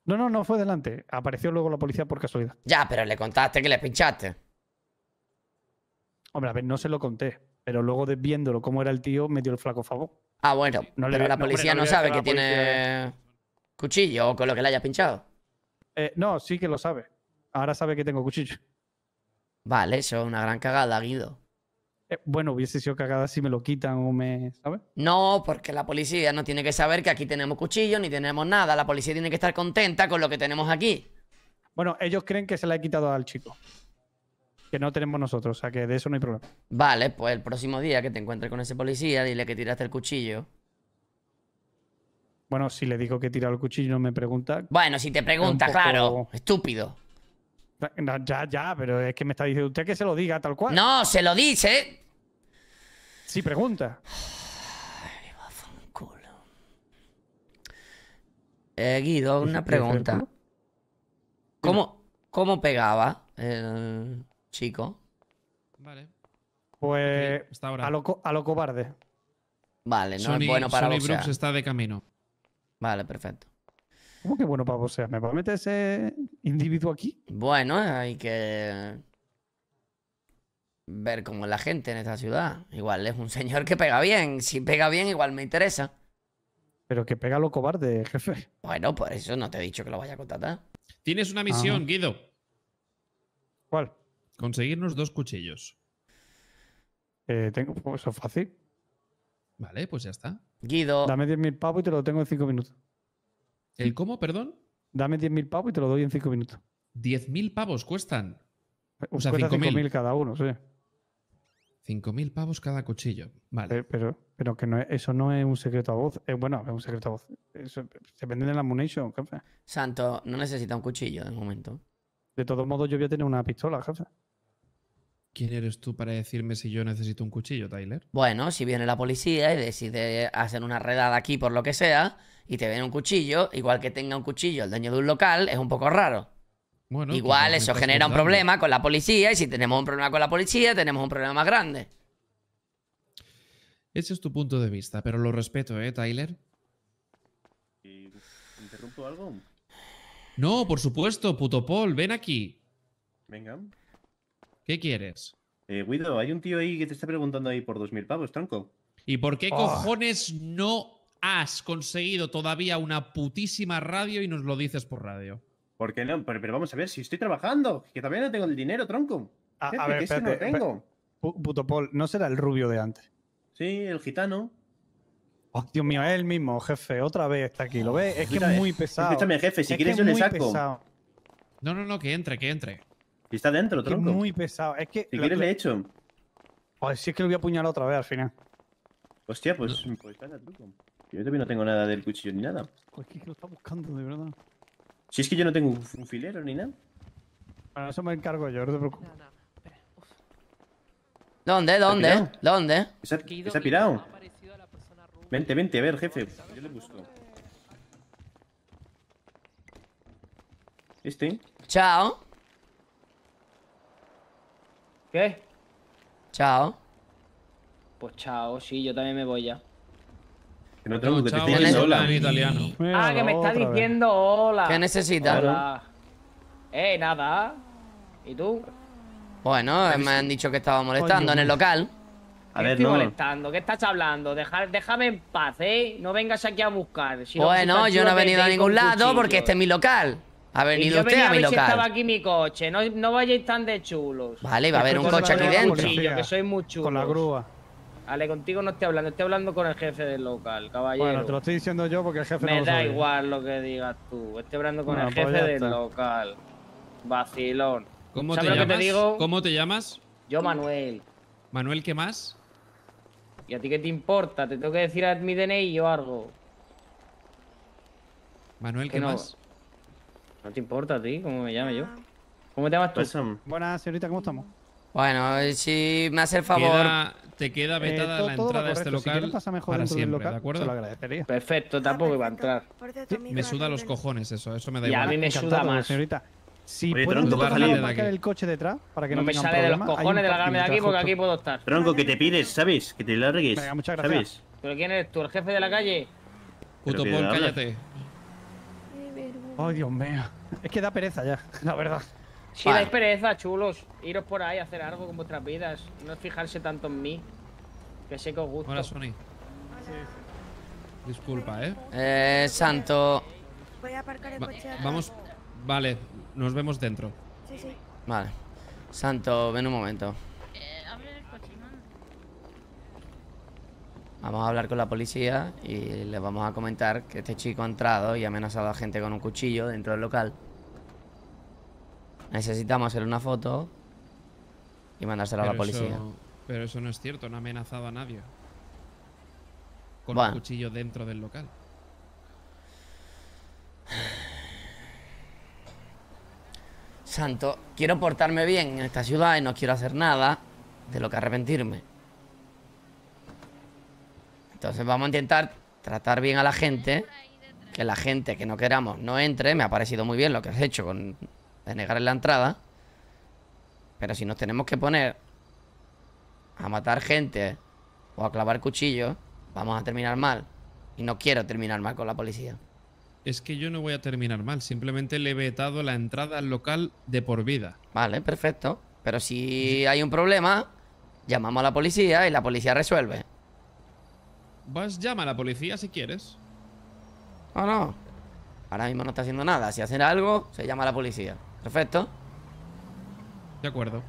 No, no, no fue delante. Apareció luego la policía por casualidad. Ya, pero le contaste que le pinchaste. Hombre, a ver, no se lo conté, pero luego de, viéndolo cómo era el tío, me dio el flaco favor. Ah, bueno, no pero la policía no, sabe que tiene cuchillo o con lo que le haya pinchado. Eh, no, sí que lo sabe. Ahora sabe que tengo cuchillo. Vale, eso es una gran cagada, Guido. Eh, bueno, hubiese sido cagada si me lo quitan o me. ¿Sabes? No, porque la policía no tiene que saber que aquí tenemos cuchillo ni tenemos nada. La policía tiene que estar contenta con lo que tenemos aquí. Bueno, ellos creen que se la he quitado al chico. Que no tenemos nosotros, o sea que de eso no hay problema. Vale, pues el próximo día que te encuentres con ese policía, dile que tiraste el cuchillo. Bueno, si le digo que he tirado el cuchillo, no me pregunta. Bueno, si te pregunta, claro. Estúpido ya, ya, pero es que me está diciendo usted que se lo diga tal cual. No, se lo dice. Sí, pregunta. Eh, Guido, una pregunta. ¿Cómo, cómo pegaba el chico? Vale. Pues A, lo, a cobarde. Vale, no es bueno para Sony Brooks está de camino. Vale, perfecto. ¿Cómo bueno para sea? ¿Me va a meter ese individuo aquí? Bueno, hay que ver cómo es la gente en esta ciudad. Igual es un señor que pega bien. Si pega bien, igual me interesa. Pero que pega lo cobarde, jefe. Bueno, por eso no te he dicho que lo vaya a contratar. Tienes una ah. misión, Guido. ¿Cuál? Conseguirnos dos cuchillos. Eh, tengo, pues, eso es fácil. Vale, pues ya está. Guido. Dame 10.000 pavos y te lo tengo en 5 minutos. ¿El cómo, perdón? Dame 10.000 pavos y te lo doy en 5 minutos. ¿10.000 pavos cuestan? Eh, o sea, 5.000 cada uno, sí. 5.000 pavos cada cuchillo. Vale. Eh, pero, pero, que no eso no es un secreto a voz. Eh, bueno, es un secreto a voz. se venden en la munición, jefe. Santo, no necesita un cuchillo de momento. De todos modos, yo voy a tener una pistola, jefe. ¿Quién eres tú para decirme si yo necesito un cuchillo, Tyler? Bueno, si viene la policía y decide hacer una redada aquí por lo que sea, y te ven un cuchillo, igual que tenga un cuchillo el dueño de un local, es un poco raro. Pues igual eso genera un problema con la policía y si tenemos un problema con la policía, tenemos un problema más grande. Ese es tu punto de vista, pero lo respeto, ¿eh, Tyler? ¿Interrumpo algo? No, por supuesto, puto Paul, ven aquí. Venga. ¿Qué quieres? Eh, Guido, hay un tío ahí que te está preguntando ahí por dos mil pavos, tronco. ¿Y por qué ah. cojones no has conseguido todavía una putísima radio y nos lo dices por radio. ¿Por qué no? Pero, vamos a ver, si estoy trabajando, que también no tengo el dinero, tronco. A, ver, espérate, no tengo. puto Paul, ¿no será el rubio de antes? Sí, el gitano. Oh, Dios mío, es el mismo, jefe. Otra vez está aquí, ¿lo ves? Es que es muy pesado. Escúchame, jefe, si quieres yo le saco. No, no, no, que entre, que entre. Y está dentro, tronco. Es muy pesado. Es que. Si quieres, le echo. si es que lo voy a apuñalar otra vez al final. Hostia, pues. está en el yo todavía no tengo nada del cuchillo ni nada. es que lo está buscando, de verdad. Si es que yo no tengo un, filero ni nada. Bueno, eso me encargo yo, no te preocupes. No, ¿Dónde? ¿Dónde? ¿Dónde? ¿Se ¿se ha pirado? Vente, vente, a ver, jefe. Yo le busco. Este. Chao. ¿Qué? Chao. Pues chao, sí, yo también me voy ya no que hola. italiano. ah, que me está diciendo hola. ¿Qué necesitas? Eh, nada. ¿Y tú? Bueno, me han dicho que estaba molestando en el local. A ver, estoy molestando? ¿Qué estás hablando? déjame en paz, ¿eh? No vengas aquí a buscar. bueno, yo no he venido a ningún lado porque este es mi local. Ha venido usted a, mi local. estaba aquí mi coche. No, no vayáis tan de chulos. Vale, va a haber un coche aquí dentro. soy muy Con la grúa. Ale, contigo no estoy hablando, estoy hablando con el jefe del local, caballero. Bueno, te lo estoy diciendo yo porque el jefe Me no lo da igual lo que digas tú, estoy hablando con el pues jefe del local. Vacilón. ¿Cómo te, llamas? ¿Cómo te llamas? Yo, Manuel. ¿Manuel qué más? ¿Y a ti qué te importa? Te tengo que decir a mi DNI o algo. Manuel, ¿qué, más? No te importa a ti, cómo me llame yo. Ah. ¿Cómo te llamas tú? Pues, um, Buenas, señorita, ¿cómo estamos? Bueno, eh, si me hace el favor te queda eh, vetada la entrada a este local para siempre, ¿de acuerdo? Perfecto, tampoco iba a entrar. me suda los cojones eso, eso me da igual. Y a mí me suda más. si puedo puedes de aquí. el coche detrás para que no, me sale de los cojones de la de aquí porque aquí puedo estar. Tronco, que te pides, ¿sabes? Que te largues. ¿Sabes? ¿Pero quién eres tú, el jefe de la calle? Utopol, cállate. Ay, Dios mío. Es que da pereza ya, la verdad. Si dais pereza, chulos, iros por ahí a hacer algo con vuestras vidas. No fijarse tanto en mí. Que sé que os gusta. Hola, Sony. Disculpa, ¿eh? Eh, santo. Voy a aparcar el coche Vamos. Vale, nos vemos dentro. Sí, sí. Vale. Santo, ven un momento. Eh, abre el coche, Vamos a hablar con la policía y les vamos a comentar que este chico ha entrado y ha amenazado a gente con un cuchillo dentro del local. Necesitamos hacer una foto y mandársela a la policía. pero eso no es cierto, no amenazaba a nadie. Con un cuchillo dentro del local. Santo, quiero portarme bien en esta ciudad y no quiero hacer nada de lo que arrepentirme. Entonces vamos a intentar tratar bien a la gente, que la gente que no queramos no entre. Me ha parecido muy bien lo que has hecho con de negar la entrada. Pero si nos tenemos que poner a matar gente o a clavar cuchillos, vamos a terminar mal. Y no quiero terminar mal con la policía. Es que yo no voy a terminar mal, simplemente le he vetado la entrada al local de por vida. Vale, perfecto. Pero si hay un problema, llamamos a la policía y la policía resuelve. Vas, llama a la policía si quieres. No, no. Ahora mismo no está haciendo nada. Si hacen algo, se llama a la policía. Perfecto. De acuerdo.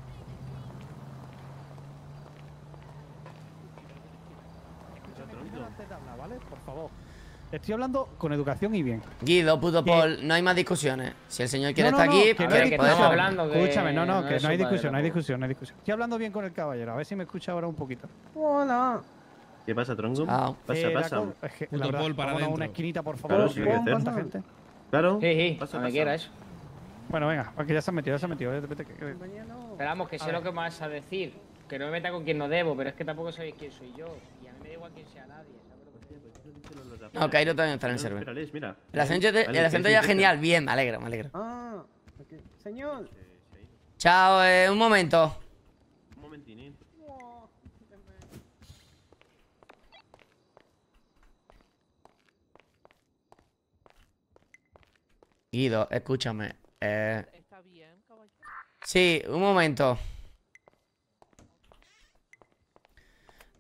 Estoy hablando con educación y bien. Guido, puto Paul, no hay más discusiones. Si el señor quiere estar no, aquí, que, que pues estamos hablando de... Escúchame, no, no, que no hay discusión, no hay discusión, no hay discusión. Estoy hablando bien con el caballero, a ver si me escucha ahora un poquito. Hola. ¿Qué pasa, tronco? Pasa, eh, pasa. es que, puto Paul para una esquinita, por favor. Claro, sí, gente. Claro. Sí, sí, pasa, me quiera bueno, venga, porque ya se han metido, ya se han metido. Esperamos, eh, que sé lo que me vas a decir. Que no me meta con quien no debo, pero es que tampoco sabéis quién soy yo. Y a mí me da igual quién sea nadie. No, Cairo también está en el server. El acento, el acento ya genial, bien, me alegro, me alegro. Ah, señor. Chao, eh, un momento. Un momentín. Eh. Guido, escúchame. Eh... Sí, un momento.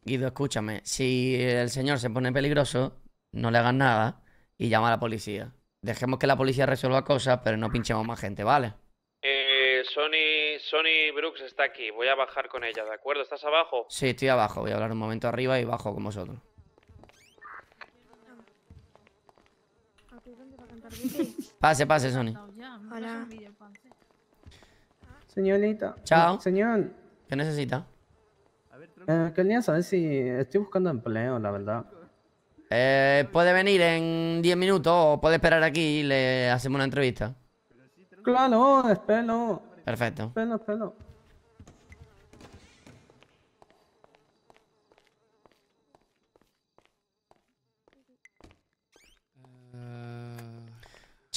Guido, escúchame. Si el señor se pone peligroso, no le hagas nada y llama a la policía. Dejemos que la policía resuelva cosas, pero no pinchemos más gente, ¿vale? Eh, Sony, Sony Brooks está aquí. Voy a bajar con ella, ¿de acuerdo? ¿Estás abajo? Sí, estoy abajo. Voy a hablar un momento arriba y bajo con vosotros. Pase, pase, Sony. Hola. Señorita. Chao. Señor. ¿Qué necesita? Eh, quería saber si estoy buscando empleo, la verdad. Eh, puede venir en 10 minutos o puede esperar aquí y le hacemos una entrevista. Claro, espero. Perfecto.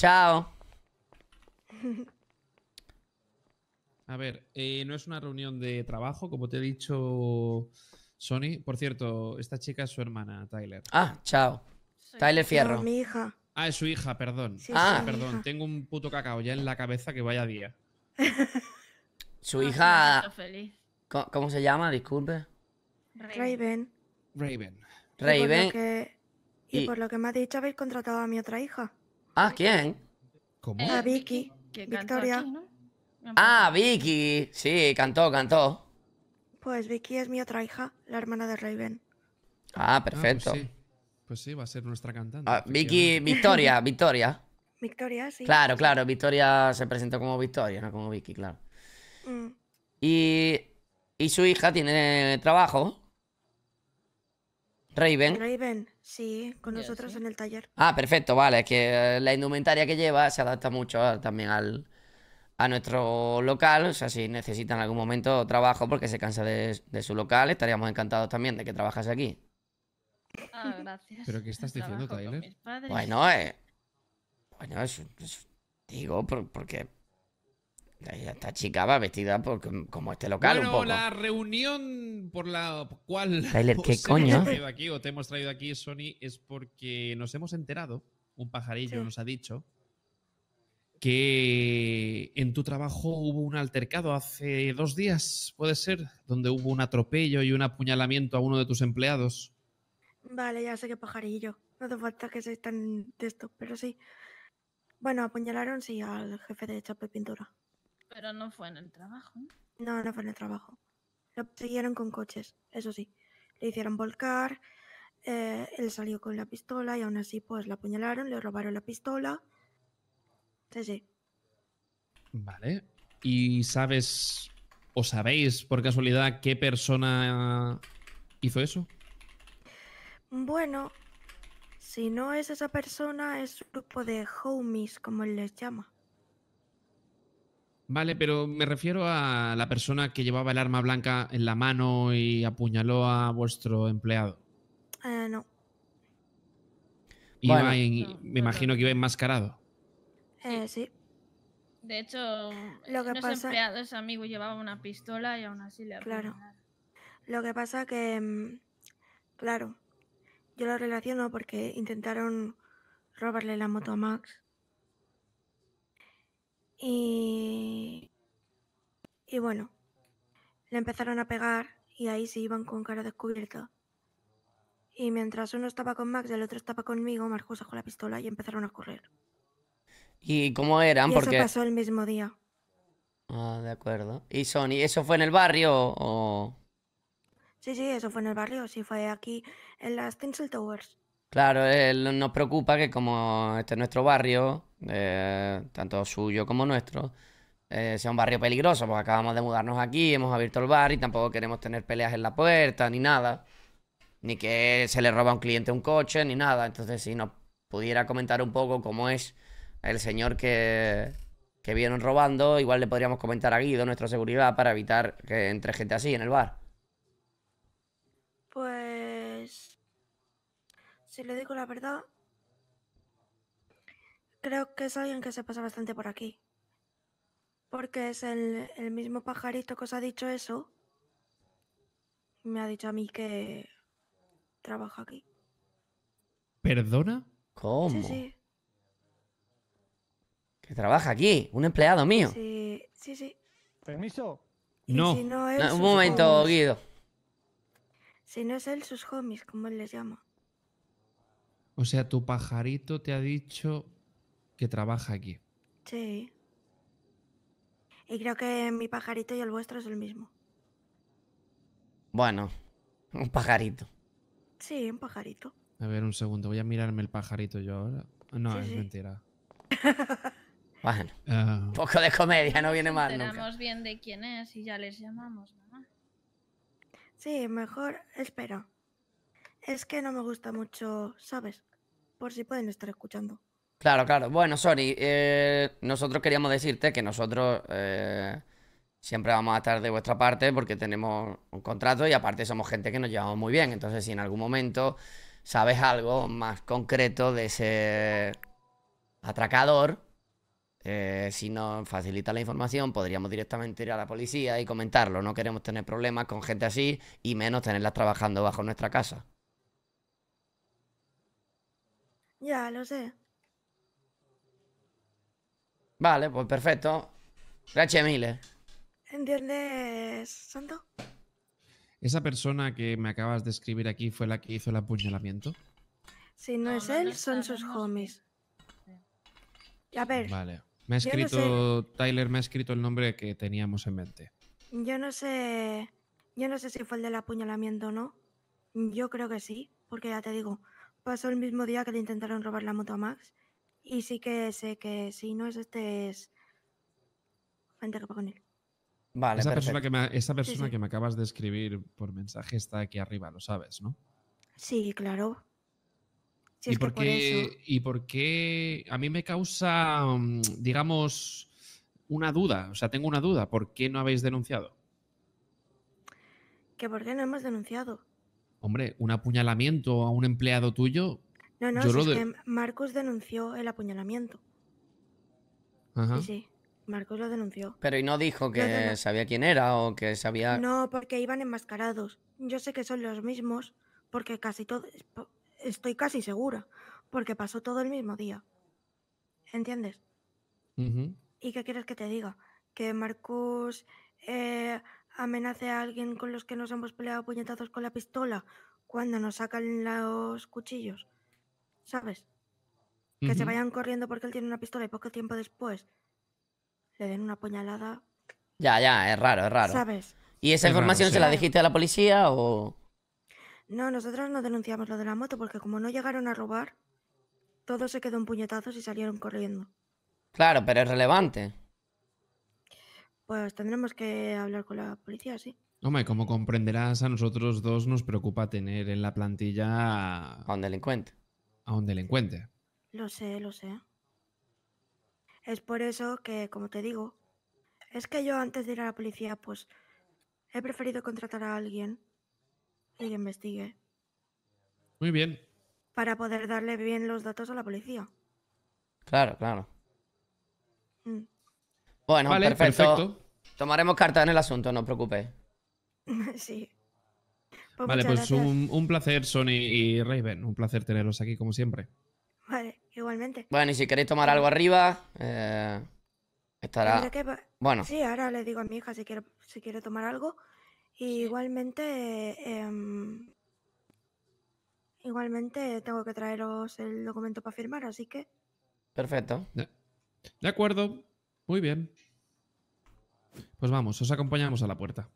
Chao. A ver, eh, no es una reunión de trabajo, como te he dicho, Sony. Por cierto, esta chica es su hermana, Tyler. Ah, chao. Tyler Fierro. mi hija. Ah, es su hija, perdón. ah, perdón, tengo un puto cacao ya en la cabeza que vaya día. su ah, hija. ¿Cómo, se llama? Disculpe. Raven. Raven. Raven. Y por, lo que, y por lo que me has dicho, habéis contratado a mi otra hija. Ah, ¿quién? ¿Cómo? Ah, Vicky. Victoria. Ah, Vicky. Sí, cantó, cantó. Pues Vicky es mi otra hija, la hermana de Raven. Ah, ah pues perfecto. pues, sí. va a ser nuestra cantante. Ah, Vicky, Victoria, Victoria. Victoria, sí. Claro, claro, Victoria se presentó como Victoria, no como Vicky, claro. Mm. Y, y su hija tiene trabajo. Raven. Raven. Sí, con nosotros en el taller. Ah, perfecto, vale. Es que la indumentaria que lleva se adapta mucho también a nuestro local. O sea, si necesitan en algún momento trabajo porque se cansa de, su local, estaríamos encantados también de que trabajas aquí. Ah, gracias. ¿Pero qué estás diciendo, Tyler? Bueno, eh, bueno, es... digo, porque esta chica va vestida como este local un poco. la reunión por la cual aquí, o te hemos traído aquí, Sony, es porque nos hemos enterado, un pajarillo nos ha dicho, que en tu trabajo hubo un altercado hace dos días, puede ser, donde hubo un atropello y un apuñalamiento a uno de tus empleados. Vale, ya sé que pajarillo. No hace falta que se tan de esto, pero sí. Bueno, apuñalaron sí al jefe de de Pintura. Pero no fue en el trabajo. No, no fue en el trabajo. Lo siguieron con coches, eso sí. Le hicieron volcar, eh, él salió con la pistola y aún así pues la apuñalaron, le robaron la pistola. Sí, sí. Vale. ¿Y sabes o sabéis por casualidad qué persona hizo eso? Bueno, si no es esa persona, es un grupo de homies, como él les llama. Vale, pero me refiero a la persona que llevaba el arma blanca en la mano y apuñaló a vuestro empleado. Eh, no. me imagino que iba enmascarado. Eh, sí. De hecho, lo que pasa... empleado, amigo llevaba una pistola y aún así le Claro. Lo que pasa que, mm, claro, yo lo relaciono porque intentaron robarle la moto a Max y, y bueno, le empezaron a pegar y ahí se iban con cara descubierta. Y mientras uno estaba con Max y el otro estaba conmigo, Marcos sacó la pistola y empezaron a correr. ¿Y cómo eran? Porque... Eso pasó el mismo día. Ah, de acuerdo. ¿Y Sony, eso fue en el barrio o...? Sí, sí, eso fue en el barrio, sí, fue aquí, en las Tinsel Towers. Claro, él nos preocupa que como este es nuestro barrio, eh, tanto suyo como nuestro, eh, sea un barrio peligroso, pues acabamos de mudarnos aquí, hemos abierto el bar y tampoco queremos tener peleas en la puerta ni nada, ni que se le roba a un cliente un coche ni nada. Entonces, si nos pudiera comentar un poco cómo es el señor que, que vieron robando, igual le podríamos comentar a Guido nuestra seguridad para evitar que entre gente así en el bar. Pues... Si le digo la verdad, creo que es alguien que se pasa bastante por aquí. Porque es el, mismo pajarito que os ha dicho eso. Me ha dicho a mí que trabaja aquí. ¿Perdona? ¿Cómo? Sí, sí. Que trabaja aquí, un empleado mío. Sí, sí, sí. Permiso. No. no, un momento, Guido. Si no es él, sus homies, como él les llama. O sea, tu pajarito te ha dicho que trabaja aquí. Sí. Y creo que mi pajarito y el vuestro es el mismo. Bueno, un pajarito. Sí, un pajarito. A ver, un segundo, voy a mirarme el pajarito yo ahora. No, es mentira. bueno, ah. un poco de comedia, no viene mal. bien de quién es y ya les llamamos, Sí, mejor espero Es que no me gusta mucho, ¿sabes? Por si pueden estar escuchando. Claro, claro. Bueno, sorry. Eh, nosotros queríamos decirte que nosotros eh, siempre vamos a estar de vuestra parte porque tenemos un contrato y aparte somos gente que nos llevamos muy bien. Entonces, si en algún momento sabes algo más concreto de ese atracador, eh, si nos facilita la información, podríamos directamente ir a la policía y comentarlo. No queremos tener problemas con gente así y menos tenerlas trabajando bajo nuestra casa. Ya, lo sé. Vale, pues perfecto. Gracias eh. ¿Entiendes, Santo? ¿Esa persona que me acabas de escribir aquí fue la que hizo el apuñalamiento? Si no, es él, son sus homies. A ver. Vale. Me ha escrito, Tyler me ha escrito el nombre que teníamos en mente. Yo no sé, yo no sé si fue el del apuñalamiento o no. Yo creo que sí, porque ya te digo, pasó el mismo día que le intentaron robar la moto a Max y sí que sé que si no es este, es gente que con él. Vale, esa persona, que me, esa persona que me acabas de escribir por mensaje está aquí arriba, lo sabes, ¿no? Sí, claro. ¿Y, por qué, ¿Y por qué? A mí me causa, mm, digamos, una duda. O sea, tengo una duda. ¿Por qué no habéis denunciado? ¿Que por qué no hemos denunciado? Hombre, un apuñalamiento a un empleado tuyo no, no, es que Marcus denunció el apuñalamiento. Sí, sí, Marcus lo denunció. Pero y no dijo que sabía quién era o que sabía... No, porque iban enmascarados. Yo sé que son los mismos porque casi todo... Estoy casi segura, porque pasó todo el mismo día. ¿Entiendes? ¿Y qué quieres que te diga? Que Marcus eh, amenace a alguien con los que nos hemos peleado puñetazos con la pistola cuando nos sacan los cuchillos. ¿sabes? Que se vayan corriendo porque él tiene una pistola y poco tiempo después le den una puñalada. Ya, ya, es raro, es raro. ¿Sabes? ¿Y esa información se la dijiste a la policía o...? No, nosotros no denunciamos lo de la moto porque como no llegaron a robar, todo se quedó en puñetazos y salieron corriendo. Claro, pero es relevante. Pues tendremos que hablar con la policía, sí. Hombre, como comprenderás, a nosotros dos nos preocupa tener en la plantilla... A un delincuente a un delincuente. Lo sé, lo sé. Es por eso que, como te digo, es que yo antes de ir a la policía, pues he preferido contratar a alguien y que investigue. Muy bien. Para poder darle bien los datos a la policía. Claro, claro. Mm. Bueno, perfecto. Tomaremos carta en el asunto, no os preocupéis. sí. Pues vale, pues un, placer, Sony y Raven. Un placer tenerlos aquí, como siempre. Vale, igualmente. Bueno, y si queréis tomar algo arriba, eh, estará. Bueno. Sí, ahora le digo a mi hija si quiere, si quiere tomar algo. igualmente. Em, igualmente tengo que traeros el documento para firmar, así que. Perfecto. De acuerdo. Muy bien. Pues vamos, os acompañamos a la puerta.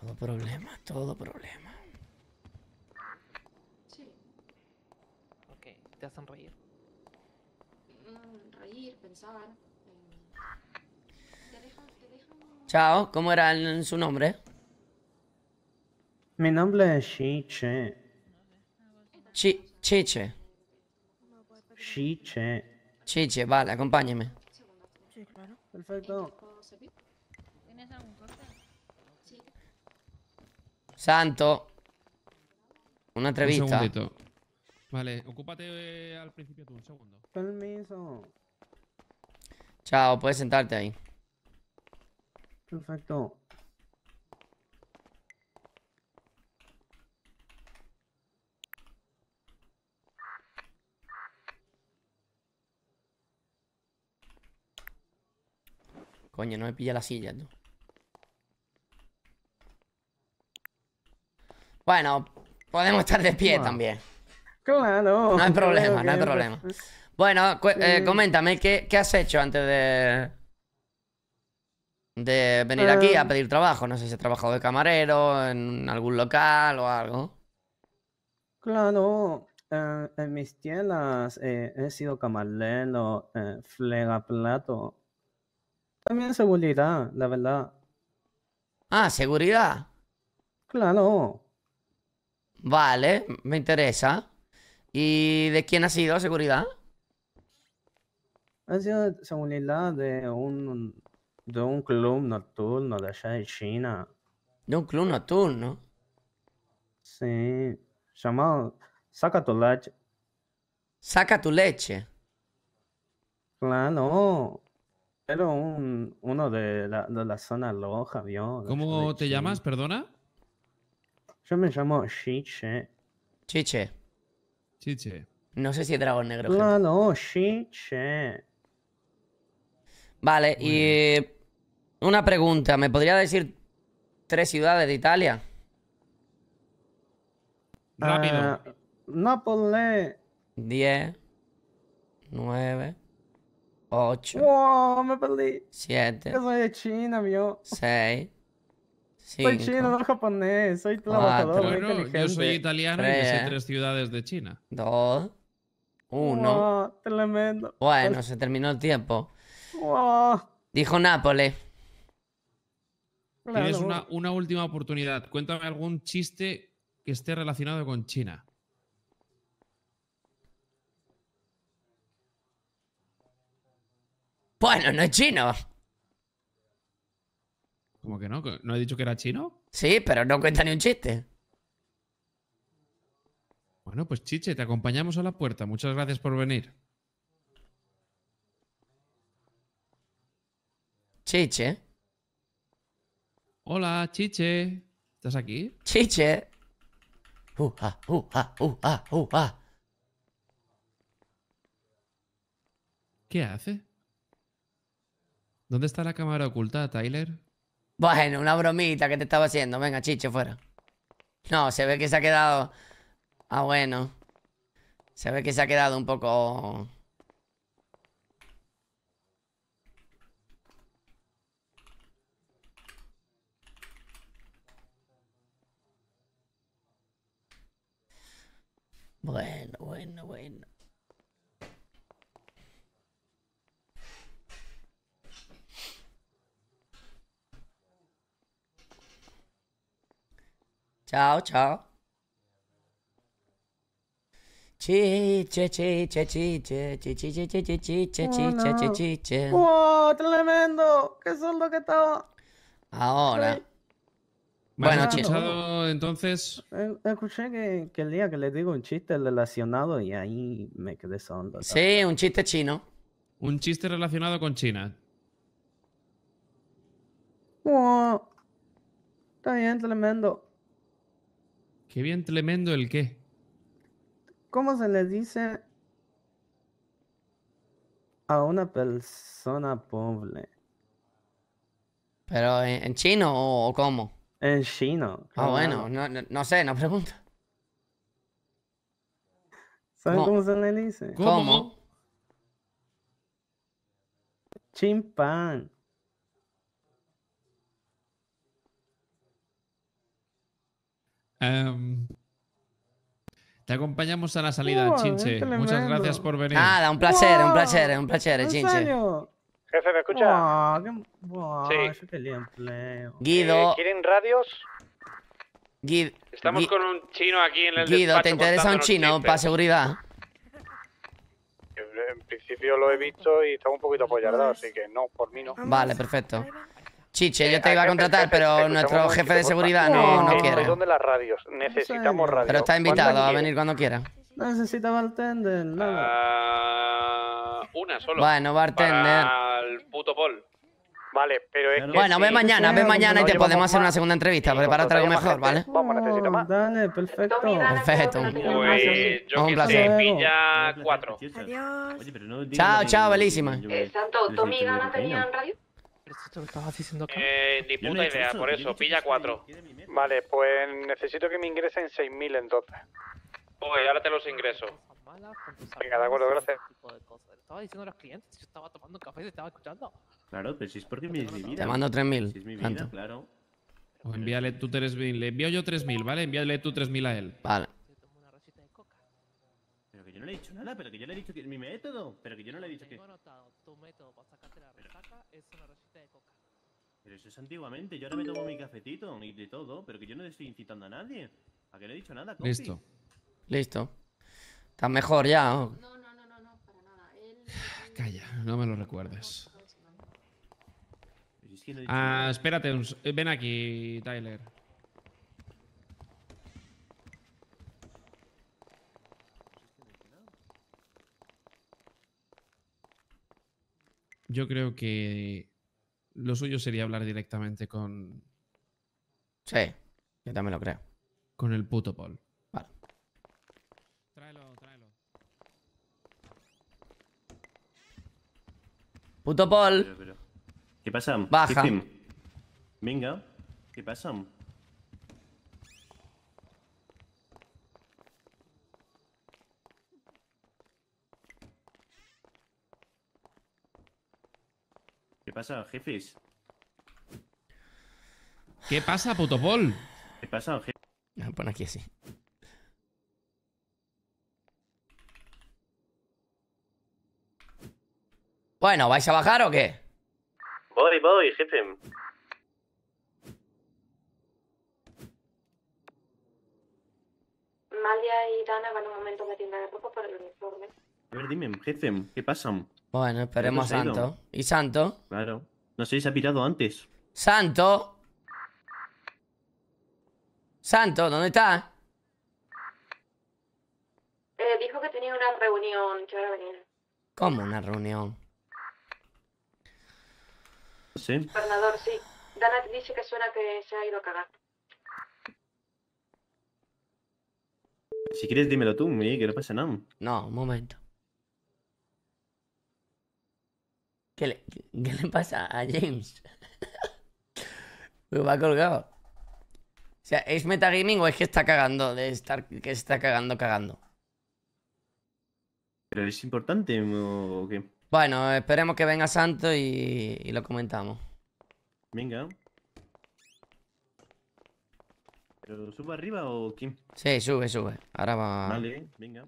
Todo problema, todo problema. Sí. Ok, ¿te hacen reír? Mm, reír, pensar. Eh. Chao, ¿cómo era su nombre? Mi nombre es Chiche. Chi Chiche. Chiche. Chiche, vale, acompáñeme. Sí, claro. Perfecto. Santo. Una entrevista. vale, ocúpate eh, al principio tú, un segundo. Permiso. Chao, puedes sentarte ahí. Perfecto. Coño, no me pilla la silla, ¿no? Bueno, podemos estar de pie ah. también. Claro. No hay problema, no hay problema. Bueno, eh, coméntame, ¿qué, has hecho antes de, de venir aquí a eh. pedir trabajo? No sé si has trabajado de camarero, en algún local o algo. Claro, eh, en mis tiendas he sido camarero, flega plato. También seguridad, la verdad. Ah, seguridad. Claro. Vale, me interesa. ¿Y de quién ha sido seguridad? Ha sido seguridad de un, de un club nocturno de allá de China. ¿De un club nocturno? Sí, llamado Saca tu leche. ¿Saca tu leche? Claro, pero un, uno de la, de la zona loja, ¿vio? ¿Cómo te llamas, perdona? Yo me llamo Chiche. Chiche. Chiche. No sé si es dragón negro. No, no, Chiche. Vale, y una pregunta. ¿Me podría decir tres ciudades de Italia? Rápido. Nápoles. 10, 9, 8. ¡Wow! Me perdí. 7. Yo soy de China, mío. Seis soy chino, no japonés. Soy ah, trabajador, bueno, Yo soy italiano y sé ¿eh? tres ciudades de China. Dos. Uno. tremendo. Bueno, se terminó el tiempo. Dijo Nápoles. Tienes una, una, última oportunidad. Cuéntame algún chiste que esté relacionado con China. Bueno, no es chino. ¿Cómo que no? ¿No he dicho que era chino? Sí, pero no cuenta ni un chiste. Bueno, pues Chiche, te acompañamos a la puerta. Muchas gracias por venir. Chiche. Hola, Chiche. ¿Estás aquí? Chiche. Uh, ah, uh, ah, uh, ah, ¿Qué hace? ¿Dónde está la cámara oculta, Tyler? Bueno, una bromita que te estaba haciendo. Venga, chicho, fuera. No, se ve que se ha quedado... Ah, bueno. Se ve que se ha quedado un poco... Bueno, bueno, bueno. Chao, chao. Chiche, chiche, chiche, chiche, chiche, chiche, chi, chi, ¡Wow! ¡Tremendo! ¡Qué sueldo que estaba! Ahora. Bueno, escuchado entonces? Eh, escuché que, que, el día que le digo un chiste relacionado y ahí me quedé sordo. Sí, un chiste chino. Un chiste relacionado con China. Wow. Está bien, tremendo. Qué bien tremendo el qué. ¿Cómo se le dice a una persona pobre? ¿Pero en, chino o, cómo? En chino. Ah, bueno, no, no, sé, no pregunto. ¿Sabes cómo, se le dice? ¿Cómo? Chimpán. Em, te acompañamos a la salida, Chinche. Muchas gracias por venir. Nada, un placer, un placer, un placer, Chinche. Jefe, ¿me escucha? Guido. Eh, ¿Quieren radios? Guido. Estamos con un chino aquí en el Guido, ¿te interesa un chino para seguridad? En principio lo he visto y está un poquito apoyado, así que no, por mí no. Vale, perfecto. Chiche, eh, yo te iba a contratar, pero nuestro jefe de seguridad no, quiere. ¿Dónde las radios? Necesitamos radios. Pero está invitado a venir cuando quiera. Necesita bartender, no. Ah, una solo. Bueno, bartender. Al puto Paul. Vale, pero es que Bueno, ve mañana, ve mañana y te podemos hacer una segunda entrevista. Sí, algo mejor, ¿vale? Vamos, necesito este más. Dale, perfecto. Perfecto. Pues yo un placer. pilla cuatro. Adiós. Chao, chao, belísima. ¿Santo, Tommy y Dana tenían radio? esto que estabas diciendo acá. Eh, ni puta idea, por eso, pilla 4. Vale, pues necesito que me ingresen 6.000 entonces. Pues ahora te los ingreso. Venga, de acuerdo, gracias. Estaba diciendo a los clientes, yo estaba tomando café y te estaba escuchando. Claro, pero si es porque mi, vida. Te mando 3.000. Si es mi vida, claro. O envíale tú 3.000. Le envío yo 3.000, ¿vale? Envíale tú 3.000 a él. Vale yo no le he dicho nada, pero que yo le he dicho que mi método, pero que yo no le he dicho que... método pero... eso es antiguamente, yo ahora me tomo mi cafetito y de todo, pero que yo no le estoy incitando a nadie. ¿A que no he dicho nada? Listo. Listo. Está mejor ya. No, no, no, no, no, para nada. Ah, calla, no me lo recuerdes. ah, espérate, un... Eh, ven aquí, Tyler. yo creo que lo suyo sería hablar directamente con. Sí, yo también lo creo. Con el puto Paul. Vale. Tráelo, tráelo. Puto Paul. ¿Qué pasa? Baja. ¿Qué Venga, ¿qué pasa? ¿Qué pasa, jefes? ¿Qué pasa, putopol? ¿Qué pasa, jefe? Ah, pon aquí así. Bueno, ¿vais a bajar o qué? Voy, voy, jefe. Malia y Dana van un momento a la ropa para el uniforme. A ver, dime, jefe, ¿qué pasa? Bueno, esperemos a Santo. ¿Y Santo? Claro. No sé si se ha pirado antes. ¡Santo! ¡Santo! ¿Dónde está? Eh, dijo que tenía una reunión. Que a venir. ¿Cómo una reunión? Sí. Gobernador, sí. Dana dice que suena que se ha ido a cagar. Si quieres dímelo tú, que no pasa nada. No, un momento. ¿Qué le, pasa a James? Me pues va colgado. O sea, ¿es metagaming o es que está cagando? De estar, que está cagando, cagando. ¿Pero es importante o qué? Bueno, esperemos que venga Santo y, lo comentamos. Venga. ¿Pero sube arriba o Kim. Sí, sube, sube. Ahora va. Vale, venga.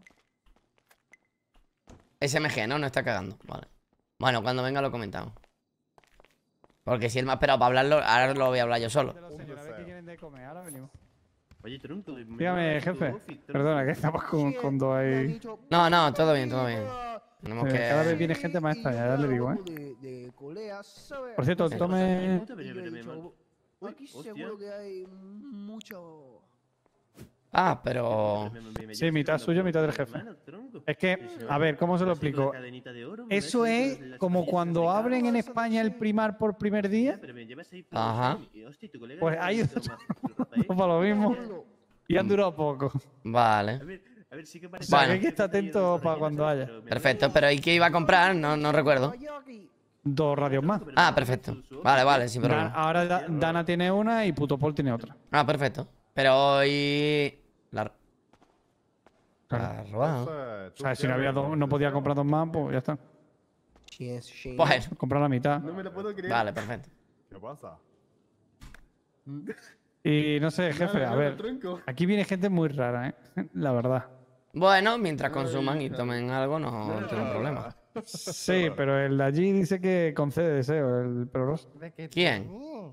SMG, ¿no? No está cagando. Vale. Bueno, cuando venga lo comentamos. Porque si él me ha esperado para hablarlo, ahora lo voy a hablar yo solo. Oye, Dígame, jefe. Perdona, que estamos con, dos ahí. No, no, todo bien, todo bien. Tenemos que... Cada vez viene gente más extraña, ya le digo, ¿eh? Por cierto, tome... Aquí seguro que hay mucho... Ah, pero... Sí, mitad suyo, mitad del jefe. Es que, a ver, ¿cómo se lo explico? Eso es como cuando abren en España el primar por primer día. Ajá. Pues ahí para lo mismo. Y han durado poco. Vale. A ver, que parece. Bueno. hay que estar atento para cuando haya. Perfecto, pero ¿y qué iba a comprar? No, no recuerdo. Dos radios más. Ah, perfecto. Vale, vale, sin problema. Ahora Dana tiene una y Paul tiene otra. Ah, perfecto. Pero hoy... La... La robado. O si no, había no podía comprar dos más, pues ya está. Pues comprar la mitad. No me lo puedo creer. Vale, perfecto. ¿Qué pasa? Y no sé, jefe, a ver. Aquí viene gente muy rara, ¿eh? La verdad. Bueno, mientras consuman y tomen algo, no tienen problema. Sí, pero el de allí dice que concede deseo, el ¿Quién? ¿Quién?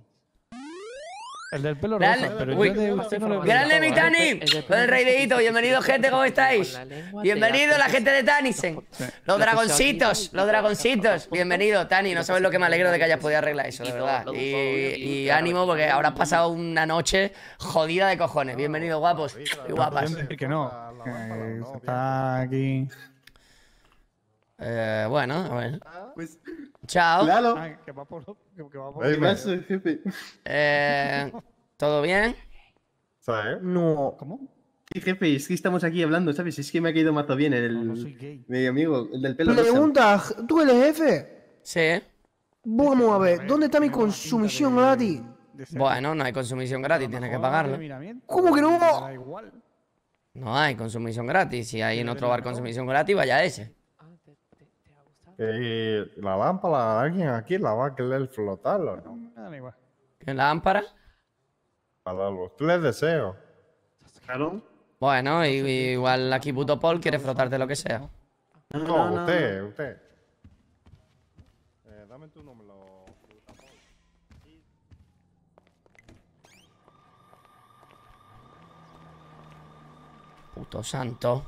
El del pelo rosa, pero de usted no lo ¡Grande mi Tani! el rey de Hito. bienvenido gente, ¿cómo estáis? Bienvenido la gente de Tanisen. Los dragoncitos, los dragoncitos. Bienvenido, Tani. No sabes lo que me alegro de que hayas podido arreglar eso, de verdad. Y, ánimo, porque habrás pasado una noche jodida de cojones. Bienvenido, guapos y guapas. Que no, está aquí. Eh, bueno, a ver. Pues, Chao. Claro. Eh, ¿Todo bien? ¿Sabes? No. ¿Cómo? Sí, jefe, es que estamos aquí hablando, ¿sabes? Es que me ha caído mazo bien el. ...medio amigo, el del pelo. Pregunta, ¿tú eres jefe? Sí. Vamos a ver, ¿dónde está mi consumición gratis? Bueno, no hay consumición gratis, tienes que pagarlo. ¿Cómo que no? No hay consumición gratis. Si hay en otro bar consumición gratis, vaya ese. Y la lámpara, alguien aquí la va a querer flotar o no. Mm, da igual. ¿Qué lámpara? Para los tres deseos. deseo. Bueno, igual aquí puto Paul quiere flotarte lo que sea. No, no, no usted, usted. Eh, dame tu nombre, lo... Puto santo.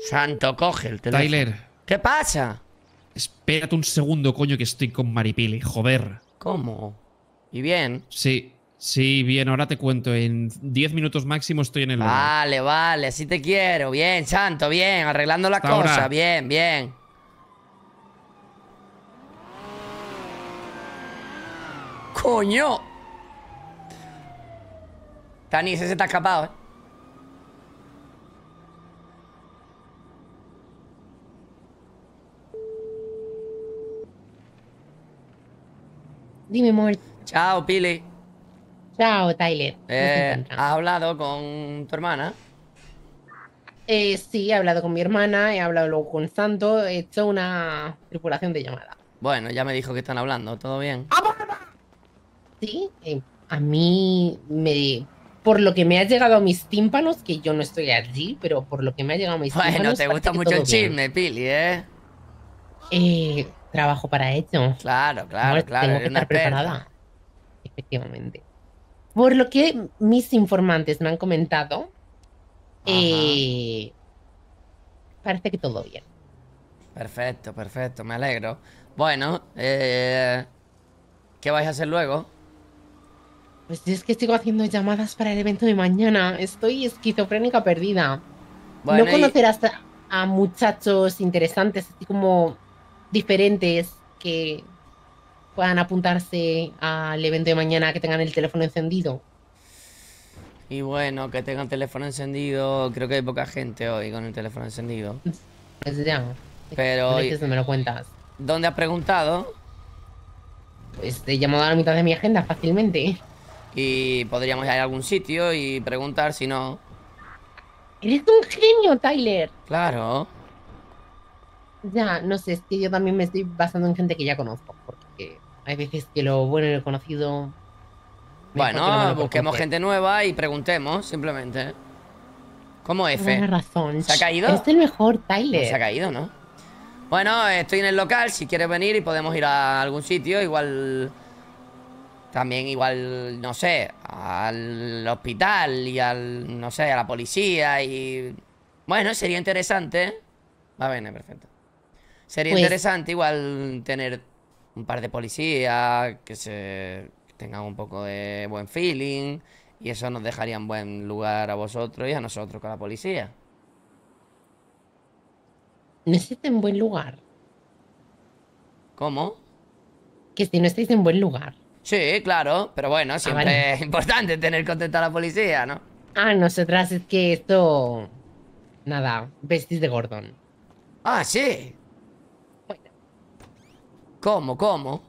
Santo, coge el teléfono. Tyler. ¿Qué pasa? Espérate un segundo, coño, que estoy con Maripili, joder. ¿Cómo? ¿Y bien? Sí, sí, bien, ahora te cuento. En 10 minutos máximo estoy en el... Vale, vale, así te quiero. Bien, santo, bien, arreglando la cosa. Bien, bien. ¡Coño! Tanis, se te ha escapado, ¿eh? Dime, Mort. Chao, Pili. Chao, Tyler. Eh, ¿Has hablado con tu hermana? Eh, sí, he hablado con mi hermana, he hablado luego con Santo, he hecho una tripulación de llamada. Bueno, ya me dijo que están hablando, ¿todo bien? Ah, sí, eh, a mí me... Por lo que me ha llegado a mis tímpanos, que yo no estoy allí, pero por lo que me ha llegado a mis tímpanos... Bueno, te gusta mucho el chisme, Pili, ¿eh? Eh, trabajo para ello. Claro, claro, claro. Tengo que estar preparada. Efectivamente. Por lo que mis informantes me han comentado, eh, parece que todo bien. Perfecto, perfecto, me alegro. Bueno, eh, ¿qué vais a hacer luego? Pues es que sigo haciendo llamadas para el evento de mañana. Estoy esquizofrénica perdida. no conocerás a muchachos interesantes, así como diferentes que puedan apuntarse al evento de mañana que tengan el teléfono encendido. Y bueno, que tengan teléfono encendido, creo que hay poca gente hoy con el teléfono encendido. Pues ya, Pero este me lo cuentas. ¿Dónde has preguntado? Pues te he llamado a la mitad de mi agenda fácilmente. Y podríamos ir a algún sitio y preguntar si no. Eres un genio, Tyler. Claro. Ya, no sé, es que yo también me estoy basando en gente que ya conozco, porque hay veces que lo bueno y lo conocido. Bueno, busquemos gente nueva y preguntemos, simplemente. ¿Cómo es? Tiene razón. ¿Se ha caído? Es el mejor, Tyler. se ha caído, ¿no? Bueno, estoy en el local, si quieres venir y podemos ir a algún sitio, igual... También igual, no sé, al hospital y al, no sé, a la policía y... Bueno, sería interesante. Va a perfecto. Sería pues interesante igual tener un par de policías que se tengan un poco de buen feeling y eso nos dejaría en buen lugar a vosotros y a nosotros con la policía. No estáis en buen lugar. ¿Cómo? Que si no estáis en buen lugar. Sí, claro, pero bueno, ah, siempre es importante tener contenta a la policía, ¿no? Ah, nosotras es que esto... Nada, vestís de Gordon. Ah, sí. ¿Cómo? ¿Cómo?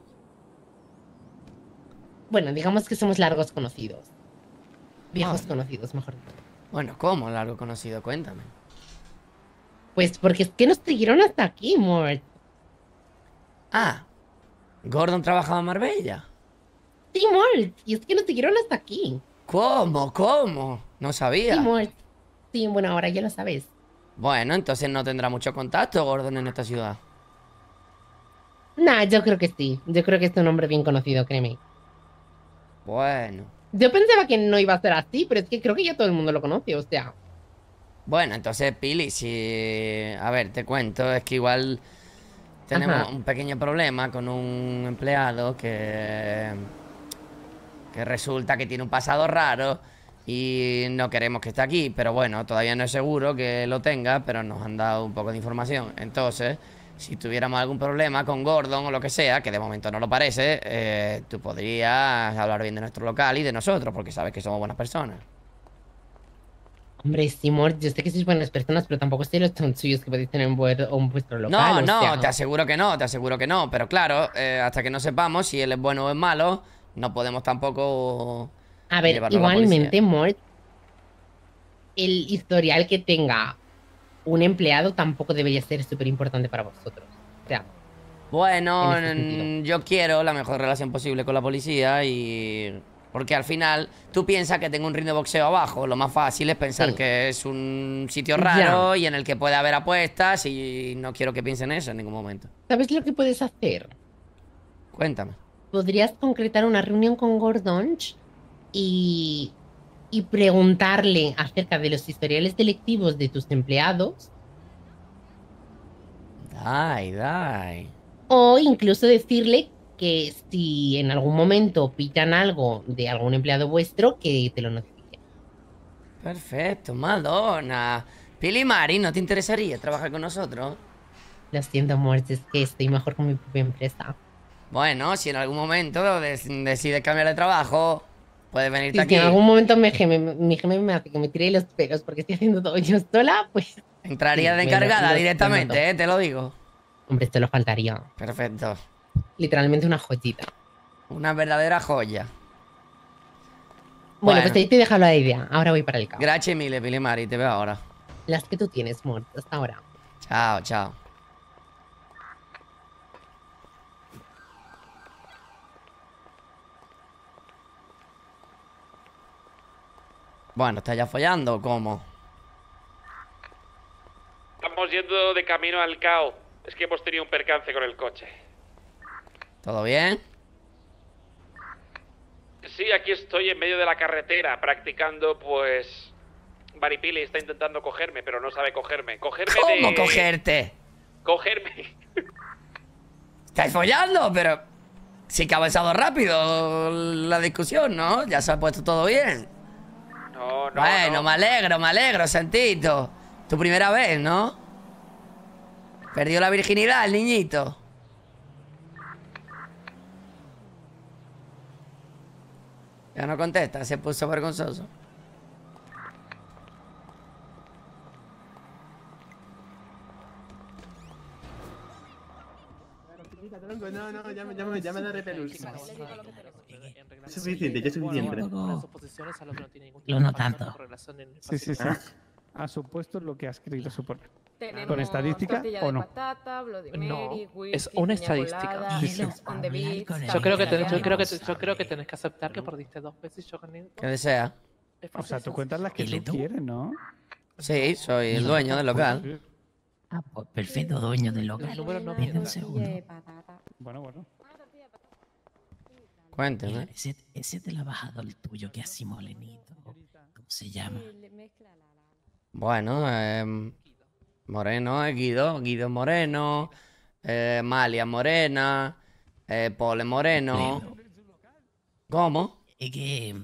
Bueno, digamos que somos largos conocidos. Viejos ah. conocidos, mejor dicho. Bueno, ¿cómo largo conocido? Cuéntame. Pues porque es que nos siguieron hasta aquí, Mort. Ah, ¿Gordon trabajaba en Marbella? Sí, Mort, y es que nos siguieron hasta aquí. ¿Cómo? ¿Cómo? No sabía. Sí, Mort. Sí, bueno, ahora ya lo sabes. Bueno, entonces no tendrá mucho contacto Gordon en esta ciudad. Nah, yo creo que sí. Yo creo que es un hombre bien conocido, créeme. Bueno. Yo pensaba que no iba a ser así, pero es que creo que ya todo el mundo lo conoce, o sea. Bueno, entonces, Pili, si. A ver, te cuento, es que igual tenemos un pequeño problema con un empleado que. que resulta que tiene un pasado raro y no queremos que esté aquí, pero bueno, todavía no es seguro que lo tenga, pero nos han dado un poco de información. Entonces si tuviéramos algún problema con Gordon o lo que sea, que de momento no lo parece, eh, tú podrías hablar bien de nuestro local y de nosotros, porque sabes que somos buenas personas. Hombre, Simón, yo sé que sois buenas personas, pero tampoco sois los tuyos que podéis tener en, vuestro local. No, no, te aseguro que no, te aseguro que no. Pero claro, eh, hasta que no sepamos si él es bueno o es malo, no podemos tampoco. A ver, igualmente, Mort, el historial que tenga un empleado tampoco debería ser súper importante para vosotros. O sea, bueno, mm, yo quiero la mejor relación posible con la policía y... Porque al final tú piensas que tengo un ring de boxeo abajo. Lo más fácil es pensar que es un sitio raro y en el que puede haber apuestas y no quiero que piensen eso en ningún momento. ¿Sabes lo que puedes hacer? Cuéntame. ¿Podrías concretar una reunión con Gordon y y preguntarle acerca de los historiales delictivos de tus empleados. Dai, dai. O incluso decirle que si en algún momento pitan algo de algún empleado vuestro, que te lo notifiquen. Perfecto, Madonna. Pili Mari, ¿no te interesaría trabajar con nosotros? Lo siento, muertes, es que estoy mejor con mi propia empresa. Bueno, si en algún momento decides cambiar de trabajo, Puede venir aquí. Si en algún momento mi geme me hace que me tire los pelos porque estoy haciendo todo yo sola, pues. Entraría de cargada directamente, te, eh, te lo digo. Hombre, esto lo faltaría. Perfecto. Literalmente una joyita. Una verdadera joya. Bueno, pues ahí te he dejado la idea. Ahora voy para el campo. Gracias mille, Pili Mari. Te veo ahora. Las que tú tienes, Mort. Hasta ahora. Chao, chao. Bueno, ¿está ya follando cómo? Estamos yendo de camino al caos Es que hemos tenido un percance con el coche. ¿Todo bien? Sí, aquí estoy en medio de la carretera practicando, pues... Maripili está intentando cogerme, pero no sabe cogerme. Cogerme ¿Cómo cogerte? Cogerme. ¿Estáis follando? Pero... Sí que ha avanzado rápido la discusión, ¿no? Ya se ha puesto todo bien bueno, me alegro, me alegro, Santito. Tu primera vez, ¿no? Perdió la virginidad el niñito. Ya no contesta, se puso vergonzoso. No, no, ya, ya me da repelús. Lo no tanto. Sí, sí, ah. sí. Ha supuesto lo que has escrito su ¿Con estadística o no? no, es una estadística. Yo creo que tenés, yo creo que, yo creo que tenés que aceptar que perdiste dos veces yo Que desea. O sea, tú cuentas las que tú quieres, ¿no? Sí, soy el dueño del local. Ah, pues, perfecto, dueño del local. Bueno, bueno. Cuénteme. Ese, te lo ha el tuyo, que así molenito. ¿Cómo se llama? Bueno, em, eh, Moreno Guido, Guido Moreno, eh, Malia Morena, eh, Pole Moreno. ¿Cómo? Es que.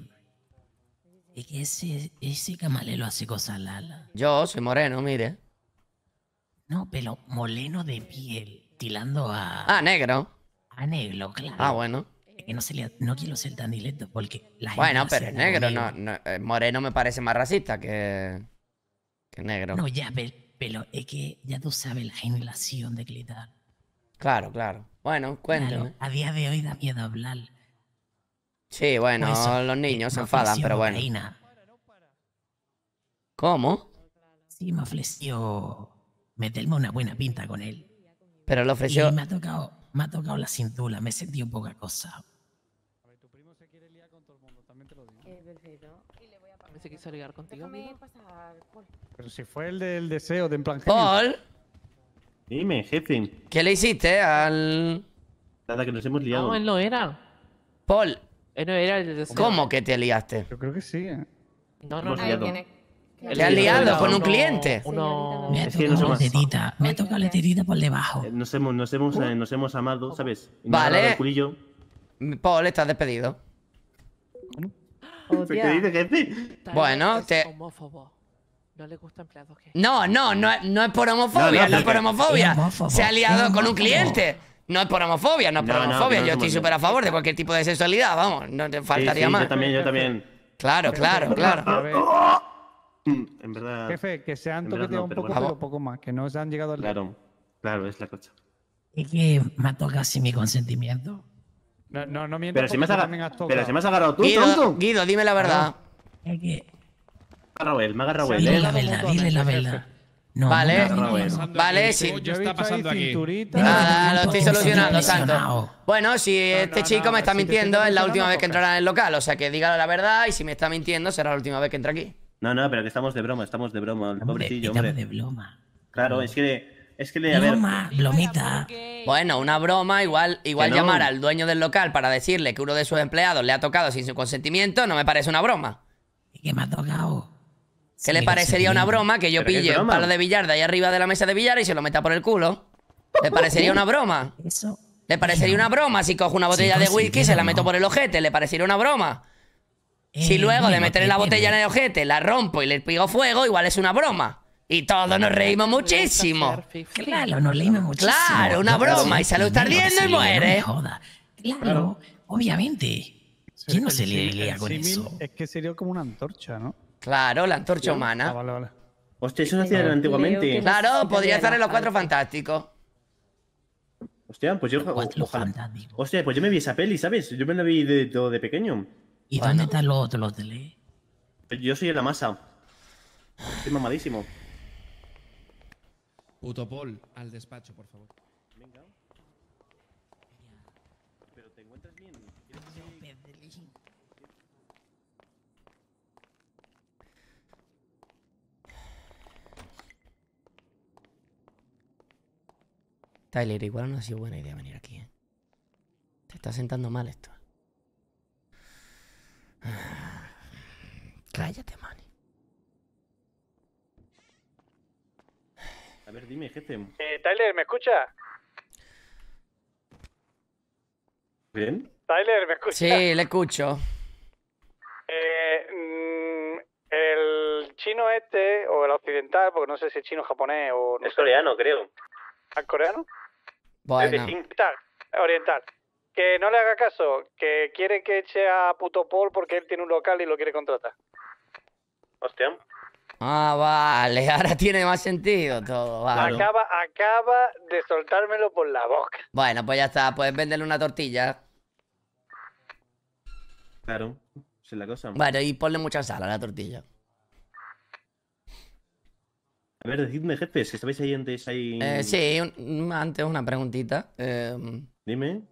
Es que ese, ese camalelo hace cosas lala. Yo soy moreno, mire. No, pero moleno de piel, tilando a. Ah, negro. A negro, claro. Ah, bueno que no, quiero ser tan directo porque la Bueno, pero es negro, no, eh, moreno me parece más racista que, que negro. No, ya, pero, es que ya tú sabes la generación de Clitar. Claro, claro. Bueno, cuéntame. a día de hoy da miedo hablar. Sí, bueno, pues los eh, niños se enfadan, pero bueno. ¿Cómo? Sí, me ofreció meterme una buena pinta con él. Pero lo ofreció. me ha tocado, me ha tocado la cintura, me sentí poca cosa. quiso ligar contigo. Pero si fue el del deseo de en plan. ¡Paul! Dime, jefe. ¿Qué le hiciste al.? Nada, que nos hemos liado. No, él no era. Paul. Él no era el deseo. ¿Cómo que te liaste? Yo creo que sí. Eh. No, no, no. Tiene... Le has liado con un cliente. Me ha tocado la tirita. Me ha tocado la por debajo. Eh, nos hemos, nos hemos eh, amado, ¿sabes? vale. Paul, estás despedido. Bueno, te... No gusta No, no, no, es por homofobia, no, es por homofobia. Se ha liado con un cliente. No es por homofobia, no es por homofobia. yo estoy súper a favor de cualquier tipo de sexualidad, vamos, no te faltaría más. Yo también, yo también. Claro, claro, claro. Mm, en verdad. Jefe, que se han tocado un poco, más, que no se han llegado al. Claro, claro, es la cosa. Es que me ha tocado sin mi consentimiento. No, no, no miento. Pero si me has, agarrado, tú, Guido, tonto. Guido, dime la verdad. Me agarra agarrado él, me ha agarrado él. ¿eh? Dile la verdad, dile la verdad. No, vale, no, no, vale, sí. Yo está pasando aquí. Nada, ah, lo estoy solucionando, Santo. Bueno, si este chico me está mintiendo, es la última vez que entrará en el local. O sea que dígalo la verdad y si me está mintiendo, será la última vez que entra aquí. No, no, pero que estamos de broma, estamos de broma, pobrecillo, Estamos de broma. Claro, es que es que le Broma, Bueno, una broma, igual, igual llamar al dueño del local para decirle que uno de sus empleados le ha tocado sin su consentimiento, no me parece una broma. ¿Y qué me ha tocado? ¿Qué le parecería una broma que yo pille un palo de billar de ahí arriba de la mesa de billar y se lo meta por el culo? ¿Le parecería una broma? ¿Le parecería una broma si cojo una botella de whisky y se la meto por el ojete? ¿Le parecería una broma? si eh, luego de meter la botella en el ojete la rompo y le pigo fuego, igual es una broma. Y todos nos reímos muchísimo. Claro, nos reímos muchísimo. Claro, una broma. Y se lo está ardiendo y muere. joda. Claro, obviamente. ¿Quién no se le con eso? Es que sería como una antorcha, ¿no? Claro, la antorcha humana. Ah, Hostia, eso se hacía antiguamente. Claro, podría estar en los cuatro fantásticos. Hostia, pues yo. Hostia, pues yo me vi esa peli, ¿sabes? Yo me la vi de, pequeño. ¿Y dónde están los otros, los tele? Yo soy en la masa. Estoy mamadísimo. Utopol, al despacho, por favor. Venga. Pero te encuentras bien. Tyler, igual no ha sido buena idea venir aquí, ¿eh? Te está sentando mal esto. Ah, cállate, mal. A ver, dime, jefe. Eh, Tyler, ¿me escucha? ¿Bien? Tyler, ¿me escucha? Sí, le escucho. Eh, mm, el chino este, o el occidental, porque no sé si es chino, japonés o... No es coreano, creo. ¿Al ¿Ah, coreano? Bueno. Oriental, oriental. Que no le haga caso, que quiere que eche a puto Paul porque él tiene un local y lo quiere contratar. Hostia. Ah, vale, ahora tiene más sentido todo. Acaba, acaba de soltármelo por la boca. Bueno, pues ya está, puedes venderle una tortilla. Claro, es la cosa. Bueno, y ponle mucha sal a la tortilla. A ver, decidme, jefes, ¿estabais ahí antes? Ahí... Eh, sí, antes una preguntita. Em, Dime.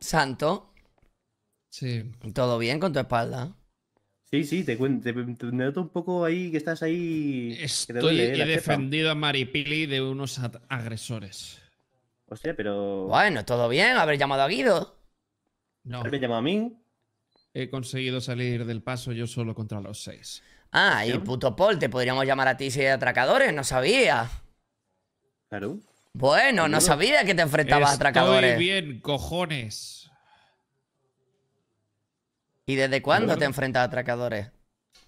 Santo. Sí. ¿Todo bien con tu espalda? Sí, sí, te, te, noto un poco ahí que estás ahí. Estoy, eh, he defendido a Maripili de unos agresores. Hostia, pero. Bueno, todo bien, haber llamado a Guido. No. ¿Haber llamado a mí? He conseguido salir del paso yo solo contra los seis. Ah, y puto Paul, te podríamos llamar a ti si hay atracadores, no sabía. Claro. Bueno, no, sabía que te enfrentabas a atracadores. Muy bien, cojones. ¿Y desde cuándo te enfrentas a atracadores?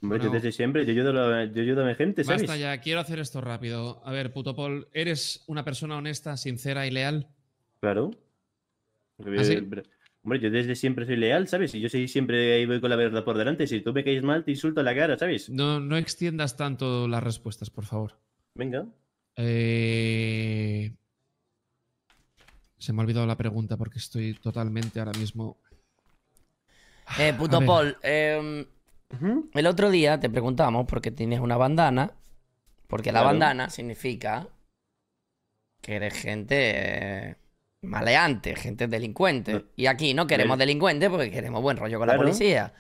Hombre, yo desde siempre, yo ayudo, a mi gente, ¿sabes? Basta ya, quiero hacer esto rápido. A ver, puto Paul, ¿eres una persona honesta, sincera y leal? Claro. ¿Ah, hombre, yo desde siempre soy leal, ¿sabes? Y yo soy, siempre ahí voy con la verdad por delante. Si tú me caes mal, te insulto la cara, ¿sabes? No, no extiendas tanto las respuestas, por favor. Venga. Eh, se me ha olvidado la pregunta porque estoy totalmente ahora mismo eh, puto Paul, em, el otro día te preguntamos por qué tienes una bandana. Porque la bandana significa que eres gente eh, maleante, gente delincuente. Y aquí no queremos delincuentes porque queremos buen rollo con la policía.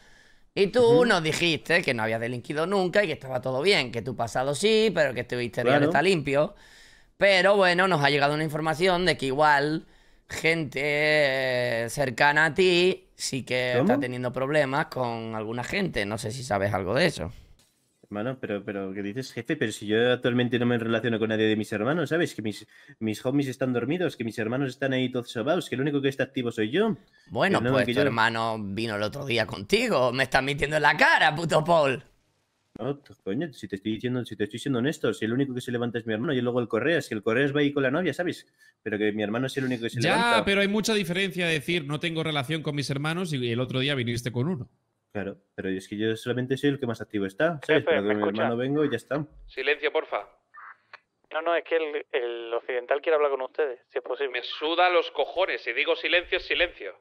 Y tú nos dijiste que no habías delinquido nunca y que estaba todo bien, que tu pasado sí, pero que tu historial está limpio. Pero bueno, nos ha llegado una información de que igual gente eh, cercana a ti sí que está teniendo problemas con alguna gente. No sé si sabes algo de eso. Hermano, pero, pero ¿qué dices, jefe? Pero si yo actualmente no me relaciono con nadie de mis hermanos, ¿sabes? Que mis, mis homies están dormidos, que mis hermanos están ahí todos sobados, que el único que está activo soy yo. Bueno, pues tu hermano vino el otro día contigo. Me estás mintiendo en la cara, puto Paul. No, coño, si te estoy diciendo, si te estoy siendo honesto, si el único que se levanta es mi hermano y luego el Correa. si el Correa va ahí con la novia, ¿sabes? Pero que mi hermano es el único que se levanta. Ya, pero hay mucha diferencia decir no tengo relación con mis hermanos y el otro día viniste con uno. Claro, pero es que yo solamente soy el que más activo está, ¿sabes? pero que mi hermano vengo y ya está. Silencio, porfa. No, no, es que el, occidental quiere hablar con ustedes, si es posible. Me suda los cojones, si digo silencio, es silencio.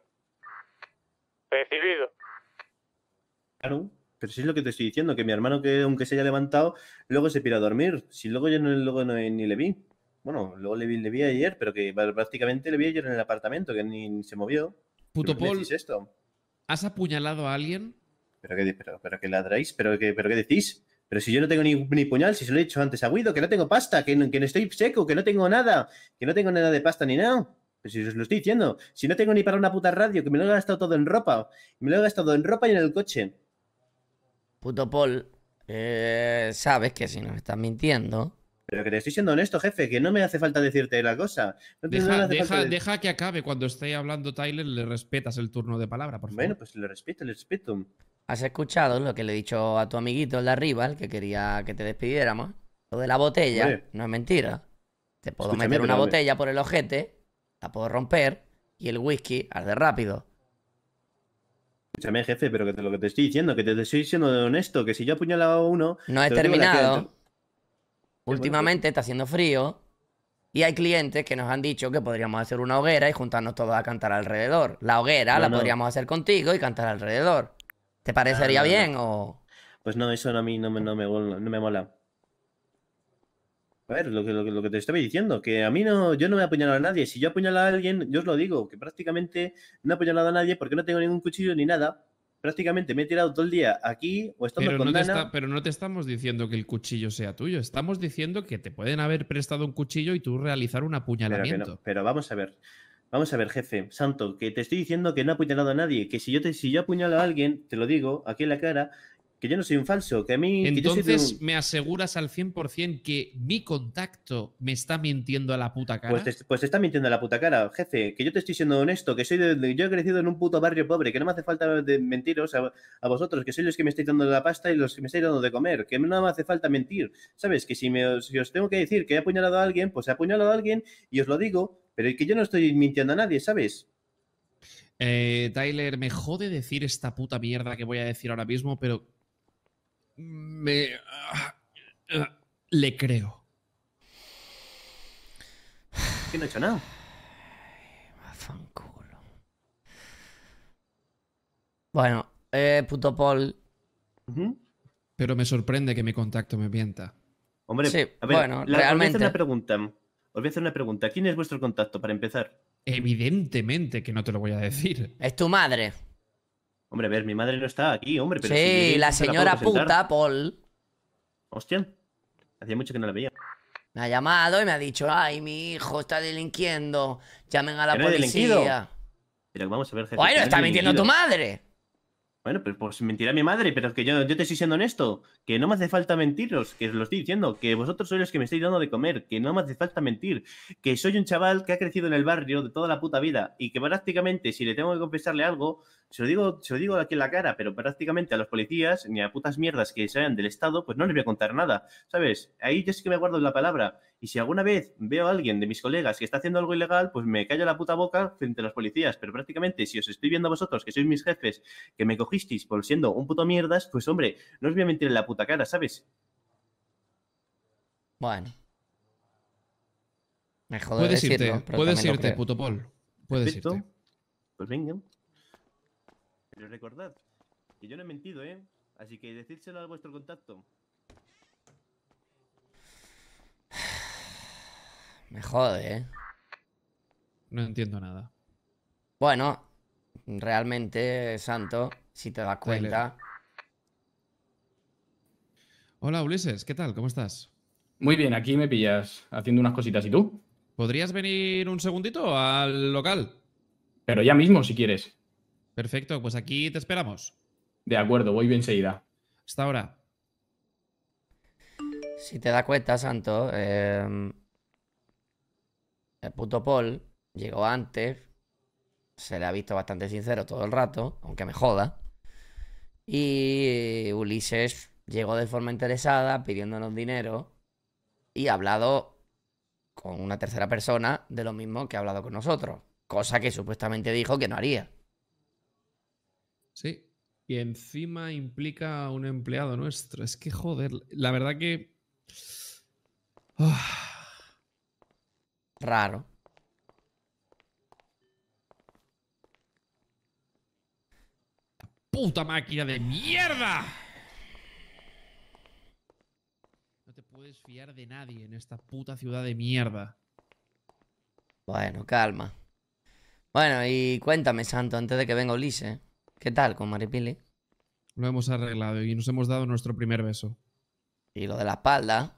Recibido. Claro. Pero si es lo que te estoy diciendo, que mi hermano, que aunque se haya levantado, luego se pira a dormir. Si luego yo no, luego ni le vi. Bueno, luego le vi, le vi ayer, pero que prácticamente le vi ayer en el apartamento, que ni se movió. Puto Paul, esto? ¿has apuñalado a alguien? ¿Pero qué, pero, que ladráis? ¿Pero qué, ¿Pero qué decís? Pero si yo no tengo ni, puñal, si se lo he dicho antes a Guido, que no tengo pasta, que no, que no estoy seco, que no tengo nada, que no tengo nada de pasta ni nada. Pero si os lo estoy diciendo, si no tengo ni para una puta radio, que me lo he gastado todo en ropa, me lo he gastado en ropa y en el coche puto Paul, eh, sabes que si nos estás mintiendo. Pero que te estoy siendo honesto, jefe, que no me hace falta decirte la cosa. deja, que acabe. Cuando esté hablando Tyler, le respetas el turno de palabra, por favor. Bueno, pues le respeto, le respeto. ¿Has escuchado lo que le he dicho a tu amiguito, arriba, el que quería que te despidiéramos? Lo de la botella, no es mentira. Te puedo meter una botella por el ojete, la puedo romper y el whisky arde rápido. Escúchame, jefe, pero que te, lo que te estoy diciendo, que te, estoy diciendo de honesto, que si yo apuñalaba a uno. No he terminado. Últimamente está haciendo frío y hay clientes que nos han dicho que podríamos hacer una hoguera y juntarnos todos a cantar alrededor. La hoguera la podríamos hacer contigo y cantar alrededor. ¿Te parecería bien o.? Pues no, eso a mí no me, no me mola. A ver, lo que, lo, que te estaba diciendo, que a mí no, yo no me he apuñalado a nadie. Si yo apuñalo a alguien, yo os lo digo, que prácticamente no he apuñalado a nadie porque no tengo ningún cuchillo ni nada. Prácticamente me he tirado todo el día aquí o estando pero con no pero no te estamos diciendo que el cuchillo sea tuyo, estamos diciendo que te pueden haber prestado un cuchillo y tú realizar un apuñalamiento. Pero, vamos a ver, vamos a ver, jefe, santo, que te estoy diciendo que no he apuñalado a nadie, que si yo, te, si yo apuñalo a alguien, te lo digo, aquí en la cara, yo no soy un falso, que a mí... Entonces me aseguras al 100% que mi contacto me está mintiendo a la puta cara. Pues, pues te, está mintiendo a la puta cara, jefe, que yo te estoy siendo honesto, que soy yo he crecido en un puto barrio pobre, que no me hace falta de mentiros a, vosotros, que sois los que me estáis dando la pasta y los que me estáis dando de comer, que no me hace falta mentir, ¿sabes? Que si, os tengo que decir que he apuñalado a alguien, pues he apuñalado a alguien y os lo digo, pero que yo no estoy mintiendo a nadie, ¿sabes? Eh, Tyler, me jode decir esta puta mierda que voy a decir ahora mismo, pero me... Ah, ah, le creo. ¿Qué no ha hecho nada? culo. Bueno, eh, puto Paul. Pero me sorprende que mi contacto me mienta. Hombre, bueno, realmente... Os voy a hacer una pregunta. ¿Quién es vuestro contacto para empezar? Evidentemente que no te lo voy a decir. Es tu madre. Hombre, a ver, mi madre no está aquí, hombre, Sí, la señora puta, Paul. Hostia. Hacía mucho que no la veía. Me ha llamado y me ha dicho, ay, mi hijo está delinquiendo. Llamen a la policía. Pero vamos a ver, jefe. Bueno, está mintiendo tu madre. Bueno, pues, pues mentirá mi madre, pero es que yo, yo te estoy siendo honesto, que no me hace falta mentiros, que os lo estoy diciendo, que vosotros sois los que me estáis dando de comer, que no me hace falta mentir, que soy un chaval que ha crecido en el barrio de toda la puta vida y que prácticamente si le tengo que confesarle algo, se lo digo, se lo digo aquí en la cara, pero prácticamente a los policías ni a putas mierdas que sean del Estado, pues no les voy a contar nada, ¿sabes? Ahí yo sí que me guardo la palabra y si alguna vez veo a alguien de mis colegas que está haciendo algo ilegal, pues me callo la puta boca frente a las policías. Pero prácticamente, si os estoy viendo a vosotros, que sois mis jefes, que me cogisteis por siendo un puto mierdas, pues hombre, no os voy a mentir en la puta cara, ¿sabes? Bueno. Me puedes irte, puedes irte, puto Paul. Puedes irte. Pues venga. Pero recordad que yo no he mentido, ¿eh? Así que decírselo a vuestro contacto. Me jode, ¿eh? No entiendo nada. Bueno, realmente, Santo, si te das cuenta. Hola Ulises, ¿qué tal? ¿Cómo estás? Muy bien, aquí me pillas haciendo unas cositas. ¿Y tú? ¿Podrías venir un segundito al local? Pero ya mismo, si quieres. Perfecto, pues aquí te esperamos. De acuerdo, voy bien seguida. Hasta ahora. Si te das cuenta, Santo, eh, el puto Paul llegó antes, se le ha visto bastante sincero todo el rato, aunque me joda. Y Ulises llegó de forma interesada, pidiéndonos dinero y ha hablado con una tercera persona de lo mismo que ha hablado con nosotros, cosa que supuestamente dijo que no haría. Sí, y encima implica a un empleado nuestro. Es que joder, la verdad que... ¡ah! Raro. ¡Puta máquina de mierda! No te puedes fiar de nadie en esta puta ciudad de mierda. Bueno, calma. Bueno, y cuéntame, Santo, antes de que venga Ulises, ¿qué tal con Maripili? Lo hemos arreglado y nos hemos dado nuestro primer beso. ¿Y lo de la espalda?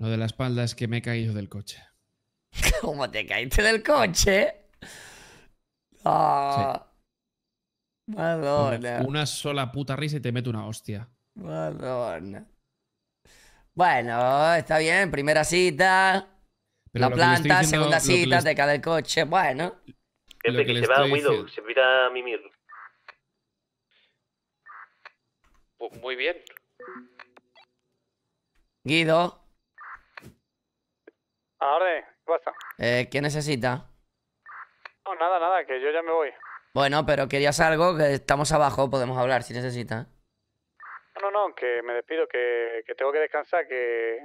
Lo de la espalda es que me he caído del coche. ¿Cómo te caíste del coche? Oh, Madonna. Una, sola puta risa y te meto una hostia. Madonna. Bueno, está bien. Primera cita. la planta, segunda cita, te cae del coche. Bueno. se va a se mira a mimir. Muy bien. Guido. Ahora, ¿qué pasa? Eh, ¿Qué necesita? No, nada, nada, que yo ya me voy. Bueno, pero querías algo, que estamos abajo, podemos hablar si necesita. No, no, no, que me despido, que, tengo que descansar, que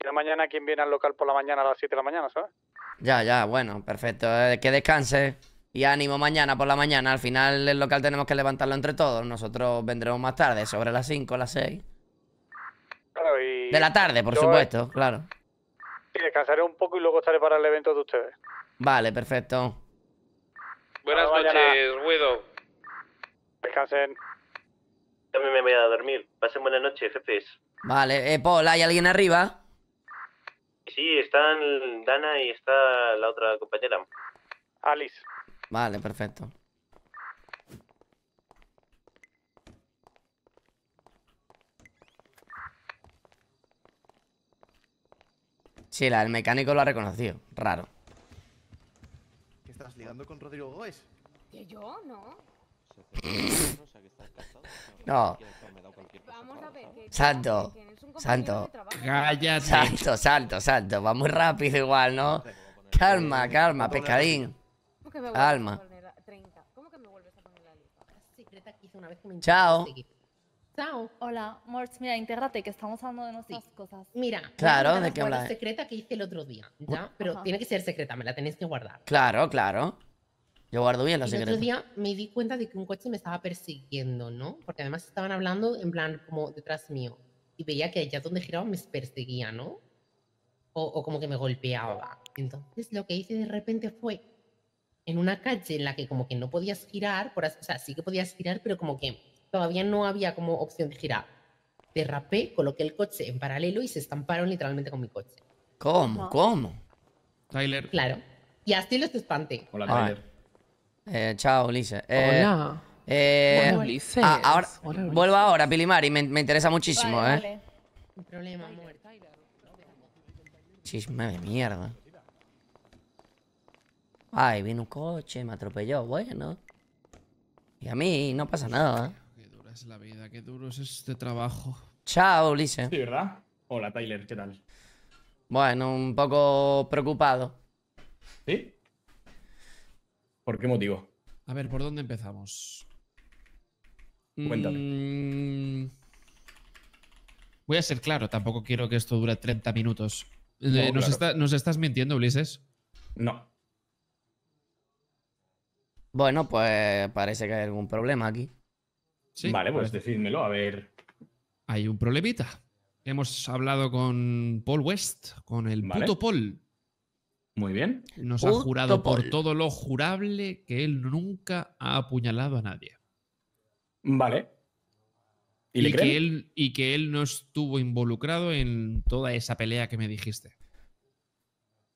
la mañana quien viene al local por la mañana a las 7 de la mañana, ¿sabes? Ya, ya, bueno, perfecto. Eh, que descanse y ánimo mañana por la mañana. Al final el local tenemos que levantarlo entre todos. Nosotros vendremos más tarde, sobre las 5, las 6. Claro, y... De la tarde, por supuesto, claro. Sí, descansaré un poco y luego estaré para el evento de ustedes. Vale, perfecto. Buenas noches, Widow. Descansen. También me voy a dormir. Pasen buenas noches, jefes. Vale, eh, Paul, ¿hay alguien arriba? Sí, están Dana y está la otra compañera. Alice. Vale, perfecto. Sí, la, el mecánico lo ha reconocido. Raro. ¿Qué estás ligando con Rodrigo Goes? Que yo, no. no. Vamos a ver. Santo. Santo. Cállate. Santo, salto, santo. Va muy rápido igual, ¿no? Calma, calma, pescadín. Calma. ¿Cómo que me vuelves a poner la Chao. Hola, Morts, mira, intégrate, que estamos hablando de nuestras cosas. Mira, claro, de qué hablar. secreta que hice el otro día, ¿ya? Pero tiene que ser secreta, me la tenés que guardar. Claro, claro. Yo guardo bien la secreta. El otro día me di cuenta de que un coche me estaba persiguiendo, ¿no? Porque además estaban hablando en plan como detrás mío. Y veía que allá donde giraba me perseguía, ¿no? O, como que me golpeaba. Entonces lo que hice de repente fue en una calle en la que como que no podías girar, o sea, sí que podías girar, pero como que todavía no había como opción de girar. Ah, derrapé, coloqué el coche en paralelo y se estamparon literalmente con mi coche. ¿Cómo? ¿Cómo? Tyler. Claro. Y así los espante Hola, Tyler. Eh, chao, Ulises. Eh, Hola. Eh, ah, ahora, Hola, Vuelvo ahora, Pili Me, me interesa muchísimo, ¿eh? Un problema, Chisme de mierda. Ay, vino un coche, me atropelló. Bueno. Y a mí no pasa nada. eh es la vida, qué duro es este trabajo. Chao, Ulises. Sí, ¿verdad? Hola, Tyler, ¿qué tal? Bueno, un poco preocupado. ¿Sí? ¿Por qué motivo? A ver, ¿por dónde empezamos? Cuéntame. Mm, voy a ser claro, tampoco quiero que esto dure 30 minutos. Eh, nos, ¿Nos estás mintiendo, Ulises? No. Bueno, pues parece que hay algún problema aquí vale, pues decídmelo, a ver. Hay un problemita. Hemos hablado con Paul West, con el puto Paul. Muy bien. Nos ha jurado por todo lo jurable que él nunca ha apuñalado a nadie. Vale. ¿Y, él, y que él no estuvo involucrado en toda esa pelea que me dijiste.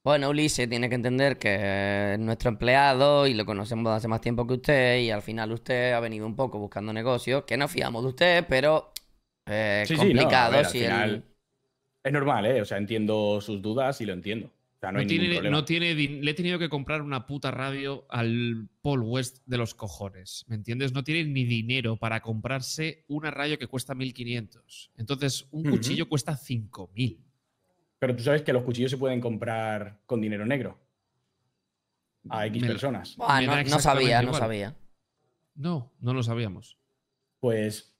Bueno, Ulises tiene que entender que es nuestro empleado y lo conocemos hace más tiempo que usted y al final usted ha venido un poco buscando negocios, que no fiamos de usted, pero eh, complicado si Es normal, ¿eh? O sea, entiendo sus dudas y lo entiendo. no, tiene, le he tenido que comprar una puta radio al Paul West de los cojones, ¿me entiendes? No tiene ni dinero para comprarse una radio que cuesta 1.500. Entonces, un cuchillo cuesta 5.000. Pero tú sabes que los cuchillos se pueden comprar con dinero negro. A X personas. Ah, no, sabía, no sabía. No, no lo sabíamos. Pues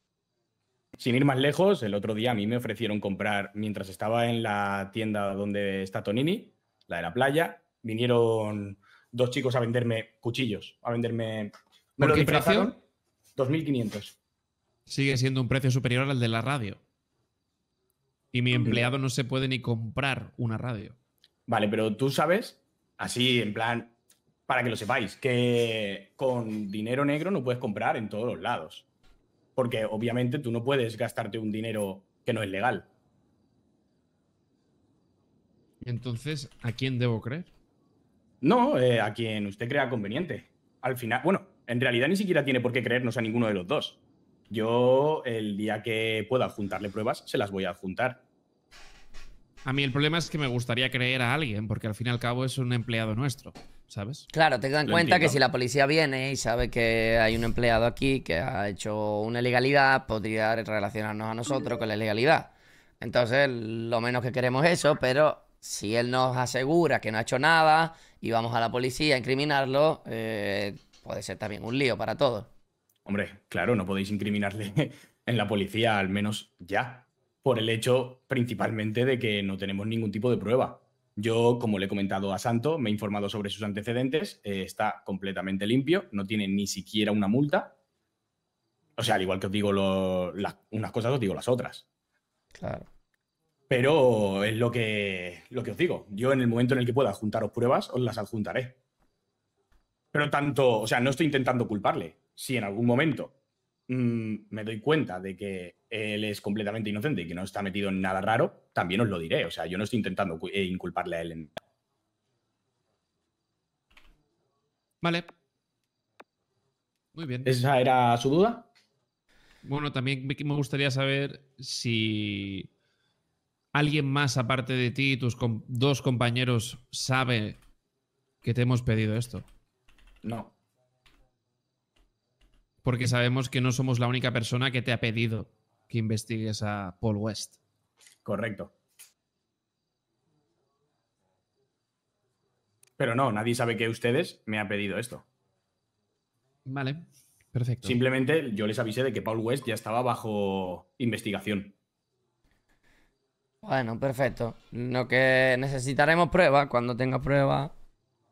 sin ir más lejos, el otro día a mí me ofrecieron comprar, mientras estaba en la tienda donde está Tonini, la de la playa, vinieron dos chicos a venderme cuchillos, a venderme... ¿Me lo 2.500. Sigue siendo un precio superior al de la radio. Y mi empleado no se puede ni comprar una radio. Vale, pero tú sabes, así en plan, para que lo sepáis, que con dinero negro no puedes comprar en todos los lados. Porque obviamente tú no puedes gastarte un dinero que no es legal. Entonces, ¿a quién debo creer? No, eh, a quien usted crea conveniente. Al final, bueno, en realidad ni siquiera tiene por qué creernos a ninguno de los dos. Yo el día que pueda adjuntarle pruebas, se las voy a adjuntar. A mí el problema es que me gustaría creer a alguien, porque al fin y al cabo es un empleado nuestro, ¿sabes? Claro, tenga en cuenta que si la policía viene y sabe que hay un empleado aquí que ha hecho una ilegalidad, podría relacionarnos a nosotros con la ilegalidad. Entonces, lo menos que queremos es eso, pero si él nos asegura que no ha hecho nada y vamos a la policía a incriminarlo, eh, puede ser también un lío para todos. Hombre, claro, no podéis incriminarle en la policía, al menos ya, por el hecho principalmente de que no tenemos ningún tipo de prueba. Yo, como le he comentado a Santo, me he informado sobre sus antecedentes, eh, está completamente limpio, no tiene ni siquiera una multa. O sea, al igual que os digo las, unas cosas, os digo las otras. Claro. Pero es lo que, lo que os digo. Yo en el momento en el que pueda adjuntaros pruebas, os las adjuntaré. Pero tanto, o sea, no estoy intentando culparle si en algún momento mm, me doy cuenta de que él es completamente inocente y que no está metido en nada raro, también os lo diré. O sea, yo no estoy intentando eh, inculparle a él en... Vale. Muy bien. ¿Esa era su duda? Bueno, también me gustaría saber si alguien más aparte de ti y tus dos compañeros sabe que te hemos pedido esto. No porque sabemos que no somos la única persona que te ha pedido que investigues a Paul West. Correcto. Pero no, nadie sabe que ustedes me han pedido esto. Vale, perfecto. Simplemente yo les avisé de que Paul West ya estaba bajo investigación. Bueno, perfecto. Lo que necesitaremos pruebas, cuando tenga pruebas.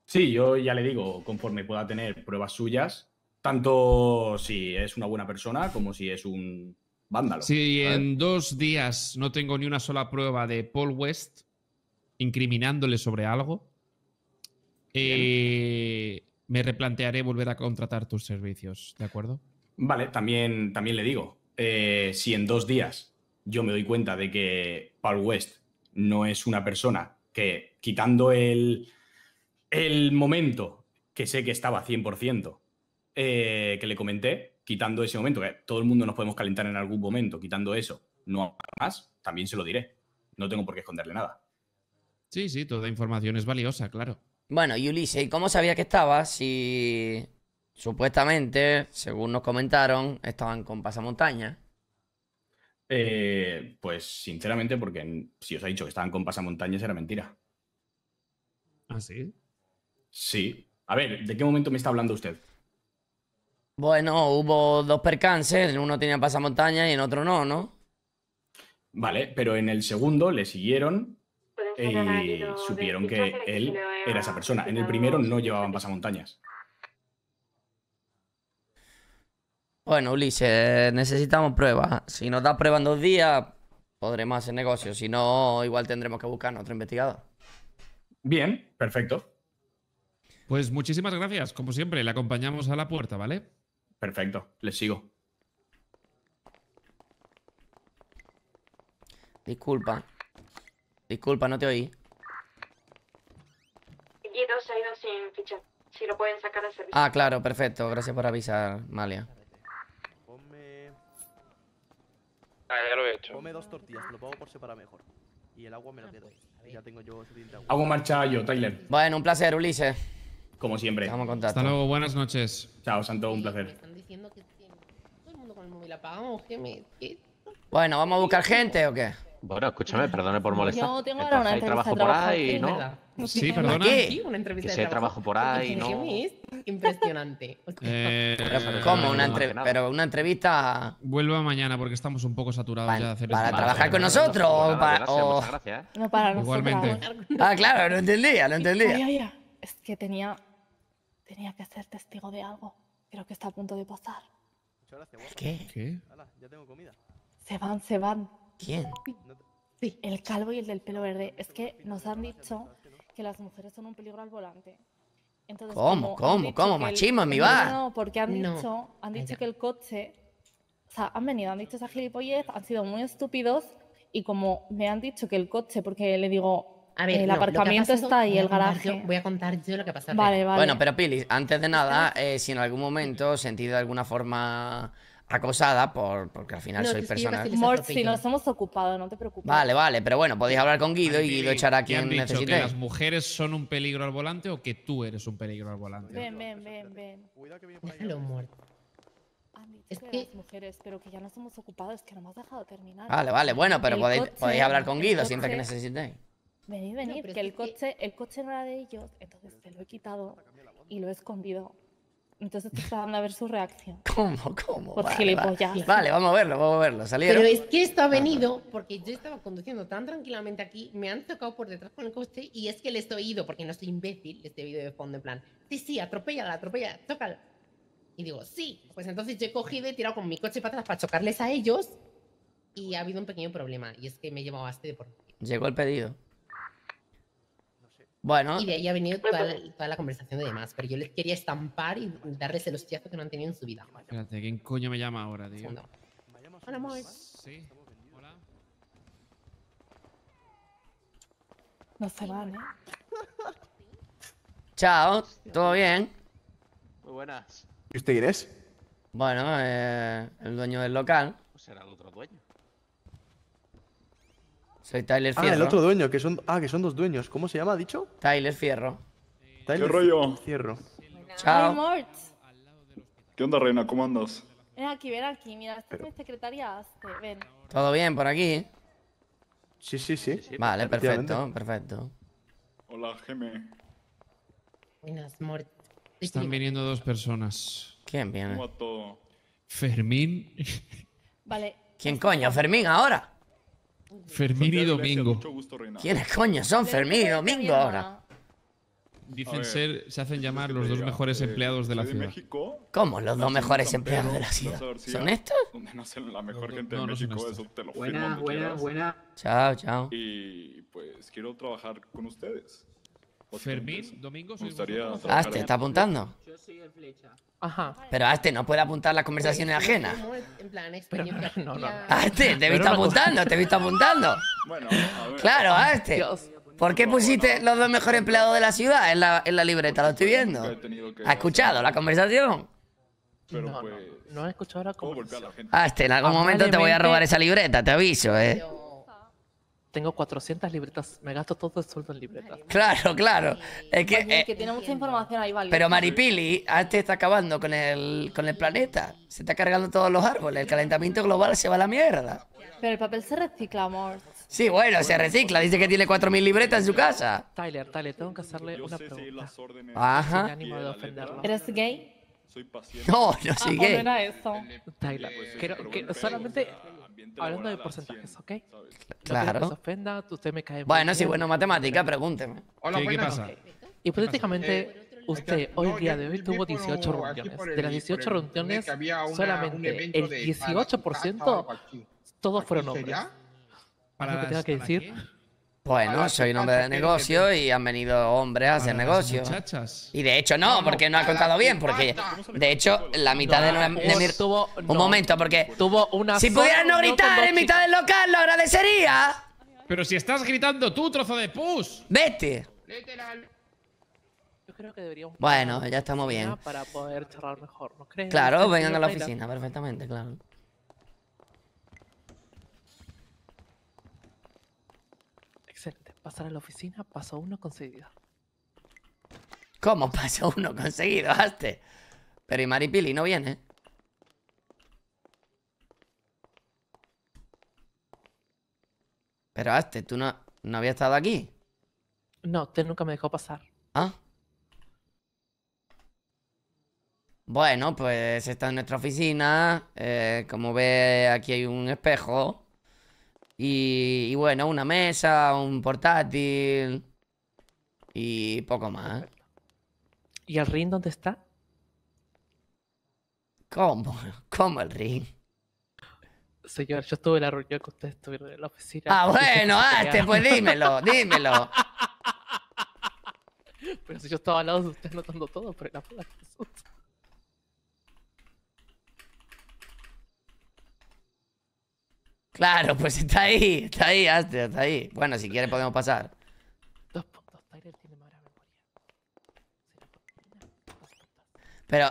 Sí, yo ya le digo, conforme pueda tener pruebas suyas, tanto si es una buena persona como si es un vándalo. Si en dos días no tengo ni una sola prueba de Paul West incriminándole sobre algo, eh, me replantearé volver a contratar tus servicios, ¿de acuerdo? Vale, también, también le digo, eh, si en dos días yo me doy cuenta de que Paul West no es una persona que, quitando el, el momento que sé que estaba 100%, eh, que le comenté, quitando ese momento, que todo el mundo nos podemos calentar en algún momento, quitando eso, no más, también se lo diré. No tengo por qué esconderle nada. Sí, sí, toda información es valiosa, claro. Bueno, y Ulises, ¿y cómo sabía que estaba si supuestamente, según nos comentaron, estaban con pasamontaña? Eh, pues sinceramente, porque si os he dicho que estaban con pasamontañas era mentira. ¿Ah, sí? Sí. A ver, ¿de qué momento me está hablando usted? Bueno, hubo dos percances, en uno tenía pasamontañas y en otro no, ¿no? Vale, pero en el segundo le siguieron y eh, supieron que él era esa persona. En el primero no llevaban pasamontañas. Bueno, Ulises, necesitamos pruebas. Si nos das pruebas en dos días, podremos hacer negocio. Si no, igual tendremos que buscar a otro investigador. Bien, perfecto. Pues muchísimas gracias. Como siempre, le acompañamos a la puerta, ¿vale? Perfecto, le sigo. Disculpa. Disculpa, no te oí. ha ido sin ficha. Si lo pueden sacar al servicio. Ah, claro, perfecto. Gracias por avisar, Malia. Ponme... Ah, ya lo he hecho. Ponme dos tortillas, lo pongo por separado mejor. Y el agua me lo quedo. Ya tengo yo suficiente agua. Hago marcha yo, Tyler. Bueno, un placer, Ulises como siempre. Estamos Hasta luego, buenas noches. Chao, Santo, un placer. están diciendo que todo el mundo con el móvil apagado, Bueno, ¿vamos a buscar gente o qué? Bueno, escúchame, perdone por molestar. Yo tengo ahora una entrevista de trabajo por ahí, ¿no? Sí, eh, perdona. Una que de trabajo. por ahí, ¿no? impresionante. ¿Cómo? Una Pero una entrevista... Vuelva mañana porque estamos un poco saturados ya de hacer ¿Para trabajar con nosotros o para...? Muchas gracias. ¿eh? No, para Igualmente. Ah, claro, lo entendía, lo entendía. Es que tenía Tenía que ser testigo de algo. Creo que está a punto de pasar. ¿Qué? ¿Qué? Se van, se van. ¿Quién? Sí, el calvo y el del pelo verde. Es que nos han dicho que las mujeres son un peligro al volante. ¿Cómo, cómo, cómo? Machismo mi bar. No, porque han dicho, han dicho que el coche. O sea, han venido, han dicho esa gilipollez, han sido muy estúpidos. Y como me han dicho que el coche, porque le digo, a ver, el aparcamiento está ahí, el garaje. voy a contar yo lo que pasó. Vale, vale. Bueno, pero Pili, antes de nada, eh, si en algún momento sentís de alguna forma acosada por porque al final soy sois personas. Mort, si nos hemos ocupado, no te preocupes. Vale, vale, pero bueno, podéis hablar con Guido y Guido echará a quien necesite. las mujeres son un peligro al volante o que tú eres un peligro al volante? Ven, ven, ven, ven. Déjalo, Es que las mujeres, pero que ya nos hemos ocupado, es que no me has dejado terminar. Vale, vale, bueno, pero podéis, podéis hablar con Guido siempre que necesitéis. Venid, venid, que, el coche, el coche no era de ellos, entonces se lo he quitado y lo he escondido. Entonces te está dando a ver su reacción. ¿Cómo? ¿Cómo? Por vale, gilipollas. Vale. vale, vamos a verlo, vamos a verlo. Salieron. Pero es que esto ha venido porque yo estaba conduciendo tan tranquilamente aquí, me han tocado por detrás con el coche y es que les estoy oído, porque no soy imbécil, les he oído de fondo en plan, sí, sí, atropella, atropella, tócala. Y digo, sí, pues entonces yo he cogido y he tirado con mi coche para atrás para chocarles a ellos y ha habido un pequeño problema y es que me he llevado a este deporte. Llegó el pedido. Bueno. Y de ahí ha venido pues, pues. toda, la, conversación de demás, pero yo les quería estampar y darles el hostiazo que no han tenido en su vida. Espérate, ¿quién coño me llama ahora, tío? Hola, Mois. hola. No se van, ¿eh? Chao, ¿todo bien? Muy buenas. ¿Y usted quién es? Bueno, eh, el dueño del local. Pues será el otro dueño. Soy Tyler Fierro. Ah, el otro dueño, que son, ah, que son dos dueños. ¿Cómo se llama, dicho? Tyler Fierro. ¿Qué rollo? Fierro. Chao. ¿Qué onda, reina? ¿Cómo andas? Ven aquí, ven aquí. Mira, esta es mi este, Ven. ¿Todo bien por aquí? Sí, sí, sí. Vale, perfecto, perfecto. Hola, Geme. Buenas, Mort. Están viniendo dos personas. ¿Quién viene? Fermín. Vale. ¿Quién coño? ¿Fermín ahora? Fermín y Domingo. ¿Quiénes coño son Fermín y Domingo ahora? Dicen ser, se hacen llamar los dos mejores eh, empleados de la ciudad. ¿Cómo? ¿Los dos mejores empleados de la ciudad? ¿Son estos? no son la mejor gente de México, eso te lo Buena, buena, buena. Chao, chao. Y pues quiero trabajar con ustedes. Fermín, pues, Domingo, Ah, te está apuntando. Yo soy el flecha. Ajá. Pero este no puede apuntar las conversaciones ajenas. En no, no, te he visto apuntando, te he visto apuntando. Bueno, a ver. Claro, Aste. ¿Por qué pusiste los dos mejores empleados de la ciudad en la, en la libreta? Lo estoy viendo. ¿Has escuchado la conversación? Pero no, no, pues, no, he escuchado la conversación. Aste, en algún momento te voy a robar esa libreta, te aviso, eh tengo 400 libretas, me gasto todo el sueldo en libretas. Claro, claro. Es que, eh, que tiene mucha información ahí, vale. Pero Maripili, antes está acabando con el, con el planeta. Se está cargando todos los árboles. El calentamiento global se va a la mierda. Pero el papel se recicla, amor. Sí, bueno, se recicla. Dice que tiene 4.000 libretas en su casa. Tyler, Tyler, tengo que hacerle una pregunta. Ajá. ¿Eres gay? No, no soy ah, gay. No era eso. Tyler, pues que solamente Hablando de porcentajes, ¿ok? Claro. ofenda, usted me cae Bueno, sí, si bueno, matemática, pregúnteme. Hola, ¿Qué, pasa? Hipotéticamente, eh, usted hoy día de hoy tuvo 18 reuniones. De las 18 reuniones, solamente el 18% todos fueron hombres. ¿Para lo que tenga que decir? Bueno, soy un hombre de negocio y han venido hombres a hacer negocio. Y de hecho no, porque no ha contado bien, porque de hecho la mitad de, Tuvo, un momento, porque... Tuvo una si pudieras no gritar en mitad del local, lo agradecería. Pero si estás gritando tú, trozo de pus. Vete. Bueno, ya estamos bien. Para poder charlar mejor, ¿no Claro, este vengan a la oficina, perfectamente, claro. pasar a la oficina, pasó uno conseguido. ¿Cómo pasó uno conseguido, Aste? Pero y Maripili no viene. Pero Aste, ¿tú no, no habías estado aquí? No, usted nunca me dejó pasar. ¿Ah? Bueno, pues está en nuestra oficina. Eh, como ve, aquí hay un espejo. Y, bueno, una mesa, un portátil y poco más. ¿Y el ring dónde está? ¿Cómo? ¿Cómo el ring? Señor, yo estuve en la reunión que ustedes estuvieron en la oficina. Ah, bueno, ah, este! pues dímelo, dímelo. Pero si yo estaba al lado de ustedes notando todo, pero la puta Claro, pues está ahí, está ahí, hasta, está ahí. Bueno, si quieres podemos pasar. Pero,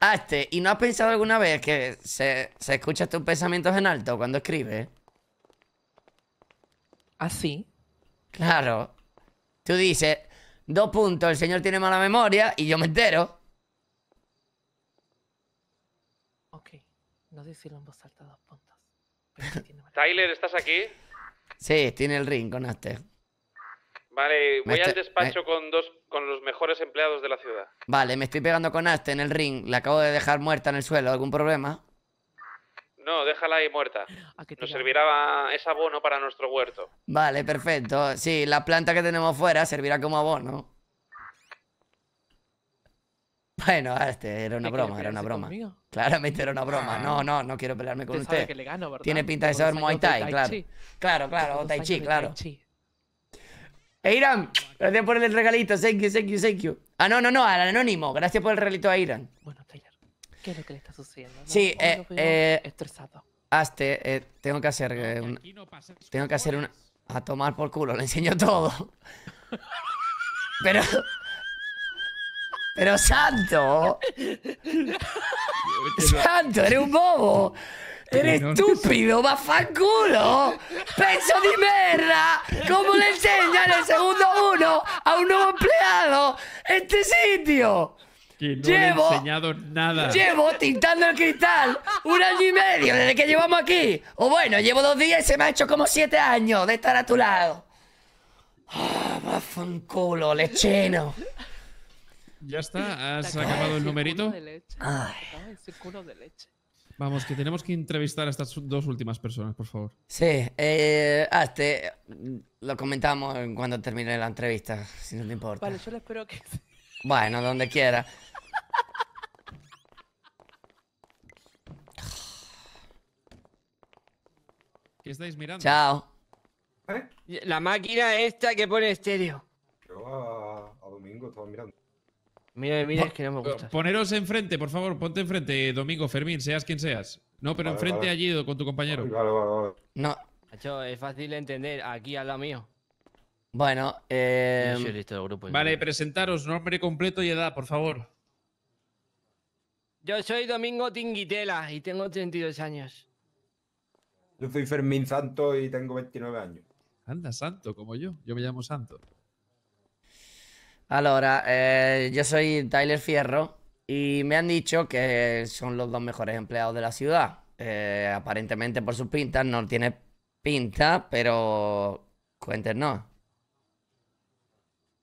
Aste, ¿y no has pensado alguna vez que se, se escuchan tus pensamientos en alto cuando escribes? Así. ¿Ah, claro. Tú dices, dos puntos, el señor tiene mala memoria y yo me entero. Ok, no sé si lo hemos saltado. Tyler, ¿estás aquí? Sí, tiene el ring con Aster Vale, voy al despacho con dos con los mejores empleados de la ciudad. Vale, me estoy pegando con Aste en el ring. La acabo de dejar muerta en el suelo. ¿Algún problema? No, déjala ahí muerta. Nos servirá ese abono para nuestro huerto. Vale, perfecto. Sí, la planta que tenemos fuera servirá como abono. Bueno, ah, este, era una broma, era una broma. Claramente era una ah. broma. No, no, no quiero pelearme con usted. Tiene pinta de saber Muay Thai, claro. Claro, claro, o Tai Chi, claro. Eiran, gracias por el regalito. Thank you, thank you, thank you. Ah, no, no, no, al anónimo. Gracias por el regalito a Bueno, Taylor, ¿qué es lo que le está sucediendo? sí, eh, eh, estresado. Aste, ah, eh, tengo que hacer eh, un, Tengo que hacer una... A tomar por culo, le enseño todo. Pero... Pero santo. santo, eres un bobo. Eres estúpido, mafanculo. Peso de merda. ¿Cómo le enseñan el segundo uno a un nuevo empleado este sitio? Que no le he enseñado nada. Llevo tintando el cristal un año y medio desde que llevamos aquí. O bueno, llevo dos días y se me ha hecho como siete años de estar a tu lado. Ah, lecheno. Ya está, has acabado el numerito. Vamos, que tenemos que entrevistar a estas dos últimas personas, por favor. Sí, eh, ah, este, lo comentamos cuando termine la entrevista, si no te importa. Vale, yo espero que... Bueno, donde quiera. ¿Qué estáis mirando? Chao. ¿Eh? La máquina esta que pone estéreo. Yo a Domingo estaba mirando. Mira, mira, es que no me gusta. Poneros enfrente, por favor, ponte enfrente, Domingo, Fermín, seas quien seas. No, pero enfrente allí con tu compañero. No. es fácil entender, aquí al lado mío. Bueno, eh... vale, presentaros, nombre completo y edad, por favor. Yo soy Domingo Tinguitela y tengo 32 años. Yo soy Fermín Santo y tengo 29 años. Anda, Santo, como yo. Yo me llamo Santo. Ahora, eh, yo soy Tyler Fierro y me han dicho que son los dos mejores empleados de la ciudad. Eh, aparentemente por sus pintas no tiene pinta, pero cuéntenos.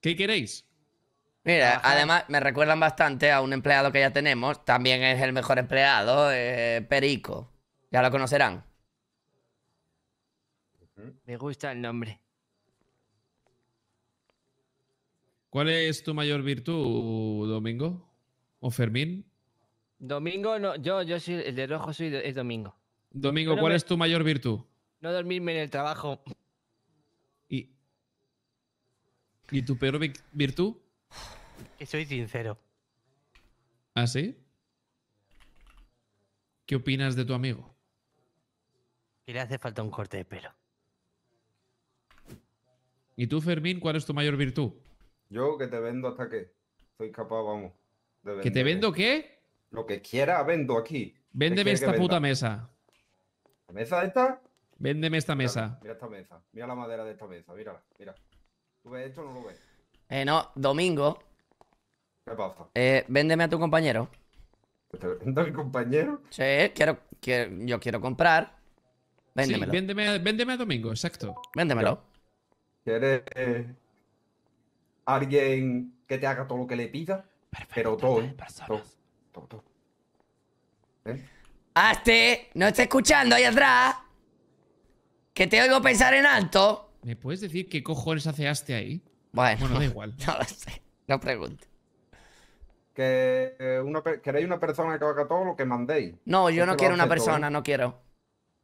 ¿Qué queréis? Mira, además me recuerdan bastante a un empleado que ya tenemos, también es el mejor empleado, eh, Perico. Ya lo conocerán. Me gusta el nombre. ¿Cuál es tu mayor virtud, Domingo? ¿O Fermín? Domingo, no, yo, yo soy el de rojo, soy es Domingo. Domingo, ¿cuál es tu mayor virtud? No dormirme en el trabajo. ¿Y, ¿Y tu peor virtud? Que soy sincero. ¿Ah, sí? ¿Qué opinas de tu amigo? Que le hace falta un corte de pelo. ¿Y tú, Fermín, cuál es tu mayor virtud? Yo que te vendo hasta que estoy capaz, vamos. ¿Que te vendo qué? Lo que quiera vendo aquí. Véndeme esta puta mesa. mesa esta? Véndeme esta mesa. Mira, esta mesa. Mira la madera de esta mesa. Mírala, mira. ¿Tú ves esto o no lo ves? Eh, no, domingo. ¿Qué pasa? Eh, véndeme a tu compañero. ¿Te vendo a mi compañero? Sí, quiero, yo quiero comprar. Véndemelo. Sí, véndeme, véndeme a domingo, exacto. Véndemelo. ¿Quieres alguien que te haga todo lo que le pida, pero todo, ¿eh? todo, todo, ¿Eh? Aste, no está escuchando ahí atrás. Que te oigo pensar en alto. ¿Me puedes decir qué cojones hace Aste ahí? Bueno, no da igual. No lo sé, no pregunto. Que eh, una, queréis una persona que haga todo lo que mandéis. No, yo este no quiero una persona, no quiero.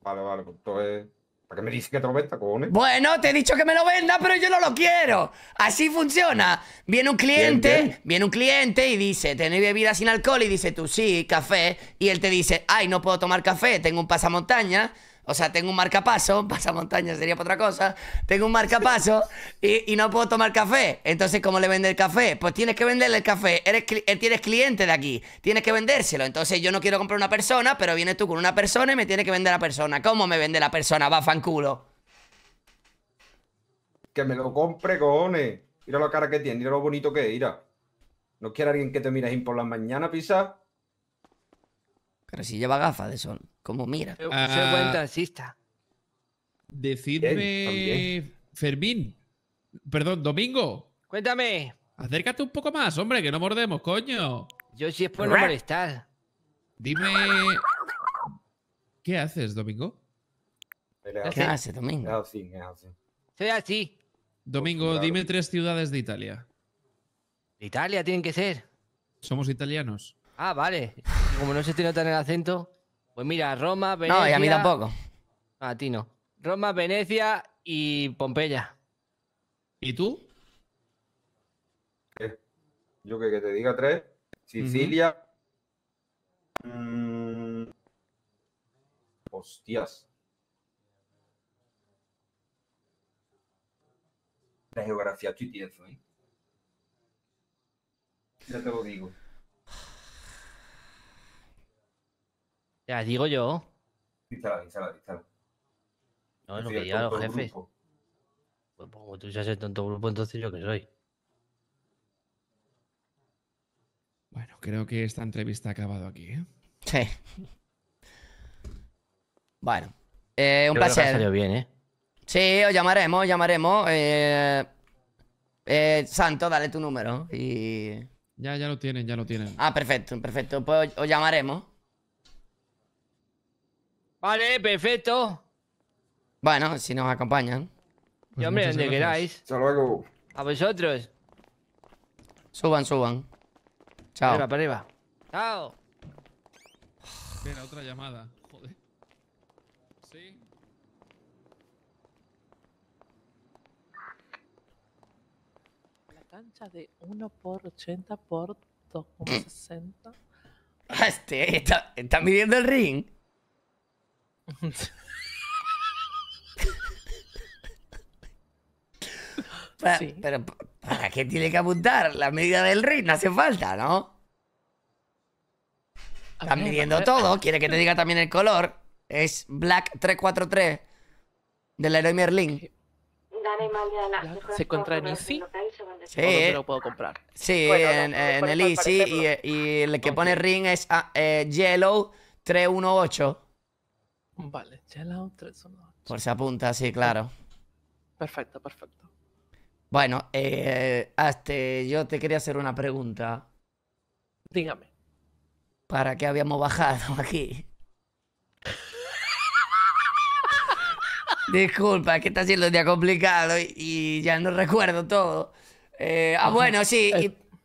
Vale, vale, pues es... ¿Para qué me dices que te lo venda, cojones? Bueno, te he dicho que me lo venda, pero yo no lo quiero. Así funciona. Viene un cliente, viene un cliente y dice, ¿tenéis bebida sin alcohol? Y dice tú, sí, café. Y él te dice, ay, no puedo tomar café, tengo un pasamontaña. O sea, tengo un marcapaso, montañas sería para otra cosa. Tengo un marcapaso y, no puedo tomar café. Entonces, ¿cómo le vende el café? Pues tienes que venderle el café. Eres, eh, tienes cliente de aquí. Tienes que vendérselo. Entonces, yo no quiero comprar una persona, pero vienes tú con una persona y me tienes que vender la persona. ¿Cómo me vende la persona? Va, culo. Que me lo compre, cojones. Mira la cara que tiene, mira lo bonito que es, mira. ¿No quiere alguien que te mire por la mañana, pisa? Pero si lleva gafas de sol como mira, ah, soy buen taxista. Decidme, Fermín, perdón, Domingo. Cuéntame. Acércate un poco más, hombre, que no mordemos, coño. Yo sí es por no molestar. Dime... ¿Qué haces, Domingo? ¿Qué haces, Domingo? Soy así. Domingo, dime tres ciudades de Italia. Italia tienen que ser. Somos italianos. Ah, vale. Como no se tiene tan el acento. Pues mira, Roma, Venecia. No, y a mí tampoco. A ti no. Roma, Venecia y Pompeya. ¿Y tú? Eh, yo que, te diga tres. Sicilia. Mm. Hostias. La geografía estoy ¿eh? Ya te lo digo. Ya, digo yo. Instala, instala, instala. No, es lo que digan los jefes. Pues como tú ya eres tonto grupo, entonces yo que soy. Bueno, creo que esta entrevista ha acabado aquí, ¿eh? Sí. Bueno. Eh, un placer. Que salió bien, ¿eh? Sí, os llamaremos, os llamaremos. Eh, eh, Santo, dale tu número y... Ya, ya lo tienen, ya lo tienen. Ah, perfecto, perfecto. Pues os llamaremos. Vale, perfecto. Bueno, si nos acompañan. y hombre, donde queráis. Hasta luego. A vosotros. Suban, suban. Chao. Arriba, para arriba. Chao. Espera, otra llamada. Joder. Sí. La cancha de 1 x 80 por 2,60. Este, está midiendo el ring. Pero ¿para qué tiene que apuntar? La medida del ring no hace falta, ¿no? Están midiendo todo. Quiere que te diga también el color. Es Black 343 del héroe Merlin. Se contra en Easy. Sí. lo puedo comprar. Sí, en, el Easy. Y, el que pone ring es ah, eh, Yellow 318. Vale, ya las otras son las Por si apunta, sí, claro. Perfecto, perfecto. Bueno, este, yo te quería hacer una pregunta. Dígame. ¿Para qué habíamos bajado aquí? Disculpa, es que está siendo un día complicado y, ya no recuerdo todo. Eh, ah, bueno, sí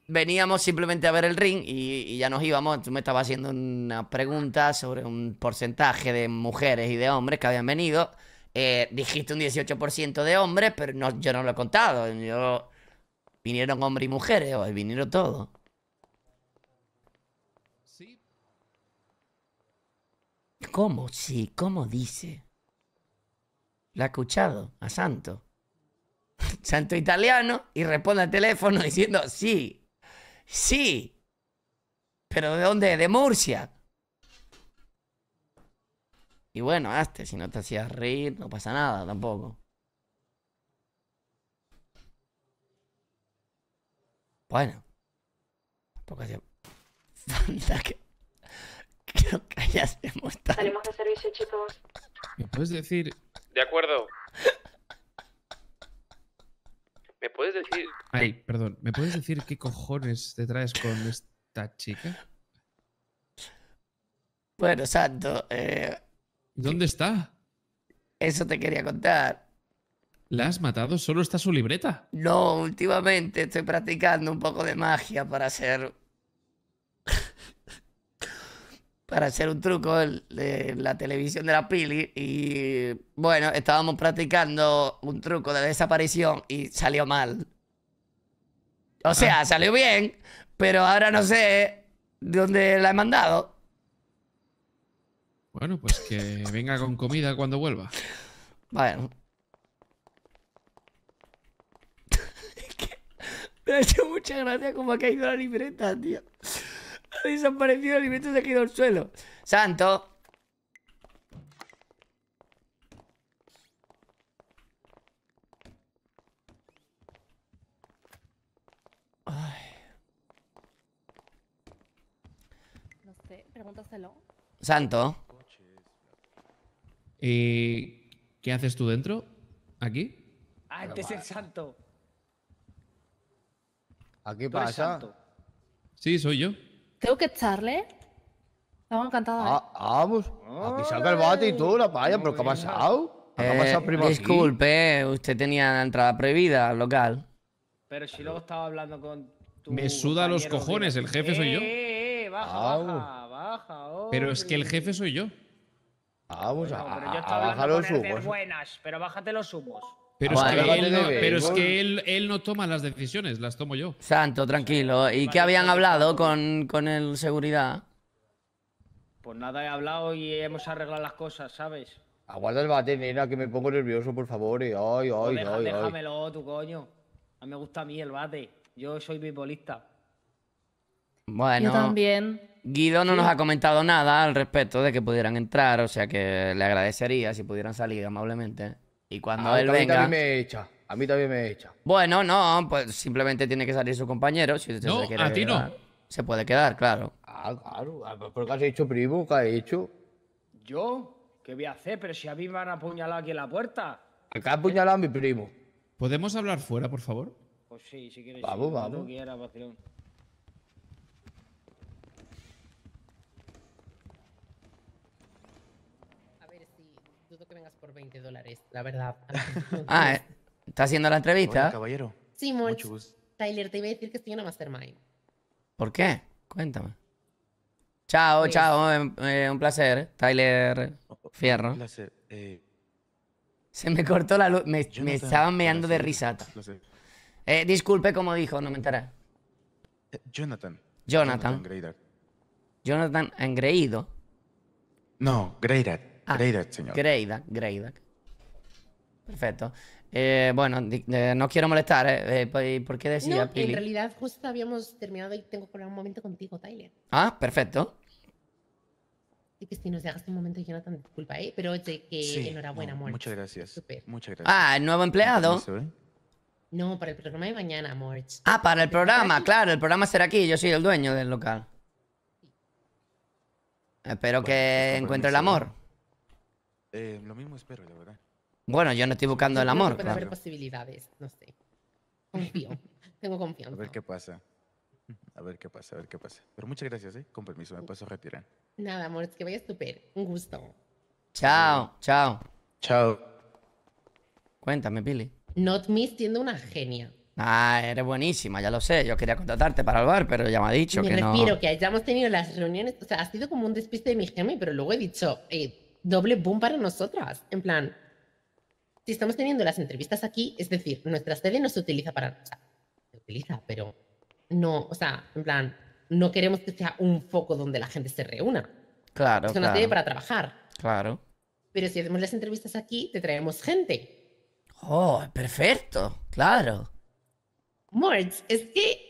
veníamos simplemente a ver el ring y, ya nos íbamos. Tú me estabas haciendo una pregunta sobre un porcentaje de mujeres y de hombres que habían venido. Eh, dijiste un 18% de hombres, pero yo no lo he contado. Vinieron hombres y mujeres, hoy vinieron todos. Sí. ¿Cómo? Sí, ¿cómo dice? ¿Lo ha escuchado? A Santo. Santo italiano y responde al teléfono diciendo sí. Sí. ¿Pero de dónde? De Murcia. Y bueno, hazte, si no te hacías reír, no pasa nada tampoco. Bueno. Tampoco hacía falta que... que ya callásemos tanto. Salimos de servicio, chicos. ¿Me puedes decir? De acuerdo. ¿Me puedes decir? Ay, perdón, ¿me puedes decir qué cojones te traes con esta chica? Bueno, santo. Eh, ¿Dónde está? Eso te quería contar. ¿La has matado? ¿Solo está su libreta? No, últimamente estoy practicando un poco de magia para ser para hacer un truco de la televisión de la Pili y bueno, estábamos practicando un truco de desaparición y salió mal. O sea, salió bien, pero ahora no sé dónde la he mandado. Bueno, pues que venga con comida cuando vuelva. Bueno. Me ha hecho mucha gracia como ha caído la libreta, tío. Ha desaparecido el se de aquí del suelo. Santo. pregúntaselo. Santo. ¿Y qué haces tú dentro? ¿Aquí? Ah, este es el santo. ¿Aquí pasa? Santo. Sí, soy yo. ¿Tengo que echarle? Estaba encantados. Ah, ¿eh? ah, pues, vamos, aquí saca el bate y ah, todo la paya, pero ¿qué ha pasado? ¿Qué ha eh, disculpe, usted tenía entrada prohibida al local. Pero si luego estaba hablando con tu Me suda los cojones, el jefe soy yo. Eh, eh, eh baja, baja, baja. pero es que el jefe soy yo. Vamos, pues, vamos. a, los humos. Buenas, pero bájate los humos. Pero, es, que él no, toma las decisiones, las tomo yo. Santo, tranquilo. ¿Y qué habían pues, hablado con, el seguridad? Pues nada, he hablado y hemos arreglado las cosas, ¿sabes? Aguarda el bate, nena, que me pongo nervioso, por favor. Y, ay, ay, pues ay, déjamelo, tu coño. A mí me gusta a mí el bate. Yo soy bipolista. Bueno. también. Guido no nos ha comentado nada al respecto de que pudieran entrar, o sea que le agradecería si pudieran salir amablemente. Y cuando ah, él venga. A mí también me echa. Bueno, no, pues simplemente tiene que salir su compañero. Si usted no, se quiere a ti no. Se puede quedar, claro. Ah, claro. Ah, ¿Por pues, qué has hecho, primo? que has hecho? ¿Yo? ¿Qué voy a hacer? Pero si a mí me van a apuñalar aquí en la puerta. Acá ha apuñalado a mi primo. ¿Podemos hablar fuera, por favor? Pues sí, si quieres. Vamos, vamos. vengas por 20 dólares, la verdad. ah, eh, ¿está haciendo la entrevista? caballero. Sí, mucho Tyler, te iba a decir que estoy en la Mastermind. ¿Por qué? Cuéntame. Chao, pues, chao. Eh, un placer, Tyler Fierro. Un placer. Eh, Se me cortó la luz. Me, estaban meando de risa. disculpe, como dijo, no me enteré. Jonathan. Jonathan. Jonathan Engreído. No, Greider. Ah, señor. Greida. Greidak. Perfecto. Eh, bueno, eh, no quiero molestar, ¿eh? eh pues, ¿Por qué decía no, En realidad, justo habíamos terminado y tengo que hablar un momento contigo, Tyler. Ah, perfecto. Y que si nos dejaste un momento, Jonathan, disculpa, ¿eh? Pero oye, que enhorabuena, Morch Muchas gracias. Muchas gracias. Ah, el nuevo empleado. no, para el programa de mañana, Morch Ah, para el programa, claro, el programa será aquí, yo soy el dueño del local. Espero que encuentre el amor. Eh, lo mismo espero, la verdad. Bueno, yo no estoy buscando el amor. claro. posibilidades, no sé. Confío, tengo confianza. A ver qué pasa. A ver qué pasa, a ver qué pasa. Pero muchas gracias, ¿eh? Con permiso, me paso a retirar. Nada, amor, es que vaya súper. Un gusto. Chao, chao. Chao. Cuéntame, Pili. Not Miss siendo una genia. Ah, eres buenísima, ya lo sé. Yo quería contratarte para el bar, pero ya me ha dicho que no. Me refiero que hayamos tenido las reuniones. O sea, ha sido como un despiste de mi gema, pero luego he dicho, eh, doble boom para nosotras. En plan, si estamos teniendo las entrevistas aquí, es decir, nuestra sede no se utiliza para. se utiliza, pero no, o sea, en plan, no queremos que sea un foco donde la gente se reúna. Claro. Es una sede para trabajar. Claro. Pero si hacemos las entrevistas aquí, te traemos gente. Oh, perfecto, claro. Morts, es que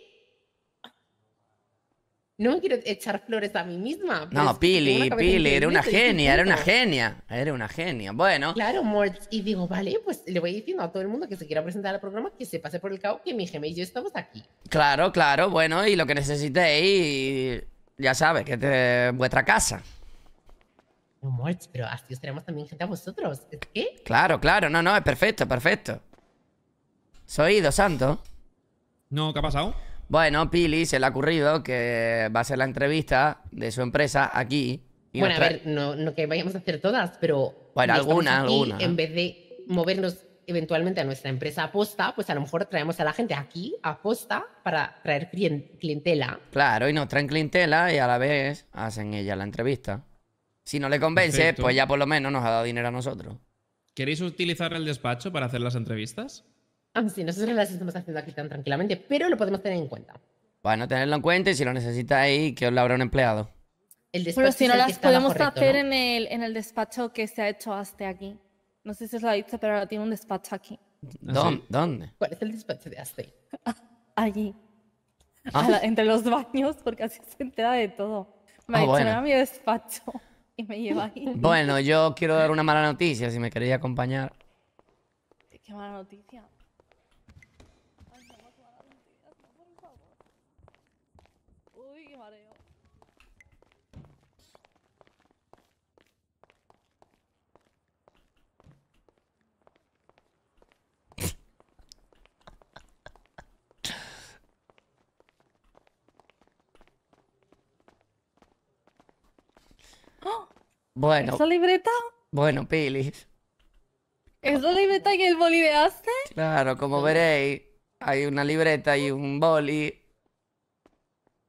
no me quiero echar flores a mí misma. No, Pili, Pili, era una genia, era una genia, era una genia. Bueno. Claro, Morts. Y digo, vale, pues le voy diciendo a todo el mundo que se quiera presentar al programa que se pase por el cabo que mi gemel y yo estamos aquí. Claro, claro, bueno, y lo que necesitéis, ya sabes, que te vuestra casa. No, Morts, pero así os tenemos también gente a vosotros. ¿Es qué? Claro, claro, no, no, es perfecto, perfecto. Soy Dos Santo. No, ¿qué ha pasado? Bueno, Pili se le ha ocurrido que va a ser la entrevista de su empresa aquí. Y bueno, a ver, no, que vayamos a hacer todas, pero. Bueno, alguna, alguna. En vez de movernos eventualmente a nuestra empresa aposta, pues a lo mejor traemos a la gente aquí aposta para traer clientela. Claro, y nos traen clientela y a la vez hacen ella la entrevista. Si no le convence, pues ya por lo menos nos ha dado dinero a nosotros. ¿Queréis utilizar el despacho para hacer las entrevistas? Ah, sí, nosotros las estamos haciendo aquí tan tranquilamente, pero lo podemos tener en cuenta. Bueno, tenerlo en cuenta y si lo necesita ahí, que os lo abra un empleado. pero si no las podemos hacer en, el, en el despacho que se ha hecho hasta aquí. No sé si os lo ha dicho, pero tiene un despacho aquí. ¿Dónde? ¿Cuál es el despacho de Aste? Allí. Ah. entre los baños, porque así se entera de todo. Ah, me ha bueno. mi despacho y me lleva ahí. Bueno, yo quiero dar una mala noticia, si me queréis acompañar. Qué mala noticia. Bueno. ¿Esa libreta? Bueno, Pilis. ¿Esa libreta y el de boli Aste? Claro, como veréis, hay una libreta y un boli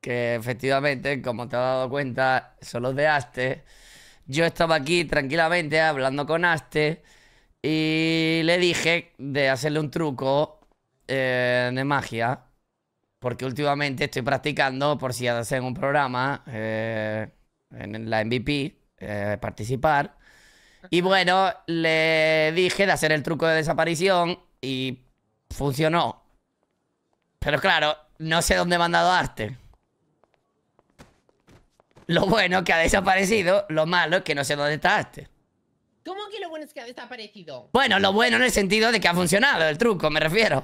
que efectivamente, como te has dado cuenta, son los de Aste. Yo estaba aquí tranquilamente hablando con Aste y le dije de hacerle un truco eh, de magia. Porque últimamente estoy practicando por si hacen un programa eh, en la MVP. Eh, participar. Y bueno, le dije de hacer el truco de desaparición y funcionó. Pero claro, no sé dónde mandado a Arte. Lo bueno que ha desaparecido, lo malo es que no sé dónde está ¿Cómo que lo bueno es que ha desaparecido? Bueno, lo bueno en el sentido de que ha funcionado el truco, me refiero.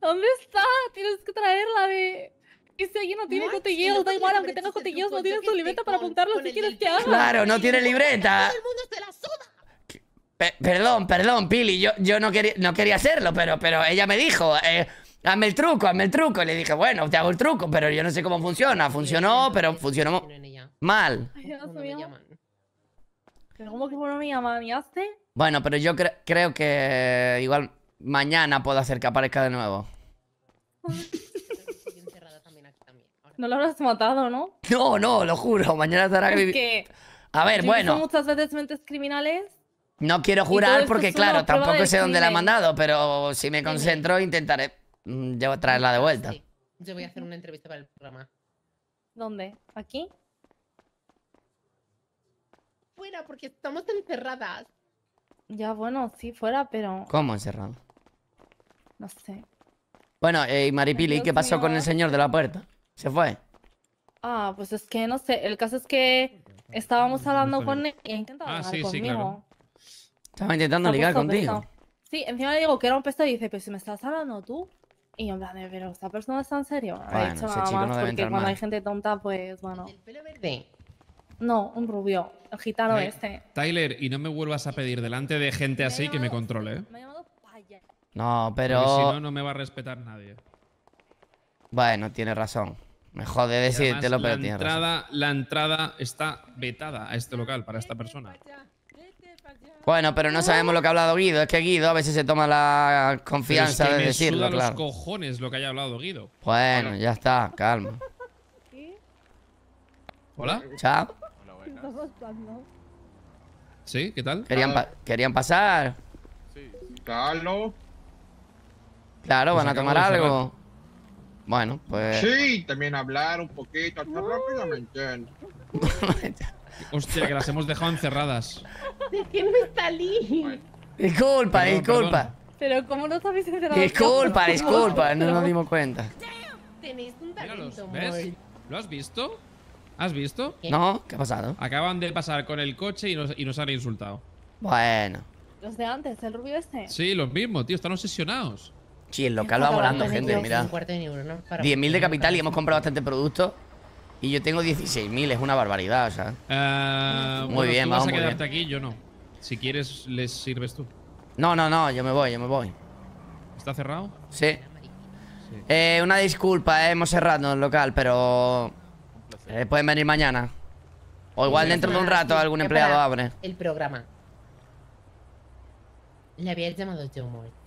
¿Dónde está? Tienes que traerla, de... ¿Y si alguien no tiene cotilleos, da igual, aunque tenga cotilleos, no tiene su libreta para apuntarlo ¿Qué quieres que haga. Claro, no tiene libreta. Todo el mundo la perdón, perdón, Pili, yo, yo no, quería, no quería hacerlo, pero, pero ella me dijo, eh, hazme el truco, hazme el truco. Y le dije, bueno, te hago el truco, pero yo no sé cómo funciona. Funcionó, pero funcionó mal. cómo que no me llamaste? Bueno, pero yo creo que igual mañana puedo hacer que aparezca de nuevo. No lo habrás matado, ¿no? No, no, lo juro. Mañana estará que... a ver, bueno. muchas veces mentes criminales. No quiero jurar porque, claro, tampoco sé dónde la ha mandado, pero si me concentro intentaré mm, traerla de vuelta. Yo voy a hacer una entrevista para el programa. ¿Dónde? ¿Aquí? Fuera, porque estamos encerradas. Ya, bueno, sí, fuera, pero... ¿Cómo encerrado? No sé. Bueno, eh, y Maripili, ¿qué pasó con el señor de la puerta? Se fue. Ah, pues es que no sé. El caso es que estábamos hablando con él y ah, sí, conmigo. Sí, claro. Estaba intentando ligar contigo. Sí, encima le digo que era un pesto y dice, pero si me estás hablando tú. Y yo en plan, pero esta persona está en serio. Bueno, dicho nada más porque cuando hay gente tonta, pues bueno. ¿El pelo verde? No, un rubio. El gitano este. Tyler, y no me vuelvas a pedir delante de gente así que me controle. ¿eh? Me llamado No, pero. Porque si no, no me va a respetar nadie. Bueno, tiene razón. Me jode decírtelo, lo. pero la entrada, La entrada está vetada a este local para esta persona. Bueno, pero no sabemos lo que ha hablado Guido. Es que Guido a veces se toma la confianza de decirlo, claro. los cojones lo que haya hablado Guido. Bueno, ya está, calma. Hola. Chao. ¿Sí? ¿Qué tal? ¿Querían, pasar? Sí. Carlos. Claro, pues van a tomar algo. Bueno, pues. Sí, también hablar un poquito, hasta rápidamente. Hostia, que las hemos dejado encerradas. ¿De quién me está Lee? Disculpa, disculpa. Pero ¿cómo no sabéis culpa, Disculpa, disculpa, no nos dimos cuenta. Tenéis un talento ¿Lo has visto? ¿Has visto? No, ¿qué ha pasado? Acaban de pasar con el coche y nos, y nos han insultado. Bueno. Los de antes, el rubio este. Sí, los mismos, tío, están obsesionados. Sí, el local va volando, gente, mira. 10.000 de capital y hemos comprado bastante producto Y yo tengo 16.000, es una barbaridad, o sea. Eh, muy bien, vamos a quedarte aquí, yo no. Si quieres, les sirves tú. No, no, no, yo me voy, yo me voy. ¿Está cerrado? Sí. Eh, una disculpa, eh, hemos cerrado el local, pero... pueden venir mañana. O igual dentro de un rato algún empleado abre. El programa. Le había llamado yo muerto.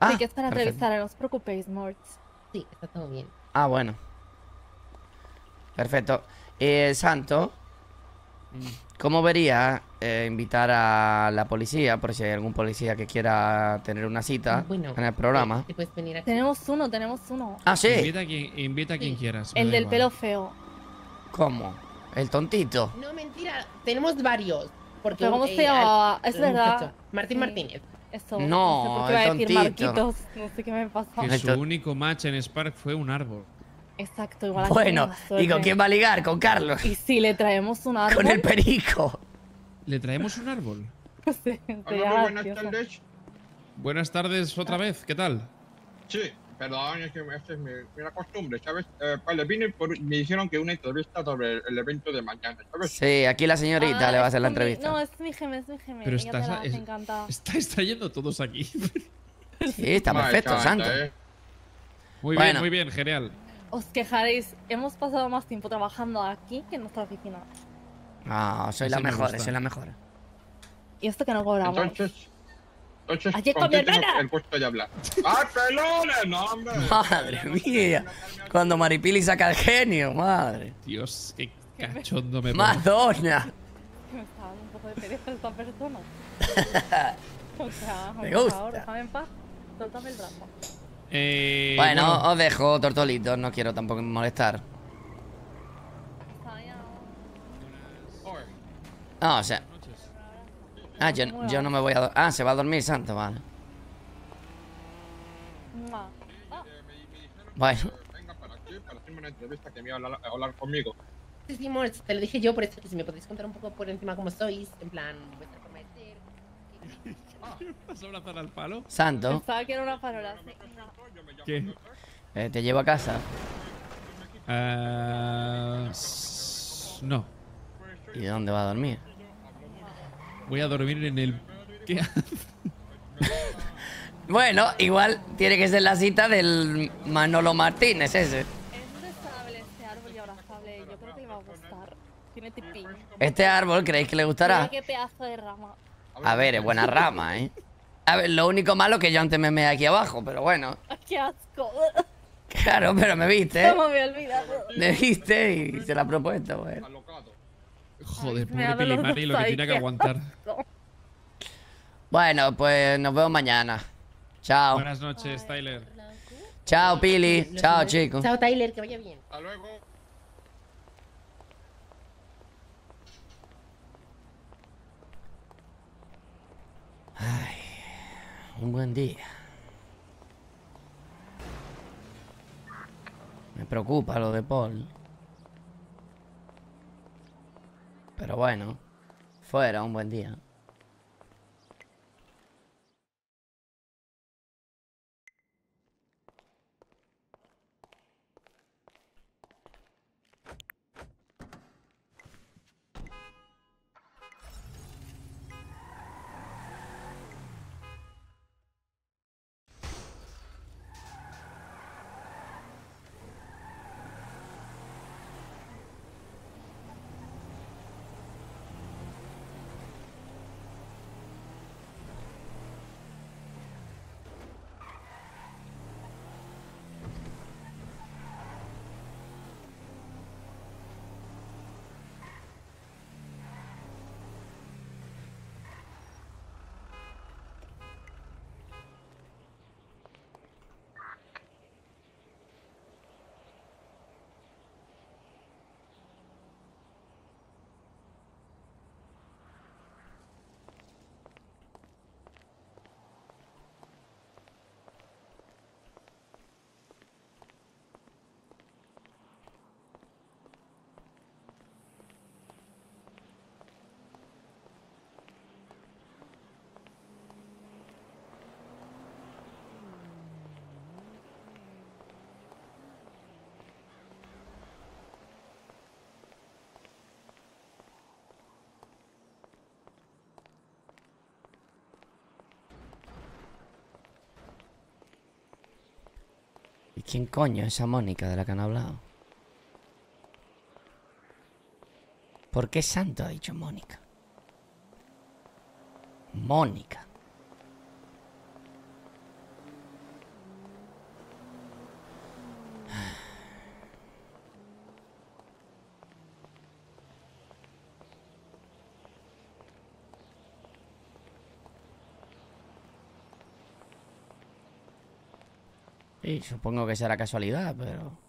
Ah, sí, que es para perfecto. revisar, no os preocupéis, Mort. Sí, está todo bien. Ah, bueno. Perfecto. Eh, Santo, mm. ¿cómo vería eh, invitar a la policía, por si hay algún policía que quiera tener una cita en el programa? Eh, tenemos uno, tenemos uno. Ah, sí. Invita a quien, invita quieras. El del pelo feo. ¿Cómo? ¿El tontito? No, mentira, tenemos varios. Porque, vamos ¿Cómo eh, es verdad. Martín Martínez. Eso, no, no sé qué a decir no sé qué me pasó. Que su único match en Spark fue un árbol. Exacto, igual Bueno, ¿y con quién va a ligar? Con Carlos. ¿Y si le traemos un árbol? Con el perico. ¿Le traemos un árbol? buenas tardes. Buenas tardes otra vez, ¿qué tal? Sí. Perdón, es que es mi, costumbre, ¿sabes? Eh, vale, vine por, me dijeron que una entrevista sobre el evento de mañana, ¿sabes? Sí, aquí la señorita ah, le va a hacer la entrevista. no, es mi gemel, es mi gemel. Pero está... es, está, está yendo todos aquí. sí, está perfecto, santo. Eh. Muy bien, muy bien, genial. Os quejaréis, hemos pasado más tiempo trabajando aquí que en nuestra oficina. Ah, soy la mejor, soy la mejor. Y esto que no cobramos. Aquí con, mi hermana. El ¡Barcelona! hombre. Madre mía. Cuando Maripili saca el genio, madre. Dios, qué cachondo me Madonna. Me está dando un poco de pereza esta persona. o sea, Por favor, en paz. el drama. Eh, bueno, bueno, os dejo, tortolitos. No quiero tampoco molestar. Ah, o sea. Ah, yo, yo no me voy a Ah, se va a dormir Santo, vale. Bueno. que me a hablar conmigo. Sí, sí, te lo dije yo, por eso que si me podéis contar un poco por encima cómo sois, en plan, vuestra forma de ser. ¿Vas a abrazar al palo? Santo. Pensaba que era una ¿Qué? Eh, ¿Te llevo a casa? Ah, no. ¿Y dónde va a dormir? Voy a dormir en el... bueno, igual tiene que ser la cita del Manolo Martínez ese. este árbol creéis que le gustará? A ver, es buena rama, ¿eh? A ver, lo único malo es que yo antes me meé aquí abajo, pero bueno. Ah, ¡Qué asco! Claro, pero me viste. ¿eh? me viste y se la he propuesto, bueno. Pues. Joder, pobre Mari, lo que tiene que aguantar. Bueno, pues nos vemos mañana. Chao. Buenas noches, Tyler. Chao, Pili. Chao, chicos. Chao, Tyler. Que vaya bien. Hasta luego. Ay, un buen día. Me preocupa lo de Paul. Pero bueno, fuera un buen día. quién coño es esa Mónica de la que han hablado? ¿Por qué santo ha dicho Mónica? Mónica. Y supongo que será casualidad, pero